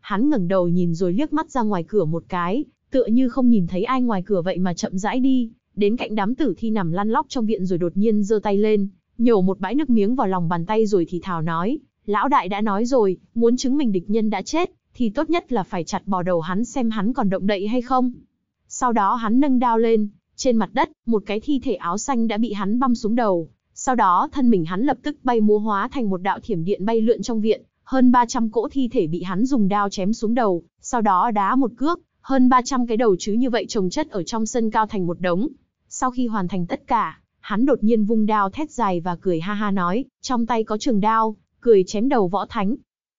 Hắn ngẩng đầu nhìn rồi liếc mắt ra ngoài cửa một cái, tựa như không nhìn thấy ai ngoài cửa vậy mà chậm rãi đi, đến cạnh đám tử thi nằm lăn lóc trong viện rồi đột nhiên giơ tay lên, nhổ một bãi nước miếng vào lòng bàn tay rồi thì thào nói, lão đại đã nói rồi, muốn chứng minh địch nhân đã chết, thì tốt nhất là phải chặt bò đầu hắn xem hắn còn động đậy hay không. Sau đó hắn nâng đao lên, trên mặt đất, một cái thi thể áo xanh đã bị hắn băm xuống đầu, sau đó thân mình hắn lập tức bay múa hóa thành một đạo thiểm điện bay lượn trong viện, hơn 300 cỗ thi thể bị hắn dùng đao chém xuống đầu, sau đó đá một cước, hơn 300 cái đầu chứ như vậy trồng chất ở trong sân cao thành một đống. Sau khi hoàn thành tất cả, Hắn đột nhiên vung đao thét dài và cười ha ha nói, trong tay có trường đao, cười chém đầu võ thánh.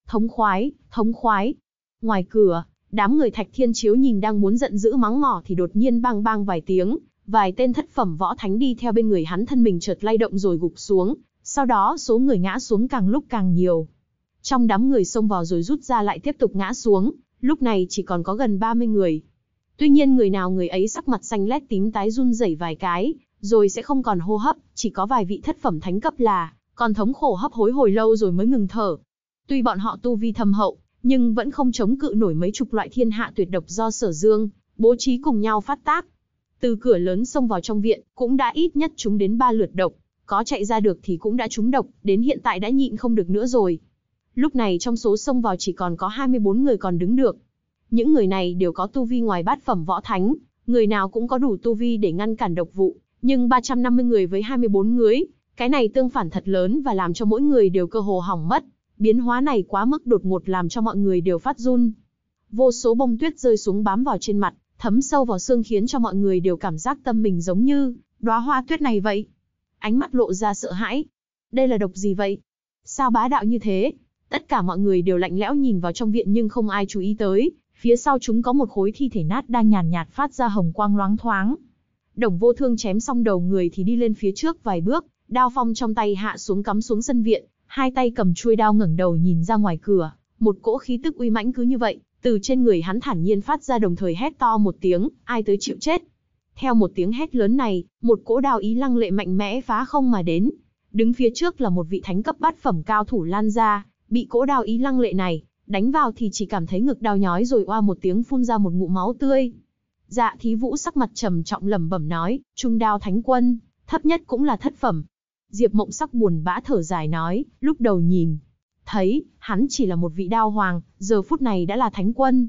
Thống khoái, thống khoái. Ngoài cửa, đám người thạch thiên chiếu nhìn đang muốn giận dữ mắng mỏ thì đột nhiên bang bang vài tiếng, vài tên thất phẩm võ thánh đi theo bên người hắn thân mình chợt lay động rồi gục xuống, sau đó số người ngã xuống càng lúc càng nhiều. Trong đám người xông vào rồi rút ra lại tiếp tục ngã xuống, lúc này chỉ còn có gần 30 người. Tuy nhiên người nào người ấy sắc mặt xanh lét tím tái run rẩy vài cái, rồi sẽ không còn hô hấp, chỉ có vài vị thất phẩm thánh cấp là còn thống khổ hấp hối hồi lâu rồi mới ngừng thở. Tuy bọn họ tu vi thâm hậu, nhưng vẫn không chống cự nổi mấy chục loại thiên hạ tuyệt độc do Sở Dương bố trí cùng nhau phát tác. Từ cửa lớn xông vào trong viện, cũng đã ít nhất chúng đến ba lượt độc, có chạy ra được thì cũng đã trúng độc, đến hiện tại đã nhịn không được nữa rồi. Lúc này trong số xông vào chỉ còn có 24 người còn đứng được. Những người này đều có tu vi ngoài bát phẩm võ thánh, người nào cũng có đủ tu vi để ngăn cản độc vụ, nhưng 350 người với 24 người, cái này tương phản thật lớn và làm cho mỗi người đều cơ hồ hỏng mất, biến hóa này quá mức đột ngột làm cho mọi người đều phát run. Vô số bông tuyết rơi xuống bám vào trên mặt, thấm sâu vào xương khiến cho mọi người đều cảm giác tâm mình giống như đóa hoa tuyết này vậy. Ánh mắt lộ ra sợ hãi. Đây là độc gì vậy? Sao bá đạo như thế? Tất cả mọi người đều lạnh lẽo nhìn vào trong viện nhưng không ai chú ý tới, phía sau chúng có một khối thi thể nát đang nhàn nhạt, nhạt phát ra hồng quang loáng thoáng, Đồng vô thương chém xong đầu người thì đi lên phía trước vài bước, đao phong trong tay hạ xuống cắm xuống sân viện, hai tay cầm chuôi đao ngẩng đầu nhìn ra ngoài cửa, một cỗ khí tức uy mãnh cứ như vậy, từ trên người hắn thản nhiên phát ra đồng thời hét to một tiếng, ai tới chịu chết. Theo một tiếng hét lớn này, một cỗ đao ý lăng lệ mạnh mẽ phá không mà đến. Đứng phía trước là một vị thánh cấp bát phẩm cao thủ lan ra, bị cỗ đao ý lăng lệ này, đánh vào thì chỉ cảm thấy ngực đau nhói rồi oa một tiếng phun ra một ngụ máu tươi. Dạ thí vũ sắc mặt trầm trọng lẩm bẩm nói, trung đao thánh quân, thấp nhất cũng là thất phẩm. Diệp mộng sắc buồn bã thở dài nói, lúc đầu nhìn, thấy, hắn chỉ là một vị đao hoàng, giờ phút này đã là thánh quân.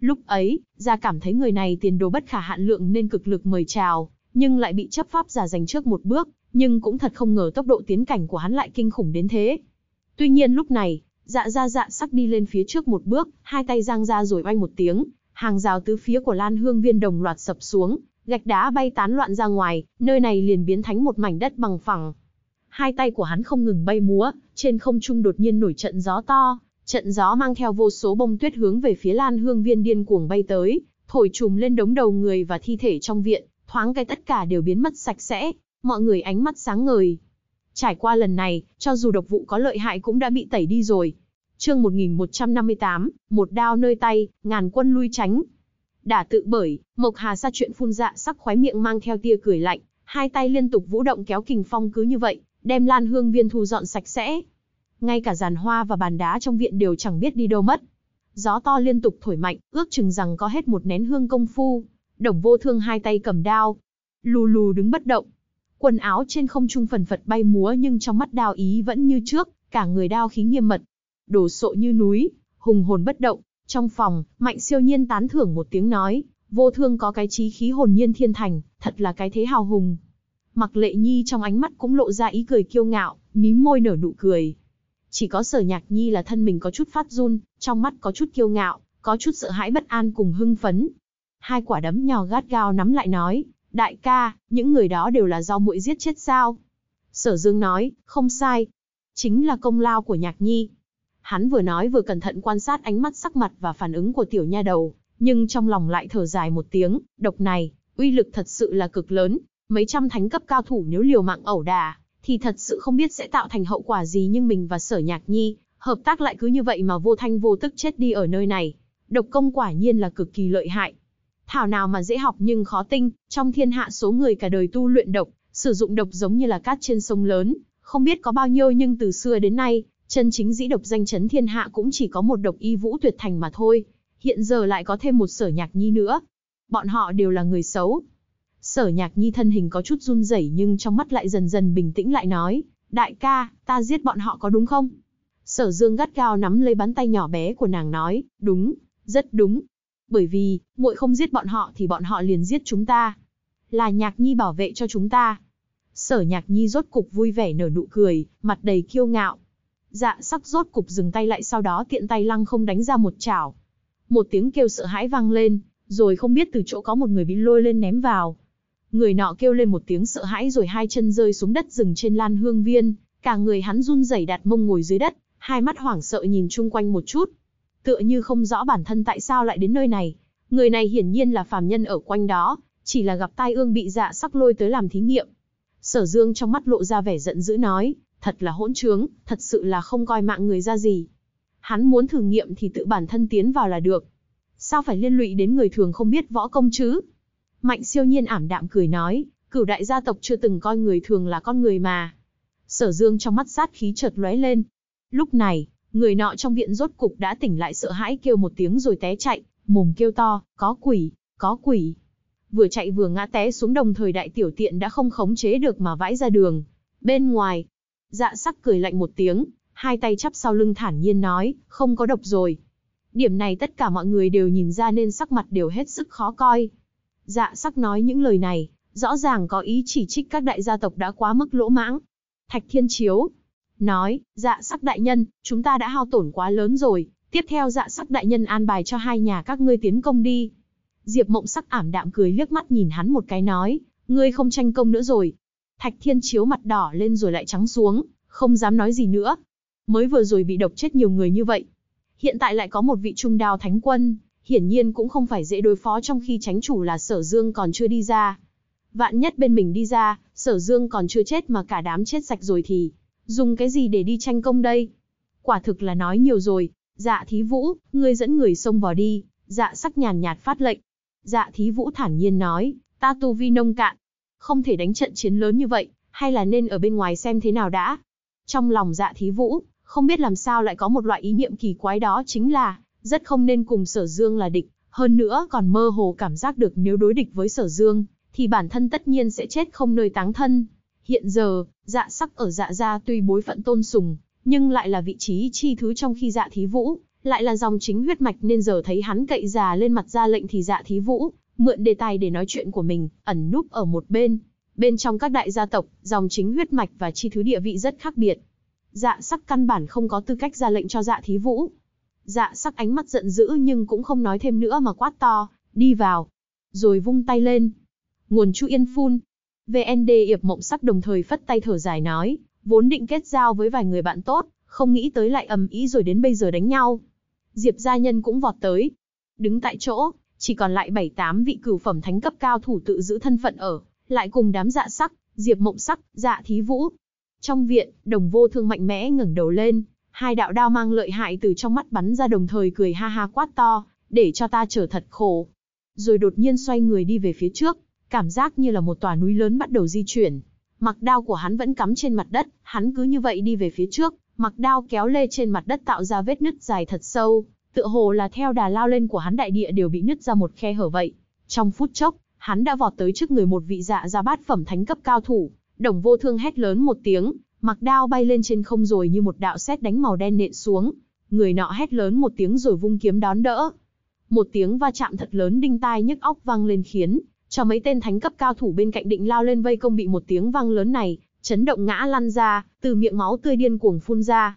Lúc ấy, ra cảm thấy người này tiền đồ bất khả hạn lượng nên cực lực mời chào, nhưng lại bị chấp pháp giả giành trước một bước, nhưng cũng thật không ngờ tốc độ tiến cảnh của hắn lại kinh khủng đến thế. Tuy nhiên lúc này, dạ ra dạ, dạ sắc đi lên phía trước một bước, hai tay giang ra rồi oanh một tiếng, hàng rào tứ phía của Lan Hương Viên đồng loạt sập xuống, gạch đá bay tán loạn ra ngoài, nơi này liền biến thành một mảnh đất bằng phẳng. Hai tay của hắn không ngừng bay múa, trên không trung đột nhiên nổi trận gió to, trận gió mang theo vô số bông tuyết hướng về phía Lan Hương Viên điên cuồng bay tới, thổi trùm lên đống đầu người và thi thể trong viện, thoáng cái tất cả đều biến mất sạch sẽ, mọi người ánh mắt sáng ngời. Trải qua lần này, cho dù độc vụ có lợi hại cũng đã bị tẩy đi rồi, chương 1158, một đao nơi tay, ngàn quân lui tránh. Đả tự bởi, Mộc Hà sa chuyện phun dạ sắc khóe miệng mang theo tia cười lạnh, hai tay liên tục vũ động kéo kình phong cứ như vậy, đem lan hương viên thu dọn sạch sẽ. Ngay cả giàn hoa và bàn đá trong viện đều chẳng biết đi đâu mất. Gió to liên tục thổi mạnh, ước chừng rằng có hết một nén hương công phu. Đồng vô thương hai tay cầm đao. Lù lù đứng bất động. Quần áo trên không trung phần phật bay múa nhưng trong mắt đao ý vẫn như trước, cả người đao khí nghiêm mật, đồ sộ như núi, hùng hồn bất động. Trong phòng, Mạnh siêu nhiên tán thưởng một tiếng nói, vô thương có cái trí khí hồn nhiên thiên thành, thật là cái thế hào hùng. Mặc lệ nhi trong ánh mắt cũng lộ ra ý cười kiêu ngạo, mím môi nở nụ cười. Chỉ có sở nhạc nhi là thân mình có chút phát run, trong mắt có chút kiêu ngạo, có chút sợ hãi bất an cùng hưng phấn. Hai quả đấm nhỏ gắt gao nắm lại nói, đại ca, những người đó đều là do muội giết chết sao? Sở dương nói, không sai. Chính là công lao của nhạc nhi, Hắn vừa nói vừa cẩn thận quan sát ánh mắt sắc mặt và phản ứng của tiểu nha đầu, nhưng trong lòng lại thở dài một tiếng, độc này, uy lực thật sự là cực lớn, mấy trăm thánh cấp cao thủ nếu liều mạng ẩu đà, thì thật sự không biết sẽ tạo thành hậu quả gì nhưng mình và sở nhạc nhi, hợp tác lại cứ như vậy mà vô thanh vô tức chết đi ở nơi này. Độc công quả nhiên là cực kỳ lợi hại. Thảo nào mà dễ học nhưng khó tinh, trong thiên hạ số người cả đời tu luyện độc, sử dụng độc giống như là cát trên sông lớn, không biết có bao nhiêu nhưng từ xưa đến nay, Chân chính dĩ độc danh chấn thiên hạ cũng chỉ có một độc y vũ tuyệt thành mà thôi, hiện giờ lại có thêm một sở nhạc nhi nữa. Bọn họ đều là người xấu. Sở nhạc nhi thân hình có chút run rẩy nhưng trong mắt lại dần dần bình tĩnh lại nói, đại ca, ta giết bọn họ có đúng không? Sở dương gắt gao nắm lấy bắn tay nhỏ bé của nàng nói, đúng, rất đúng. Bởi vì, muội không giết bọn họ thì bọn họ liền giết chúng ta. Là nhạc nhi bảo vệ cho chúng ta. Sở nhạc nhi rốt cục vui vẻ nở nụ cười, mặt đầy kiêu ngạo. Dạ sắc rốt cục dừng tay lại sau đó tiện tay lăng không đánh ra một chảo. Một tiếng kêu sợ hãi vang lên, rồi không biết từ chỗ có một người bị lôi lên ném vào. Người nọ kêu lên một tiếng sợ hãi rồi hai chân rơi xuống đất rừng trên lan hương viên, cả người hắn run rẩy đặt mông ngồi dưới đất, hai mắt hoảng sợ nhìn chung quanh một chút. Tựa như không rõ bản thân tại sao lại đến nơi này. Người này hiển nhiên là phàm nhân ở quanh đó, chỉ là gặp tai ương bị dạ sắc lôi tới làm thí nghiệm. Sở Dương trong mắt lộ ra vẻ giận dữ nói, Thật là hỗn trướng, thật sự là không coi mạng người ra gì. Hắn muốn thử nghiệm thì tự bản thân tiến vào là được. Sao phải liên lụy đến người thường không biết võ công chứ? Mạnh siêu nhiên ảm đạm cười nói, cửu đại gia tộc chưa từng coi người thường là con người mà. Sở dương trong mắt sát khí chợt lóe lên. Lúc này, người nọ trong viện rốt cục đã tỉnh lại sợ hãi kêu một tiếng rồi té chạy, mồm kêu to, có quỷ, có quỷ. Vừa chạy vừa ngã té xuống đồng thời đại tiểu tiện đã không khống chế được mà vãi ra đường. Bên ngoài, Dạ sắc cười lạnh một tiếng, hai tay chắp sau lưng thản nhiên nói, không có độc rồi. Điểm này tất cả mọi người đều nhìn ra nên sắc mặt đều hết sức khó coi. Dạ sắc nói những lời này, rõ ràng có ý chỉ trích các đại gia tộc đã quá mức lỗ mãng. Thạch Thiên Chiếu nói, dạ sắc đại nhân, chúng ta đã hao tổn quá lớn rồi, tiếp theo dạ sắc đại nhân an bài cho hai nhà các ngươi tiến công đi. Diệp mộng sắc ảm đạm cười liếc mắt nhìn hắn một cái nói, ngươi không tranh công nữa rồi, Thạch Thiên Chiếu mặt đỏ lên rồi lại trắng xuống, không dám nói gì nữa. Mới vừa rồi bị độc chết nhiều người như vậy. Hiện tại lại có một vị trung đào thánh quân, hiển nhiên cũng không phải dễ đối phó trong khi tránh chủ là sở dương còn chưa đi ra. Vạn nhất bên mình đi ra, sở dương còn chưa chết mà cả đám chết sạch rồi thì, dùng cái gì để đi tranh công đây? Quả thực là nói nhiều rồi, dạ thí vũ, ngươi dẫn người xông vào đi, dạ sắc nhàn nhạt phát lệnh. Dạ thí vũ thản nhiên nói, ta tu vi nông cạn, không thể đánh trận chiến lớn như vậy, hay là nên ở bên ngoài xem thế nào đã. Trong lòng dạ thí vũ, không biết làm sao lại có một loại ý niệm kỳ quái đó chính là, rất không nên cùng sở dương là địch, hơn nữa còn mơ hồ cảm giác được nếu đối địch với sở dương, thì bản thân tất nhiên sẽ chết không nơi táng thân. Hiện giờ, dạ sắc ở dạ gia tuy bối phận tôn sùng, nhưng lại là vị trí chi thứ trong khi dạ thí vũ, lại là dòng chính huyết mạch nên giờ thấy hắn cậy già lên mặt ra lệnh thì dạ thí vũ, mượn đề tài để nói chuyện của mình, ẩn núp ở một bên. Bên trong các đại gia tộc, dòng chính huyết mạch và chi thứ địa vị rất khác biệt. Dạ sắc căn bản không có tư cách ra lệnh cho dạ thí vũ. Dạ sắc ánh mắt giận dữ nhưng cũng không nói thêm nữa mà quát to, đi vào. Rồi vung tay lên. Nguồn chu yên phun. VND Yệp Mộng Sắc đồng thời phất tay thở dài nói, vốn định kết giao với vài người bạn tốt, không nghĩ tới lại ầm ý rồi đến bây giờ đánh nhau. Diệp gia nhân cũng vọt tới. Đứng tại chỗ, chỉ còn lại bảy tám vị cửu phẩm thánh cấp cao thủ tự giữ thân phận ở, lại cùng đám dạ sắc, diệp mộng sắc, dạ thí vũ. Trong viện, đồng vô thương mạnh mẽ ngẩng đầu lên, hai đạo đao mang lợi hại từ trong mắt bắn ra đồng thời cười ha ha quát to, để cho ta trở thật khổ. Rồi đột nhiên xoay người đi về phía trước, cảm giác như là một tòa núi lớn bắt đầu di chuyển. Mặc đao của hắn vẫn cắm trên mặt đất, hắn cứ như vậy đi về phía trước, mặc đao kéo lê trên mặt đất tạo ra vết nứt dài thật sâu, tựa hồ là theo đà lao lên của hắn đại địa đều bị nứt ra một khe hở vậy. Trong phút chốc, hắn đã vọt tới trước người một vị dạ ra bát phẩm thánh cấp cao thủ, đồng vô thương hét lớn một tiếng, mặc đao bay lên trên không rồi như một đạo sét đánh màu đen nện xuống. Người nọ hét lớn một tiếng rồi vung kiếm đón đỡ. Một tiếng va chạm thật lớn đinh tai nhức óc vang lên khiến cho mấy tên thánh cấp cao thủ bên cạnh định lao lên vây công bị một tiếng vang lớn này chấn động ngã lăn ra, từ miệng máu tươi điên cuồng phun ra.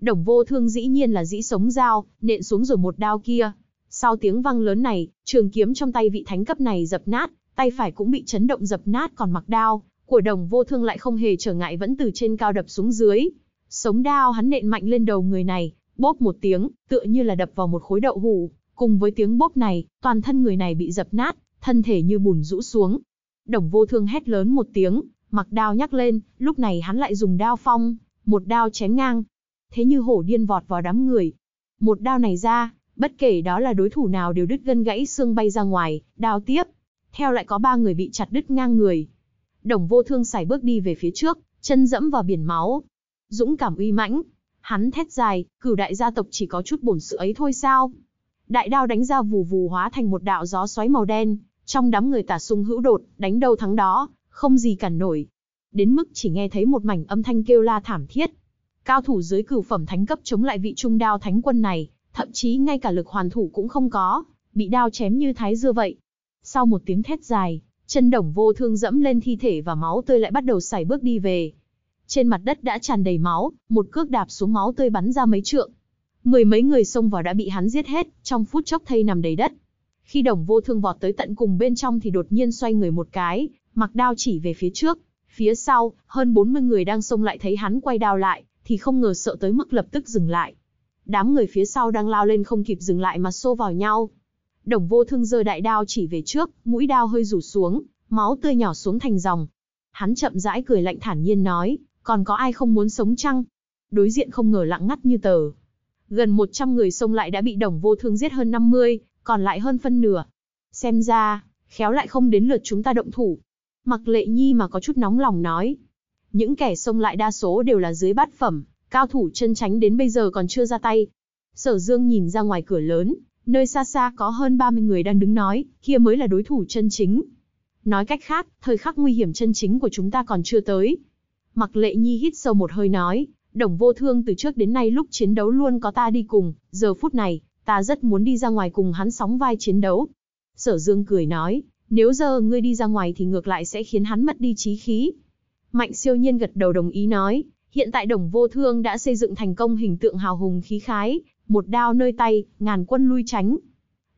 Đồng vô thương dĩ nhiên là dĩ sống dao, nện xuống rồi một đao kia. Sau tiếng vang lớn này, trường kiếm trong tay vị thánh cấp này dập nát, tay phải cũng bị chấn động dập nát còn mặc đao, của đồng vô thương lại không hề trở ngại vẫn từ trên cao đập xuống dưới. Sống đao hắn nện mạnh lên đầu người này, bốp một tiếng, tựa như là đập vào một khối đậu hủ. Cùng với tiếng bốp này, toàn thân người này bị dập nát, thân thể như bùn rũ xuống. Đồng vô thương hét lớn một tiếng, mặc đao nhắc lên, lúc này hắn lại dùng đao phong, một đao chém ngang, thế như hổ điên vọt vào đám người. Một đao này ra, bất kể đó là đối thủ nào đều đứt gân gãy xương bay ra ngoài, đao tiếp. Theo lại có ba người bị chặt đứt ngang người. Đồng vô thương xài bước đi về phía trước, chân dẫm vào biển máu. Dũng cảm uy mãnh, hắn thét dài, cửu đại gia tộc chỉ có chút bổn sự ấy thôi sao? Đại đao đánh ra vù vù hóa thành một đạo gió xoáy màu đen, trong đám người tả sung hữu đột, đánh đâu thắng đó, không gì cản nổi. Đến mức chỉ nghe thấy một mảnh âm thanh kêu la thảm thiết, Cao thủ dưới cửu phẩm thánh cấp chống lại vị trung đao thánh quân này, thậm chí ngay cả lực hoàn thủ cũng không có, bị đao chém như thái dưa vậy. Sau một tiếng thét dài, chân đồng vô thương dẫm lên thi thể và máu tươi lại bắt đầu xảy bước đi về. Trên mặt đất đã tràn đầy máu, một cước đạp xuống máu tươi bắn ra mấy trượng. Mười mấy người xông vào đã bị hắn giết hết, trong phút chốc thây nằm đầy đất. Khi đồng vô thương vọt tới tận cùng bên trong thì đột nhiên xoay người một cái, mặc đao chỉ về phía trước. Phía sau, hơn 40 người đang xông lại thấy hắn quay đao lại, thì không ngờ sợ tới mức lập tức dừng lại. Đám người phía sau đang lao lên không kịp dừng lại mà xô vào nhau. Đồng vô thương giơ đại đao chỉ về trước, mũi đao hơi rủ xuống, máu tươi nhỏ xuống thành dòng. Hắn chậm rãi cười lạnh thản nhiên nói, còn có ai không muốn sống chăng? Đối diện không ngờ lặng ngắt như tờ. Gần 100 người xông lại đã bị đồng vô thương giết hơn 50, còn lại hơn phân nửa. Xem ra, khéo lại không đến lượt chúng ta động thủ. Mặc lệ nhi mà có chút nóng lòng nói, những kẻ xông lại đa số đều là dưới bát phẩm, cao thủ chân tránh đến bây giờ còn chưa ra tay. Sở Dương nhìn ra ngoài cửa lớn, nơi xa xa có hơn 30 người đang đứng nói, kia mới là đối thủ chân chính. Nói cách khác, thời khắc nguy hiểm chân chính của chúng ta còn chưa tới. Mặc lệ nhi hít sâu một hơi nói, đồng vô thương từ trước đến nay lúc chiến đấu luôn có ta đi cùng, giờ phút này, ta rất muốn đi ra ngoài cùng hắn sóng vai chiến đấu. Sở Dương cười nói, nếu giờ ngươi đi ra ngoài thì ngược lại sẽ khiến hắn mất đi trí khí, Mạnh siêu nhiên gật đầu đồng ý nói, hiện tại đồng vô thương đã xây dựng thành công hình tượng hào hùng khí khái, một đao nơi tay, ngàn quân lui tránh.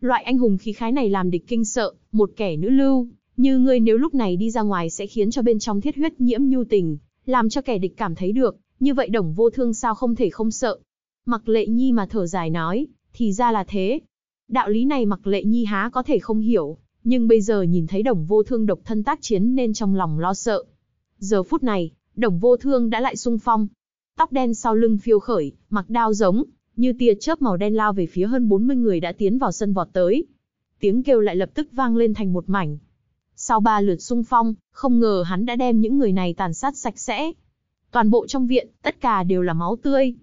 Loại anh hùng khí khái này làm địch kinh sợ, một kẻ nữ lưu, như ngươi nếu lúc này đi ra ngoài sẽ khiến cho bên trong thiết huyết nhiễm nhu tình, làm cho kẻ địch cảm thấy được, như vậy đồng vô thương sao không thể không sợ. Mặc lệ nhi mà thở dài nói, thì ra là thế. Đạo lý này mặc lệ nhi há có thể không hiểu, nhưng bây giờ nhìn thấy đồng vô thương độc thân tác chiến nên trong lòng lo sợ, Giờ phút này, đồng vô thương đã lại sung phong. Tóc đen sau lưng phiêu khởi, mặc đao giống, như tia chớp màu đen lao về phía hơn 40 người đã tiến vào sân vọt tới. Tiếng kêu lại lập tức vang lên thành một mảnh. Sau ba lượt sung phong, không ngờ hắn đã đem những người này tàn sát sạch sẽ. Toàn bộ trong viện, tất cả đều là máu tươi.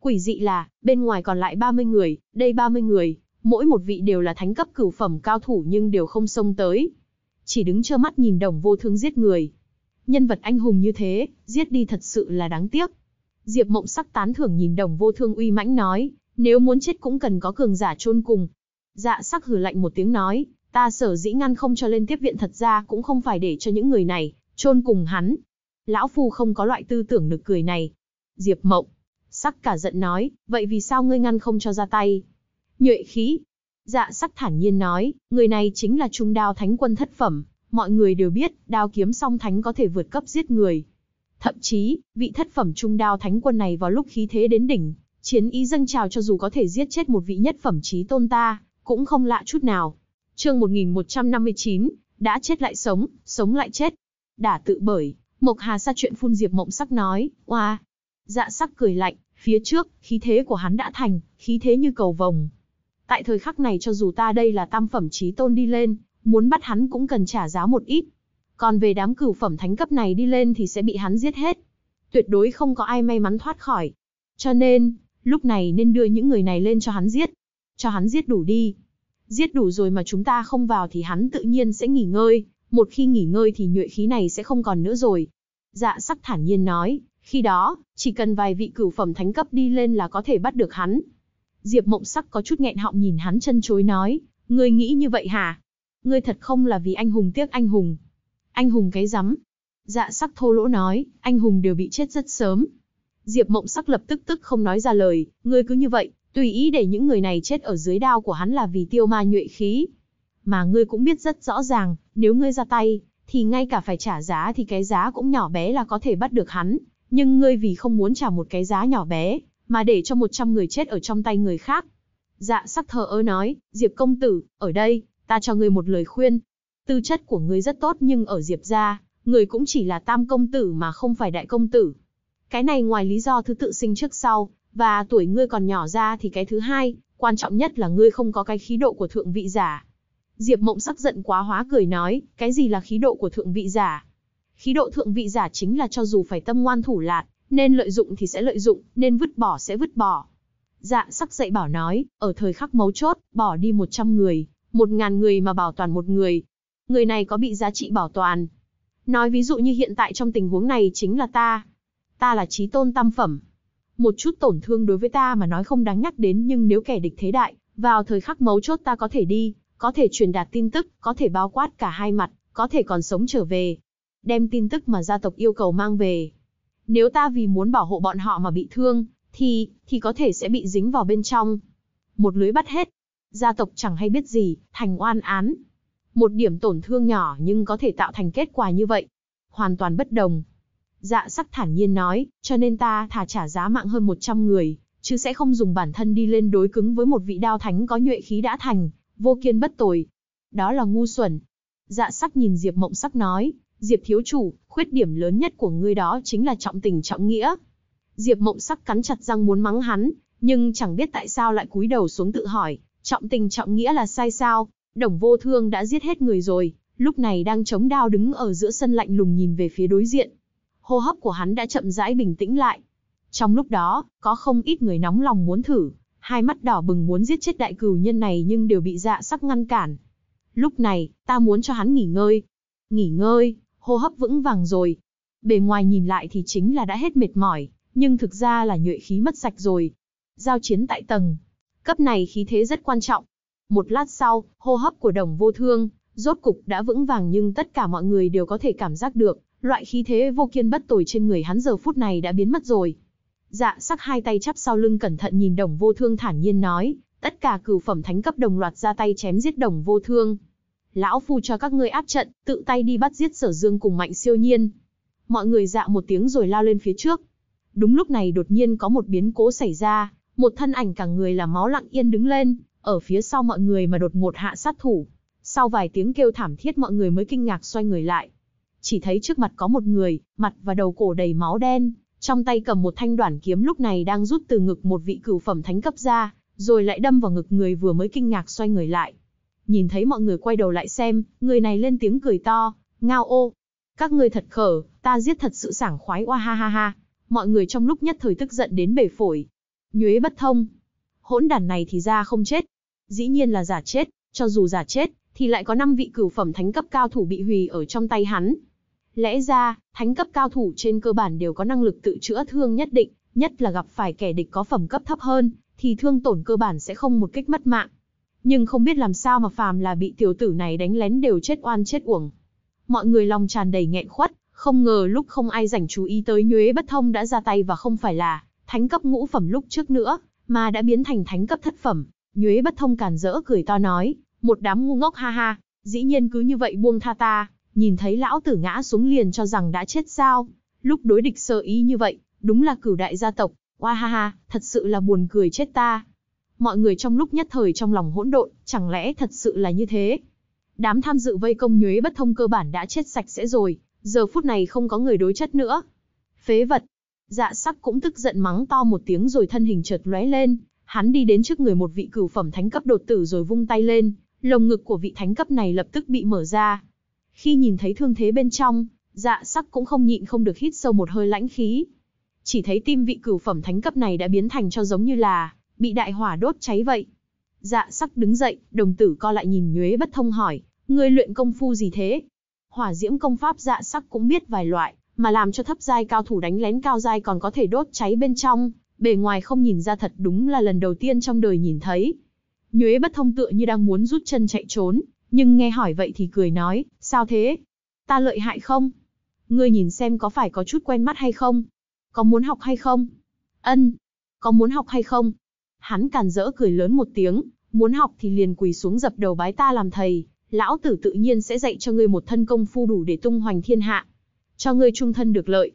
Quỷ dị là, bên ngoài còn lại 30 người, đây 30 người, mỗi một vị đều là thánh cấp cửu phẩm cao thủ nhưng đều không xông tới. Chỉ đứng trơ mắt nhìn đồng vô thương giết người nhân vật anh hùng như thế, giết đi thật sự là đáng tiếc. Diệp Mộng sắc tán thưởng nhìn đồng vô thương uy mãnh nói, nếu muốn chết cũng cần có cường giả chôn cùng. Dạ sắc hử lạnh một tiếng nói, ta sở dĩ ngăn không cho lên tiếp viện thật ra cũng không phải để cho những người này chôn cùng hắn. Lão Phu không có loại tư tưởng nực cười này. Diệp Mộng, sắc cả giận nói, vậy vì sao ngươi ngăn không cho ra tay? Nhuệ khí. Dạ sắc thản nhiên nói, người này chính là trung đao thánh quân thất phẩm, Mọi người đều biết, đao kiếm song thánh có thể vượt cấp giết người. Thậm chí, vị thất phẩm trung đao thánh quân này vào lúc khí thế đến đỉnh, chiến ý dâng trào cho dù có thể giết chết một vị nhất phẩm trí tôn ta, cũng không lạ chút nào. Chương 1159, đã chết lại sống, sống lại chết. đã tự bởi, Mộc Hà xa chuyện phun diệp mộng sắc nói, oa. Dạ sắc cười lạnh, phía trước, khí thế của hắn đã thành, khí thế như cầu vồng. Tại thời khắc này cho dù ta đây là tam phẩm trí tôn đi lên, muốn bắt hắn cũng cần trả giá một ít. Còn về đám cửu phẩm thánh cấp này đi lên thì sẽ bị hắn giết hết. Tuyệt đối không có ai may mắn thoát khỏi. Cho nên, lúc này nên đưa những người này lên cho hắn giết. Cho hắn giết đủ đi. Giết đủ rồi mà chúng ta không vào thì hắn tự nhiên sẽ nghỉ ngơi. Một khi nghỉ ngơi thì nhuệ khí này sẽ không còn nữa rồi. Dạ sắc thản nhiên nói, khi đó, chỉ cần vài vị cửu phẩm thánh cấp đi lên là có thể bắt được hắn. Diệp Mộng Sắc có chút nghẹn họng nhìn hắn chân chối nói, ngươi nghĩ như vậy hả? ngươi thật không là vì anh hùng tiếc anh hùng. Anh hùng cái rắm. Dạ sắc thô lỗ nói, anh hùng đều bị chết rất sớm. Diệp mộng sắc lập tức tức không nói ra lời, ngươi cứ như vậy, tùy ý để những người này chết ở dưới đao của hắn là vì tiêu ma nhuệ khí. Mà ngươi cũng biết rất rõ ràng, nếu ngươi ra tay, thì ngay cả phải trả giá thì cái giá cũng nhỏ bé là có thể bắt được hắn. Nhưng ngươi vì không muốn trả một cái giá nhỏ bé, mà để cho 100 người chết ở trong tay người khác. Dạ sắc thờ ơ nói, Diệp công tử, ở đây, ta cho ngươi một lời khuyên. Tư chất của ngươi rất tốt nhưng ở Diệp gia, ngươi cũng chỉ là tam công tử mà không phải đại công tử. Cái này ngoài lý do thứ tự sinh trước sau, và tuổi ngươi còn nhỏ ra thì cái thứ hai, quan trọng nhất là ngươi không có cái khí độ của thượng vị giả. Diệp Mộng sắc giận quá hóa cười nói, cái gì là khí độ của thượng vị giả? Khí độ thượng vị giả chính là cho dù phải tâm ngoan thủ lạt, nên lợi dụng thì sẽ lợi dụng, nên vứt bỏ sẽ vứt bỏ. Dạ sắc dậy bảo nói, ở thời khắc mấu chốt, bỏ đi 100 người, một ngàn người mà bảo toàn một người. Người này có bị giá trị bảo toàn. Nói ví dụ như hiện tại trong tình huống này chính là ta. Ta là trí tôn tam phẩm. Một chút tổn thương đối với ta mà nói không đáng nhắc đến nhưng nếu kẻ địch thế đại, vào thời khắc mấu chốt ta có thể đi, có thể truyền đạt tin tức, có thể bao quát cả hai mặt, có thể còn sống trở về. Đem tin tức mà gia tộc yêu cầu mang về. Nếu ta vì muốn bảo hộ bọn họ mà bị thương, thì, thì có thể sẽ bị dính vào bên trong. Một lưới bắt hết, gia tộc chẳng hay biết gì, thành oan án. Một điểm tổn thương nhỏ nhưng có thể tạo thành kết quả như vậy. Hoàn toàn bất đồng. Dạ sắc thản nhiên nói, cho nên ta thả trả giá mạng hơn 100 người, chứ sẽ không dùng bản thân đi lên đối cứng với một vị đao thánh có nhuệ khí đã thành, vô kiên bất tồi. Đó là ngu xuẩn. Dạ sắc nhìn Diệp mộng sắc nói, Diệp thiếu chủ, khuyết điểm lớn nhất của ngươi đó chính là trọng tình trọng nghĩa. Diệp mộng sắc cắn chặt răng muốn mắng hắn, nhưng chẳng biết tại sao lại cúi đầu xuống tự hỏi, Trọng tình trọng nghĩa là sai sao, đồng vô thương đã giết hết người rồi, lúc này đang chống đao đứng ở giữa sân lạnh lùng nhìn về phía đối diện. Hô hấp của hắn đã chậm rãi bình tĩnh lại. Trong lúc đó, có không ít người nóng lòng muốn thử, hai mắt đỏ bừng muốn giết chết đại cừu nhân này nhưng đều bị dạ sắc ngăn cản. Lúc này, ta muốn cho hắn nghỉ ngơi. Nghỉ ngơi, hô hấp vững vàng rồi. Bề ngoài nhìn lại thì chính là đã hết mệt mỏi, nhưng thực ra là nhuệ khí mất sạch rồi. Giao chiến tại tầng, Cấp này khí thế rất quan trọng. Một lát sau, hô hấp của đồng vô thương, rốt cục đã vững vàng nhưng tất cả mọi người đều có thể cảm giác được, loại khí thế vô kiên bất tồi trên người hắn giờ phút này đã biến mất rồi. Dạ sắc hai tay chắp sau lưng cẩn thận nhìn đồng vô thương thản nhiên nói, tất cả cửu phẩm thánh cấp đồng loạt ra tay chém giết đồng vô thương. Lão phu cho các ngươi áp trận, tự tay đi bắt giết sở dương cùng mạnh siêu nhiên. Mọi người dạ một tiếng rồi lao lên phía trước. Đúng lúc này đột nhiên có một biến cố xảy ra, một thân ảnh cả người là máu lặng yên đứng lên, ở phía sau mọi người mà đột ngột hạ sát thủ. Sau vài tiếng kêu thảm thiết mọi người mới kinh ngạc xoay người lại. Chỉ thấy trước mặt có một người, mặt và đầu cổ đầy máu đen, trong tay cầm một thanh đoản kiếm lúc này đang rút từ ngực một vị cửu phẩm thánh cấp ra, rồi lại đâm vào ngực người vừa mới kinh ngạc xoay người lại. Nhìn thấy mọi người quay đầu lại xem, người này lên tiếng cười to, ngao ô. Các người thật khở, ta giết thật sự sảng khoái oa ha ha ha. Mọi người trong lúc nhất thời tức giận đến bể phổi, nhuế bất thông. Hỗn đản này thì ra không chết. Dĩ nhiên là giả chết, cho dù giả chết, thì lại có 5 vị cửu phẩm thánh cấp cao thủ bị hủy ở trong tay hắn. Lẽ ra, thánh cấp cao thủ trên cơ bản đều có năng lực tự chữa thương nhất định, nhất là gặp phải kẻ địch có phẩm cấp thấp hơn, thì thương tổn cơ bản sẽ không một kích mất mạng. Nhưng không biết làm sao mà phàm là bị tiểu tử này đánh lén đều chết oan chết uổng. Mọi người lòng tràn đầy nghẹn khuất, không ngờ lúc không ai dành chú ý tới nhuế bất thông đã ra tay và không phải là thánh cấp ngũ phẩm lúc trước nữa, mà đã biến thành thánh cấp thất phẩm. Nhuế bất thông cản rỡ cười to nói, một đám ngu ngốc ha ha, dĩ nhiên cứ như vậy buông tha ta, nhìn thấy lão tử ngã xuống liền cho rằng đã chết sao. Lúc đối địch sơ ý như vậy, đúng là cửu đại gia tộc, oa ha ha, thật sự là buồn cười chết ta. Mọi người trong lúc nhất thời trong lòng hỗn độn, chẳng lẽ thật sự là như thế? Đám tham dự vây công nhuế bất thông cơ bản đã chết sạch sẽ rồi, giờ phút này không có người đối chất nữa. Phế vật, Dạ sắc cũng tức giận mắng to một tiếng rồi thân hình chợt lóe lên, hắn đi đến trước người một vị cửu phẩm thánh cấp đột tử rồi vung tay lên, lồng ngực của vị thánh cấp này lập tức bị mở ra. Khi nhìn thấy thương thế bên trong, dạ sắc cũng không nhịn không được hít sâu một hơi lãnh khí. Chỉ thấy tim vị cửu phẩm thánh cấp này đã biến thành cho giống như là, bị đại hỏa đốt cháy vậy. Dạ sắc đứng dậy, đồng tử co lại nhìn nhuế bất thông hỏi, người luyện công phu gì thế? Hỏa diễm công pháp dạ sắc cũng biết vài loại, mà làm cho thấp giai cao thủ đánh lén cao giai còn có thể đốt cháy bên trong, bề ngoài không nhìn ra thật đúng là lần đầu tiên trong đời nhìn thấy. Nhuế bất thông tựa như đang muốn rút chân chạy trốn, nhưng nghe hỏi vậy thì cười nói, sao thế? Ta lợi hại không? Ngươi nhìn xem có phải có chút quen mắt hay không? Có muốn học hay không? Ân, có muốn học hay không? Hắn càn rỡ cười lớn một tiếng, muốn học thì liền quỳ xuống dập đầu bái ta làm thầy, lão tử tự nhiên sẽ dạy cho ngươi một thân công phu đủ để tung hoành thiên hạ cho ngươi trung thân được lợi.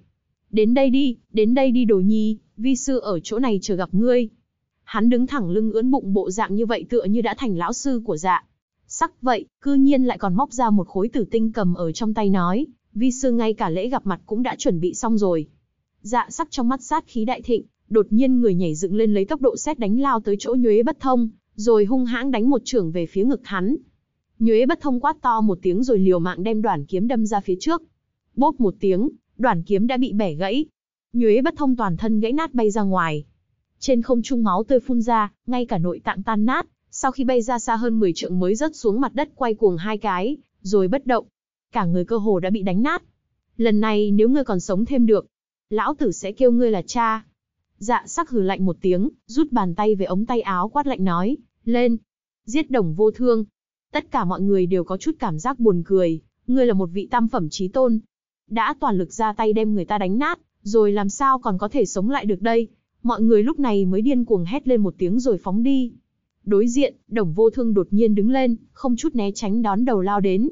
Đến đây đi, đến đây đi đồ nhi, vi sư ở chỗ này chờ gặp ngươi. Hắn đứng thẳng lưng ưỡn bụng bộ dạng như vậy tựa như đã thành lão sư của dạ. Sắc vậy, cư nhiên lại còn móc ra một khối tử tinh cầm ở trong tay nói, vi sư ngay cả lễ gặp mặt cũng đã chuẩn bị xong rồi. Dạ sắc trong mắt sát khí đại thịnh, đột nhiên người nhảy dựng lên lấy tốc độ xét đánh lao tới chỗ nhuế bất thông, rồi hung hãng đánh một trưởng về phía ngực hắn. Nhuế bất thông quát to một tiếng rồi liều mạng đem đoàn kiếm đâm ra phía trước, bốp một tiếng, đoạn kiếm đã bị bẻ gãy. Nhuế bất thông toàn thân gãy nát bay ra ngoài. Trên không trung máu tươi phun ra, ngay cả nội tạng tan nát, sau khi bay ra xa hơn 10 trượng mới rớt xuống mặt đất quay cuồng hai cái, rồi bất động. Cả người cơ hồ đã bị đánh nát. Lần này nếu ngươi còn sống thêm được, lão tử sẽ kêu ngươi là cha. Dạ sắc hừ lạnh một tiếng, rút bàn tay về ống tay áo quát lạnh nói, lên, giết đồng vô thương. Tất cả mọi người đều có chút cảm giác buồn cười, ngươi là một vị tam phẩm trí tôn, đã toàn lực ra tay đem người ta đánh nát, rồi làm sao còn có thể sống lại được đây. Mọi người lúc này mới điên cuồng hét lên một tiếng rồi phóng đi. Đối diện, đồng vô thương đột nhiên đứng lên, không chút né tránh đón đầu lao đến.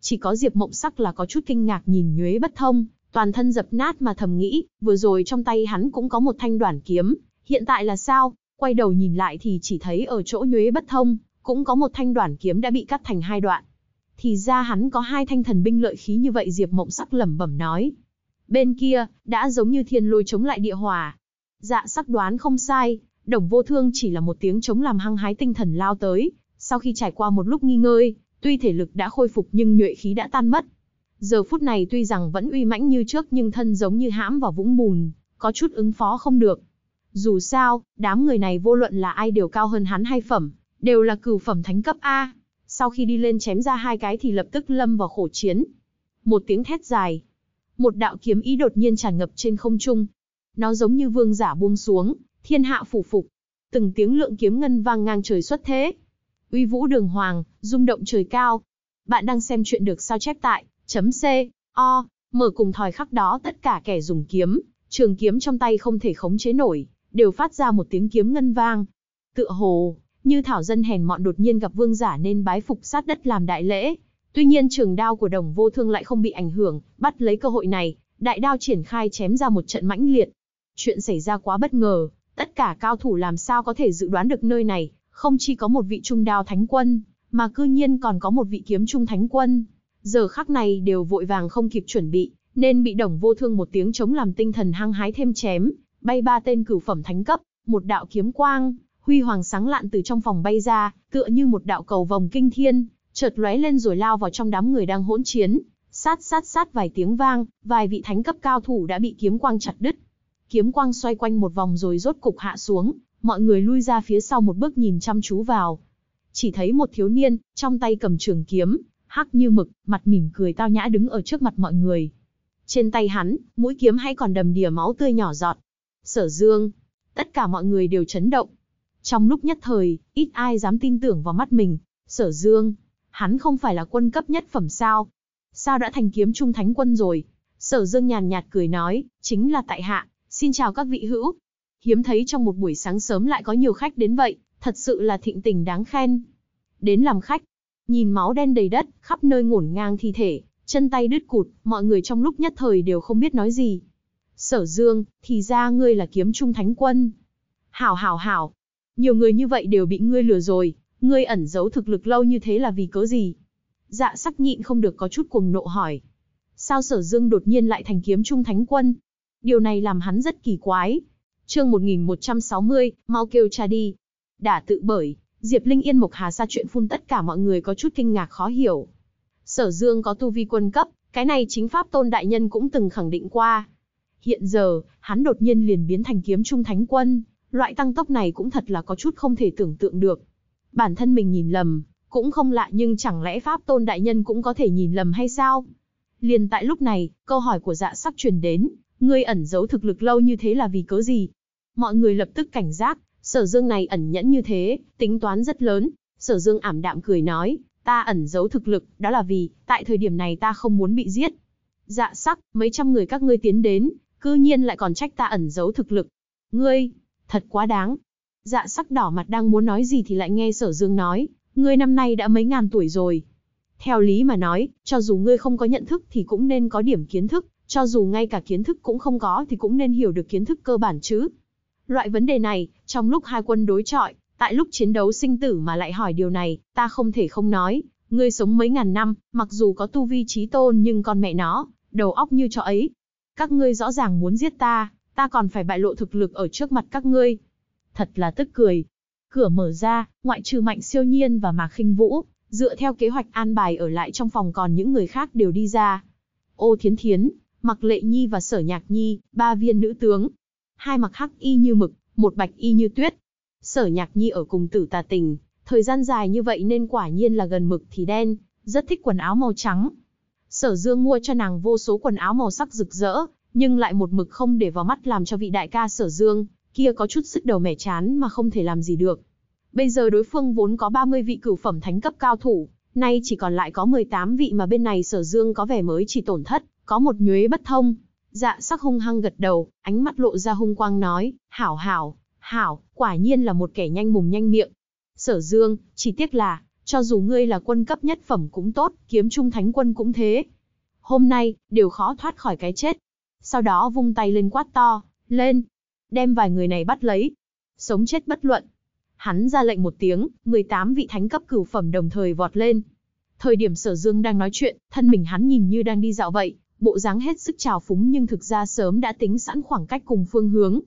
Chỉ có Diệp Mộng Sắc là có chút kinh ngạc nhìn nhuế bất thông, toàn thân dập nát mà thầm nghĩ, vừa rồi trong tay hắn cũng có một thanh đoản kiếm, hiện tại là sao? Quay đầu nhìn lại thì chỉ thấy ở chỗ nhuế bất thông, cũng có một thanh đoản kiếm đã bị cắt thành hai đoạn. Thì ra hắn có hai thanh thần binh lợi khí như vậy Diệp Mộng sắc lẩm bẩm nói. Bên kia, đã giống như thiên lôi chống lại địa hòa. Dạ sắc đoán không sai, đồng vô thương chỉ là một tiếng chống làm hăng hái tinh thần lao tới. Sau khi trải qua một lúc nghi ngơi, tuy thể lực đã khôi phục nhưng nhuệ khí đã tan mất. Giờ phút này tuy rằng vẫn uy mãnh như trước nhưng thân giống như hãm vào vũng bùn, có chút ứng phó không được. Dù sao, đám người này vô luận là ai đều cao hơn hắn hay phẩm, đều là cửu phẩm thánh cấp A sau khi đi lên chém ra hai cái thì lập tức lâm vào khổ chiến. Một tiếng thét dài, một đạo kiếm ý đột nhiên tràn ngập trên không trung. Nó giống như vương giả buông xuống, thiên hạ phủ phục. Từng tiếng lượng kiếm ngân vang ngang trời xuất thế. Uy vũ đường hoàng, rung động trời cao. Bạn đang xem chuyện được sao chép tại chấm C, O, mở cùng thời khắc đó tất cả kẻ dùng kiếm, trường kiếm trong tay không thể khống chế nổi, đều phát ra một tiếng kiếm ngân vang. Tựa hồ, như thảo dân hèn mọn đột nhiên gặp vương giả nên bái phục sát đất làm đại lễ. Tuy nhiên trường đao của đồng vô thương lại không bị ảnh hưởng, bắt lấy cơ hội này, đại đao triển khai chém ra một trận mãnh liệt. Chuyện xảy ra quá bất ngờ, tất cả cao thủ làm sao có thể dự đoán được nơi này, không chỉ có một vị trung đao thánh quân, mà cư nhiên còn có một vị kiếm trung thánh quân. Giờ khắc này đều vội vàng không kịp chuẩn bị, nên bị đồng vô thương một tiếng chống làm tinh thần hăng hái thêm chém, bay ba tên cửu phẩm thánh cấp, một đạo kiếm quang, huy hoàng sáng lạn từ trong phòng bay ra, tựa như một đạo cầu vòng kinh thiên, chợt lóe lên rồi lao vào trong đám người đang hỗn chiến. Sát sát sát vài tiếng vang, vài vị thánh cấp cao thủ đã bị kiếm quang chặt đứt. Kiếm quang xoay quanh một vòng rồi rốt cục hạ xuống, mọi người lui ra phía sau một bước nhìn chăm chú vào. Chỉ thấy một thiếu niên, trong tay cầm trường kiếm, hắc như mực, mặt mỉm cười tao nhã đứng ở trước mặt mọi người. Trên tay hắn, mũi kiếm hay còn đầm đìa máu tươi nhỏ giọt. Sở Dương, tất cả mọi người đều chấn động, trong lúc nhất thời, ít ai dám tin tưởng vào mắt mình. Sở Dương, hắn không phải là quân cấp nhất phẩm sao? Sao đã thành kiếm trung thánh quân rồi? Sở Dương nhàn nhạt cười nói, chính là tại hạ, xin chào các vị hữu. Hiếm thấy trong một buổi sáng sớm lại có nhiều khách đến vậy, thật sự là thịnh tình đáng khen. Đến làm khách, nhìn máu đen đầy đất, khắp nơi ngổn ngang thi thể, chân tay đứt cụt, mọi người trong lúc nhất thời đều không biết nói gì. Sở Dương, thì ra ngươi là kiếm trung thánh quân. Hảo hảo hảo, nhiều người như vậy đều bị ngươi lừa rồi, ngươi ẩn giấu thực lực lâu như thế là vì cớ gì? Dạ sắc nhịn không được có chút cuồng nộ hỏi. Sao sở dương đột nhiên lại thành kiếm trung thánh quân? Điều này làm hắn rất kỳ quái. Chương 1160, mau kêu cha đi. Đả tự bởi, Diệp Linh Yên Mộc Hà Sa chuyện phun tất cả mọi người có chút kinh ngạc khó hiểu. Sở Dương có tu vi quân cấp, cái này chính Pháp Tôn Đại Nhân cũng từng khẳng định qua. Hiện giờ, hắn đột nhiên liền biến thành kiếm trung thánh quân, Loại tăng tốc này cũng thật là có chút không thể tưởng tượng được. Bản thân mình nhìn lầm, cũng không lạ nhưng chẳng lẽ Pháp Tôn Đại Nhân cũng có thể nhìn lầm hay sao? Liền tại lúc này, câu hỏi của dạ sắc truyền đến, ngươi ẩn giấu thực lực lâu như thế là vì cớ gì? Mọi người lập tức cảnh giác, sở dương này ẩn nhẫn như thế, tính toán rất lớn. Sở dương ảm đạm cười nói, ta ẩn giấu thực lực, đó là vì, tại thời điểm này ta không muốn bị giết. Dạ sắc, mấy trăm người các ngươi tiến đến, cư nhiên lại còn trách ta ẩn giấu thực lực. Ngươi, thật quá đáng. Dạ sắc đỏ mặt đang muốn nói gì thì lại nghe sở dương nói, ngươi năm nay đã mấy ngàn tuổi rồi. Theo lý mà nói, cho dù ngươi không có nhận thức thì cũng nên có điểm kiến thức, cho dù ngay cả kiến thức cũng không có thì cũng nên hiểu được kiến thức cơ bản chứ. Loại vấn đề này, trong lúc hai quân đối chọi, tại lúc chiến đấu sinh tử mà lại hỏi điều này, ta không thể không nói, ngươi sống mấy ngàn năm, mặc dù có tu vi trí tôn nhưng con mẹ nó, đầu óc như cho ấy. Các ngươi rõ ràng muốn giết ta, ta còn phải bại lộ thực lực ở trước mặt các ngươi. Thật là tức cười. Cửa mở ra, ngoại trừ Mạnh Siêu Nhiên và Mạc Khinh Vũ, dựa theo kế hoạch an bài ở lại trong phòng còn những người khác đều đi ra. Ô Thiến Thiến, mặc Lệ Nhi và Sở Nhạc Nhi, ba viên nữ tướng. Hai mặc hắc y như mực, một bạch y như tuyết. Sở Nhạc Nhi ở cùng Tử Tà Tình, thời gian dài như vậy nên quả nhiên là gần mực thì đen, rất thích quần áo màu trắng. Sở Dương mua cho nàng vô số quần áo màu sắc rực rỡ, nhưng lại một mực không để vào mắt làm cho vị đại ca sở dương, kia có chút sức đầu mẻ chán mà không thể làm gì được. Bây giờ đối phương vốn có 30 vị cửu phẩm thánh cấp cao thủ, nay chỉ còn lại có 18 vị mà bên này sở dương có vẻ mới chỉ tổn thất, có một nhuế bất thông. Dạ sắc hung hăng gật đầu, ánh mắt lộ ra hung quang nói, hảo hảo, hảo, quả nhiên là một kẻ nhanh mùng nhanh miệng. Sở dương, chỉ tiếc là, cho dù ngươi là quân cấp nhất phẩm cũng tốt, kiếm trung thánh quân cũng thế. Hôm nay, đều khó thoát khỏi cái chết, sau đó vung tay lên quát to, lên, đem vài người này bắt lấy, sống chết bất luận. Hắn ra lệnh một tiếng, 18 vị thánh cấp cửu phẩm đồng thời vọt lên. Thời điểm sở dương đang nói chuyện, thân mình hắn nhìn như đang đi dạo vậy, bộ dáng hết sức trào phúng nhưng thực ra sớm đã tính sẵn khoảng cách cùng phương hướng.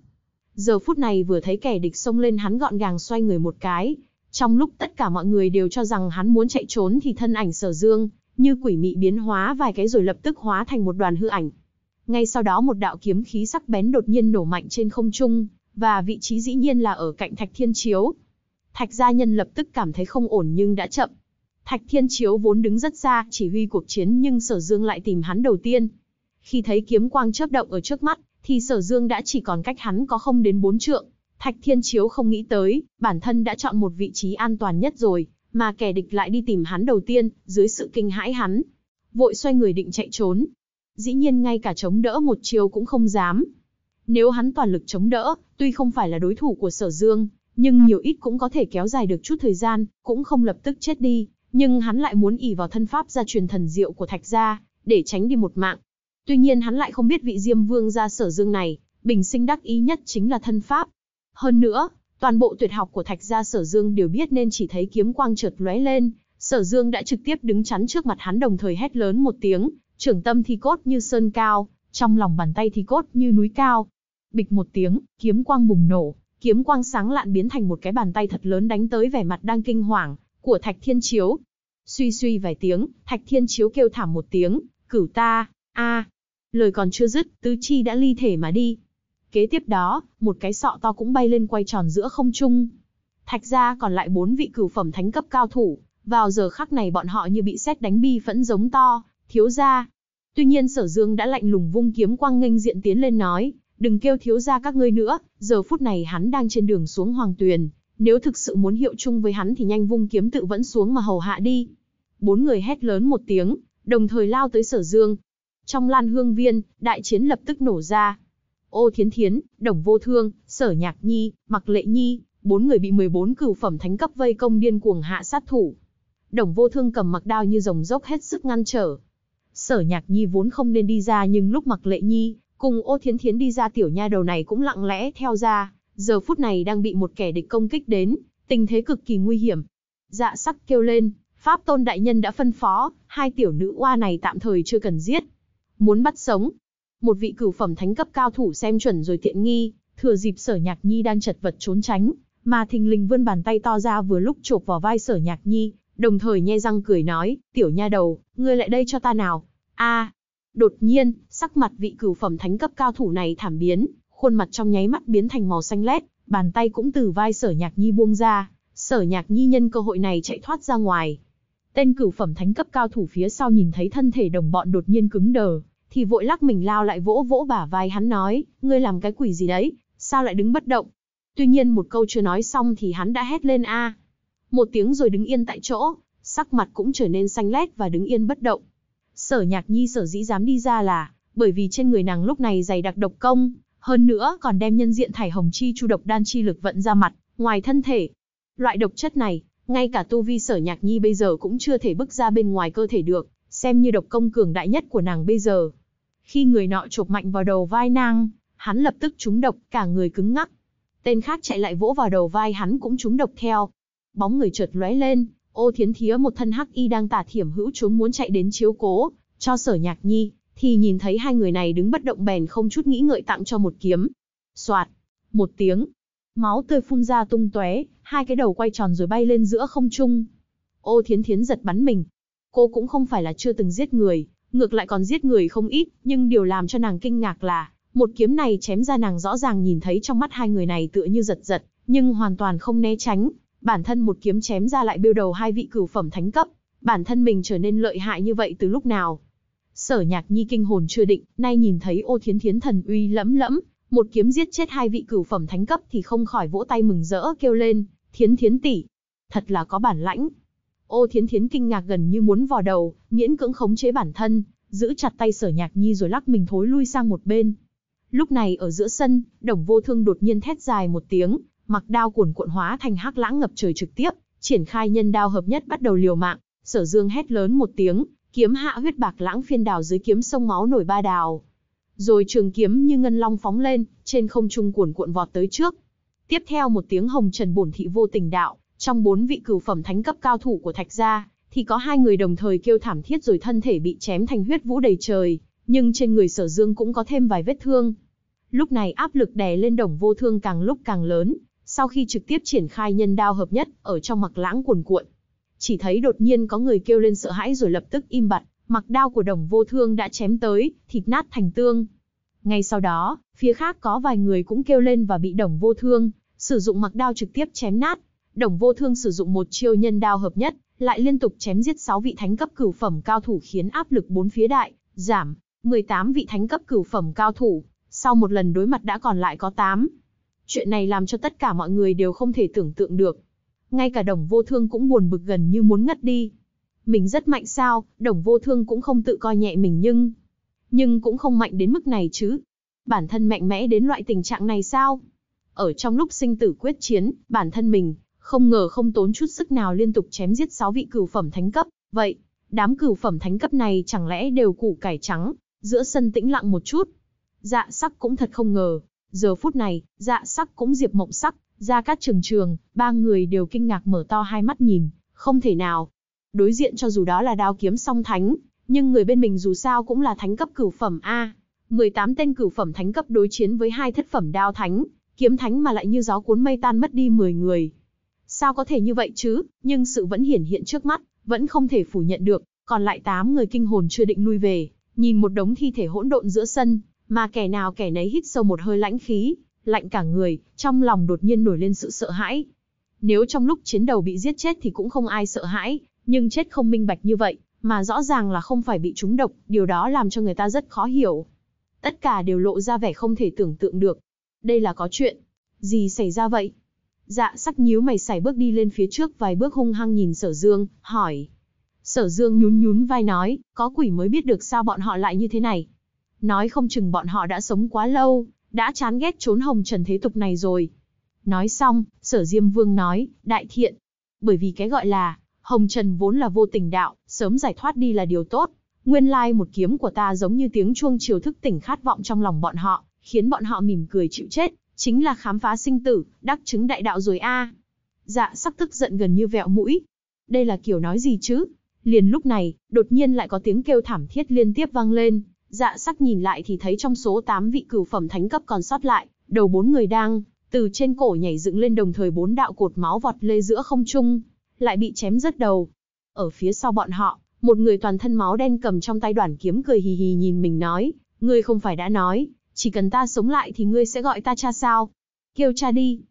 Giờ phút này vừa thấy kẻ địch xông lên hắn gọn gàng xoay người một cái, trong lúc tất cả mọi người đều cho rằng hắn muốn chạy trốn thì thân ảnh sở dương, như quỷ mị biến hóa vài cái rồi lập tức hóa thành một đoàn hư ảnh, ngay sau đó một đạo kiếm khí sắc bén đột nhiên nổ mạnh trên không trung, và vị trí dĩ nhiên là ở cạnh Thạch Thiên Chiếu. Thạch gia nhân lập tức cảm thấy không ổn nhưng đã chậm. Thạch Thiên Chiếu vốn đứng rất xa, chỉ huy cuộc chiến nhưng Sở Dương lại tìm hắn đầu tiên. Khi thấy kiếm quang chớp động ở trước mắt, thì Sở Dương đã chỉ còn cách hắn có không đến bốn trượng. Thạch Thiên Chiếu không nghĩ tới, bản thân đã chọn một vị trí an toàn nhất rồi, mà kẻ địch lại đi tìm hắn đầu tiên, dưới sự kinh hãi hắn. Vội xoay người định chạy trốn, dĩ nhiên ngay cả chống đỡ một chiều cũng không dám. Nếu hắn toàn lực chống đỡ, tuy không phải là đối thủ của sở dương, nhưng nhiều ít cũng có thể kéo dài được chút thời gian, cũng không lập tức chết đi, nhưng hắn lại muốn ỉ vào thân pháp gia truyền thần diệu của thạch gia, để tránh đi một mạng. Tuy nhiên hắn lại không biết vị diêm vương gia sở dương này, bình sinh đắc ý nhất chính là thân pháp. Hơn nữa, toàn bộ tuyệt học của thạch gia sở dương đều biết nên chỉ thấy kiếm quang chợt lóe lên, sở dương đã trực tiếp đứng chắn trước mặt hắn đồng thời hét lớn một tiếng, Trưởng tâm thi cốt như sơn cao, trong lòng bàn tay thi cốt như núi cao. Bịch một tiếng, kiếm quang bùng nổ, kiếm quang sáng lạn biến thành một cái bàn tay thật lớn đánh tới vẻ mặt đang kinh hoàng của Thạch Thiên Chiếu. Suy suy vài tiếng, Thạch Thiên Chiếu kêu thảm một tiếng, "Cửu ta, a!" Lời còn chưa dứt, tứ chi đã ly thể mà đi. Kế tiếp đó, một cái sọ to cũng bay lên quay tròn giữa không trung. Thạch gia còn lại bốn vị cửu phẩm thánh cấp cao thủ, vào giờ khắc này bọn họ như bị xét đánh bi phẫn giống to, thiếu gia. Tuy nhiên sở dương đã lạnh lùng vung kiếm quang nghênh diện tiến lên nói, đừng kêu thiếu gia các ngươi nữa, giờ phút này hắn đang trên đường xuống hoàng tuyền, nếu thực sự muốn hiệu chung với hắn thì nhanh vung kiếm tự vẫn xuống mà hầu hạ đi. Bốn người hét lớn một tiếng, đồng thời lao tới sở dương. Trong lan hương viên, đại chiến lập tức nổ ra. Ô Thiến Thiến, Đồng Vô Thương, Sở Nhạc Nhi, Mặc Lệ Nhi, bốn người bị 14 cửu phẩm thánh cấp vây công điên cuồng hạ sát thủ. Đồng Vô Thương cầm mặc đao như rồng dốc hết sức ngăn trở, Sở Nhạc Nhi vốn không nên đi ra nhưng lúc Mặc Lệ Nhi cùng Ô Thiến Thiến đi ra tiểu nha đầu này cũng lặng lẽ theo ra, giờ phút này đang bị một kẻ địch công kích đến, tình thế cực kỳ nguy hiểm. Dạ sắc kêu lên, Pháp Tôn Đại Nhân đã phân phó, hai tiểu nữ oa này tạm thời chưa cần giết. Muốn bắt sống. Một vị cửu phẩm thánh cấp cao thủ xem chuẩn rồi tiện nghi, thừa dịp sở nhạc nhi đang chật vật trốn tránh, mà thình lình vươn bàn tay to ra vừa lúc chộp vào vai sở nhạc nhi, đồng thời nhe răng cười nói, tiểu nha đầu, ngươi lại đây cho ta nào. a đột nhiên, sắc mặt vị cửu phẩm thánh cấp cao thủ này thảm biến, khuôn mặt trong nháy mắt biến thành màu xanh lét, bàn tay cũng từ vai sở nhạc nhi buông ra, sở nhạc nhi nhân cơ hội này chạy thoát ra ngoài. Tên cửu phẩm thánh cấp cao thủ phía sau nhìn thấy thân thể đồng bọn đột nhiên cứng đờ, thì vội lắc mình lao lại vỗ vỗ bả vai hắn nói, ngươi làm cái quỷ gì đấy, sao lại đứng bất động. Tuy nhiên một câu chưa nói xong thì hắn đã hét lên a, à, một tiếng rồi đứng yên tại chỗ, sắc mặt cũng trở nên xanh lét và đứng yên bất động. Sở Nhạc Nhi sở dĩ dám đi ra là bởi vì trên người nàng lúc này dày đặc độc công, hơn nữa còn đem nhân diện thải hồng chi chu độc đan chi lực vận ra mặt, ngoài thân thể. Loại độc chất này, ngay cả tu vi Sở Nhạc Nhi bây giờ cũng chưa thể bước ra bên ngoài cơ thể được, xem như độc công cường đại nhất của nàng bây giờ. Khi người nọ chộp mạnh vào đầu vai nàng, hắn lập tức trúng độc, cả người cứng ngắc. Tên khác chạy lại vỗ vào đầu vai hắn cũng trúng độc theo, bóng người chợt lóe lên, ô thiến thía một thân hắc y đang tả thiểm hữu chúng muốn chạy đến chiếu cố, cho sở nhạc nhi, thì nhìn thấy hai người này đứng bất động bèn không chút nghĩ ngợi tặng cho một kiếm. Soạt, một tiếng, máu tươi phun ra tung tóe, hai cái đầu quay tròn rồi bay lên giữa không trung. Ô thiến thiến giật bắn mình. Cô cũng không phải là chưa từng giết người, ngược lại còn giết người không ít, nhưng điều làm cho nàng kinh ngạc là, một kiếm này chém ra nàng rõ ràng nhìn thấy trong mắt hai người này tựa như giật giật, nhưng hoàn toàn không né tránh, bản thân một kiếm chém ra lại biêu đầu hai vị cửu phẩm thánh cấp, bản thân mình trở nên lợi hại như vậy từ lúc nào? Sở Nhạc Nhi kinh hồn chưa định, nay nhìn thấy Ô Thiến Thiến thần uy lẫm lẫm, một kiếm giết chết hai vị cửu phẩm thánh cấp thì không khỏi vỗ tay mừng rỡ kêu lên, "Thiến Thiến tỷ, thật là có bản lãnh." Ô Thiến Thiến kinh ngạc gần như muốn vò đầu, miễn cưỡng khống chế bản thân, giữ chặt tay Sở Nhạc Nhi rồi lắc mình thối lui sang một bên. Lúc này ở giữa sân, Đồng Vô Thương đột nhiên thét dài một tiếng, mặc đao cuồn cuộn hóa thành hắc lãng ngập trời trực tiếp, triển khai nhân đao hợp nhất bắt đầu liều mạng, Sở Dương hét lớn một tiếng, kiếm hạ huyết bạc lãng phiên đào dưới kiếm sông máu nổi ba đào. Rồi trường kiếm như ngân long phóng lên, trên không trung cuồn cuộn vọt tới trước. Tiếp theo một tiếng hồng trần bổn thị vô tình đạo, trong bốn vị cửu phẩm thánh cấp cao thủ của Thạch gia, thì có hai người đồng thời kêu thảm thiết rồi thân thể bị chém thành huyết vũ đầy trời, nhưng trên người Sở Dương cũng có thêm vài vết thương. Lúc này áp lực đè lên Đồng Vô Thương càng lúc càng lớn, sau khi trực tiếp triển khai nhân đao hợp nhất, ở trong mặc lãng cuồn cuộn. Chỉ thấy đột nhiên có người kêu lên sợ hãi rồi lập tức im bặt, mặc đao của đồng vô thương đã chém tới, thịt nát thành tương. Ngay sau đó, phía khác có vài người cũng kêu lên và bị đồng vô thương, sử dụng mặc đao trực tiếp chém nát. Đồng vô thương sử dụng một chiêu nhân đao hợp nhất, lại liên tục chém giết 6 vị thánh cấp cửu phẩm cao thủ khiến áp lực bốn phía đại, giảm, 18 vị thánh cấp cửu phẩm cao thủ, sau một lần đối mặt đã còn lại có 8, Chuyện này làm cho tất cả mọi người đều không thể tưởng tượng được. Ngay cả đồng vô thương cũng buồn bực gần như muốn ngất đi. Mình rất mạnh sao, đồng vô thương cũng không tự coi nhẹ mình nhưng... Nhưng cũng không mạnh đến mức này chứ. Bản thân mạnh mẽ đến loại tình trạng này sao? Ở trong lúc sinh tử quyết chiến, bản thân mình, không ngờ không tốn chút sức nào liên tục chém giết 6 vị cửu phẩm thánh cấp. Vậy, đám cửu phẩm thánh cấp này chẳng lẽ đều củ cải trắng, giữa sân tĩnh lặng một chút. Dạ sắc cũng thật không ngờ, Giờ phút này, dạ sắc cũng diệp mộng sắc, ra cát trường trường, ba người đều kinh ngạc mở to hai mắt nhìn, không thể nào. Đối diện cho dù đó là đao kiếm song thánh, nhưng người bên mình dù sao cũng là thánh cấp cửu phẩm A. 18 tên cửu phẩm thánh cấp đối chiến với hai thất phẩm đao thánh, kiếm thánh mà lại như gió cuốn mây tan mất đi 10 người. Sao có thể như vậy chứ, nhưng sự vẫn hiển hiện trước mắt, vẫn không thể phủ nhận được, còn lại 8 người kinh hồn chưa định lui về, nhìn một đống thi thể hỗn độn giữa sân, mà kẻ nào kẻ nấy hít sâu một hơi lãnh khí, lạnh cả người, trong lòng đột nhiên nổi lên sự sợ hãi. Nếu trong lúc chiến đầu bị giết chết thì cũng không ai sợ hãi, nhưng chết không minh bạch như vậy, mà rõ ràng là không phải bị trúng độc, điều đó làm cho người ta rất khó hiểu. Tất cả đều lộ ra vẻ không thể tưởng tượng được. Đây là có chuyện. Gì xảy ra vậy? Dạ sắc nhíu mày sải bước đi lên phía trước vài bước hung hăng nhìn sở dương, hỏi. Sở dương nhún nhún vai nói, có quỷ mới biết được sao bọn họ lại như thế này, Nói không chừng bọn họ đã sống quá lâu, đã chán ghét trốn hồng trần thế tục này rồi. Nói xong, sở Diêm Vương nói, đại thiện. Bởi vì cái gọi là, hồng trần vốn là vô tình đạo, sớm giải thoát đi là điều tốt. Nguyên lai like một kiếm của ta giống như tiếng chuông chiều thức tỉnh khát vọng trong lòng bọn họ, khiến bọn họ mỉm cười chịu chết, chính là khám phá sinh tử, đắc chứng đại đạo rồi a. Dạ sắc tức giận gần như vẹo mũi. Đây là kiểu nói gì chứ? Liền lúc này, đột nhiên lại có tiếng kêu thảm thiết liên tiếp vang lên, Dạ sắc nhìn lại thì thấy trong số 8 vị cửu phẩm thánh cấp còn sót lại, đầu bốn người đang từ trên cổ nhảy dựng lên đồng thời bốn đạo cột máu vọt lê giữa không trung, lại bị chém rớt đầu. Ở phía sau bọn họ, một người toàn thân máu đen cầm trong tay đoàn kiếm cười hì hì nhìn mình nói, ngươi không phải đã nói, chỉ cần ta sống lại thì ngươi sẽ gọi ta cha sao? Kêu cha đi,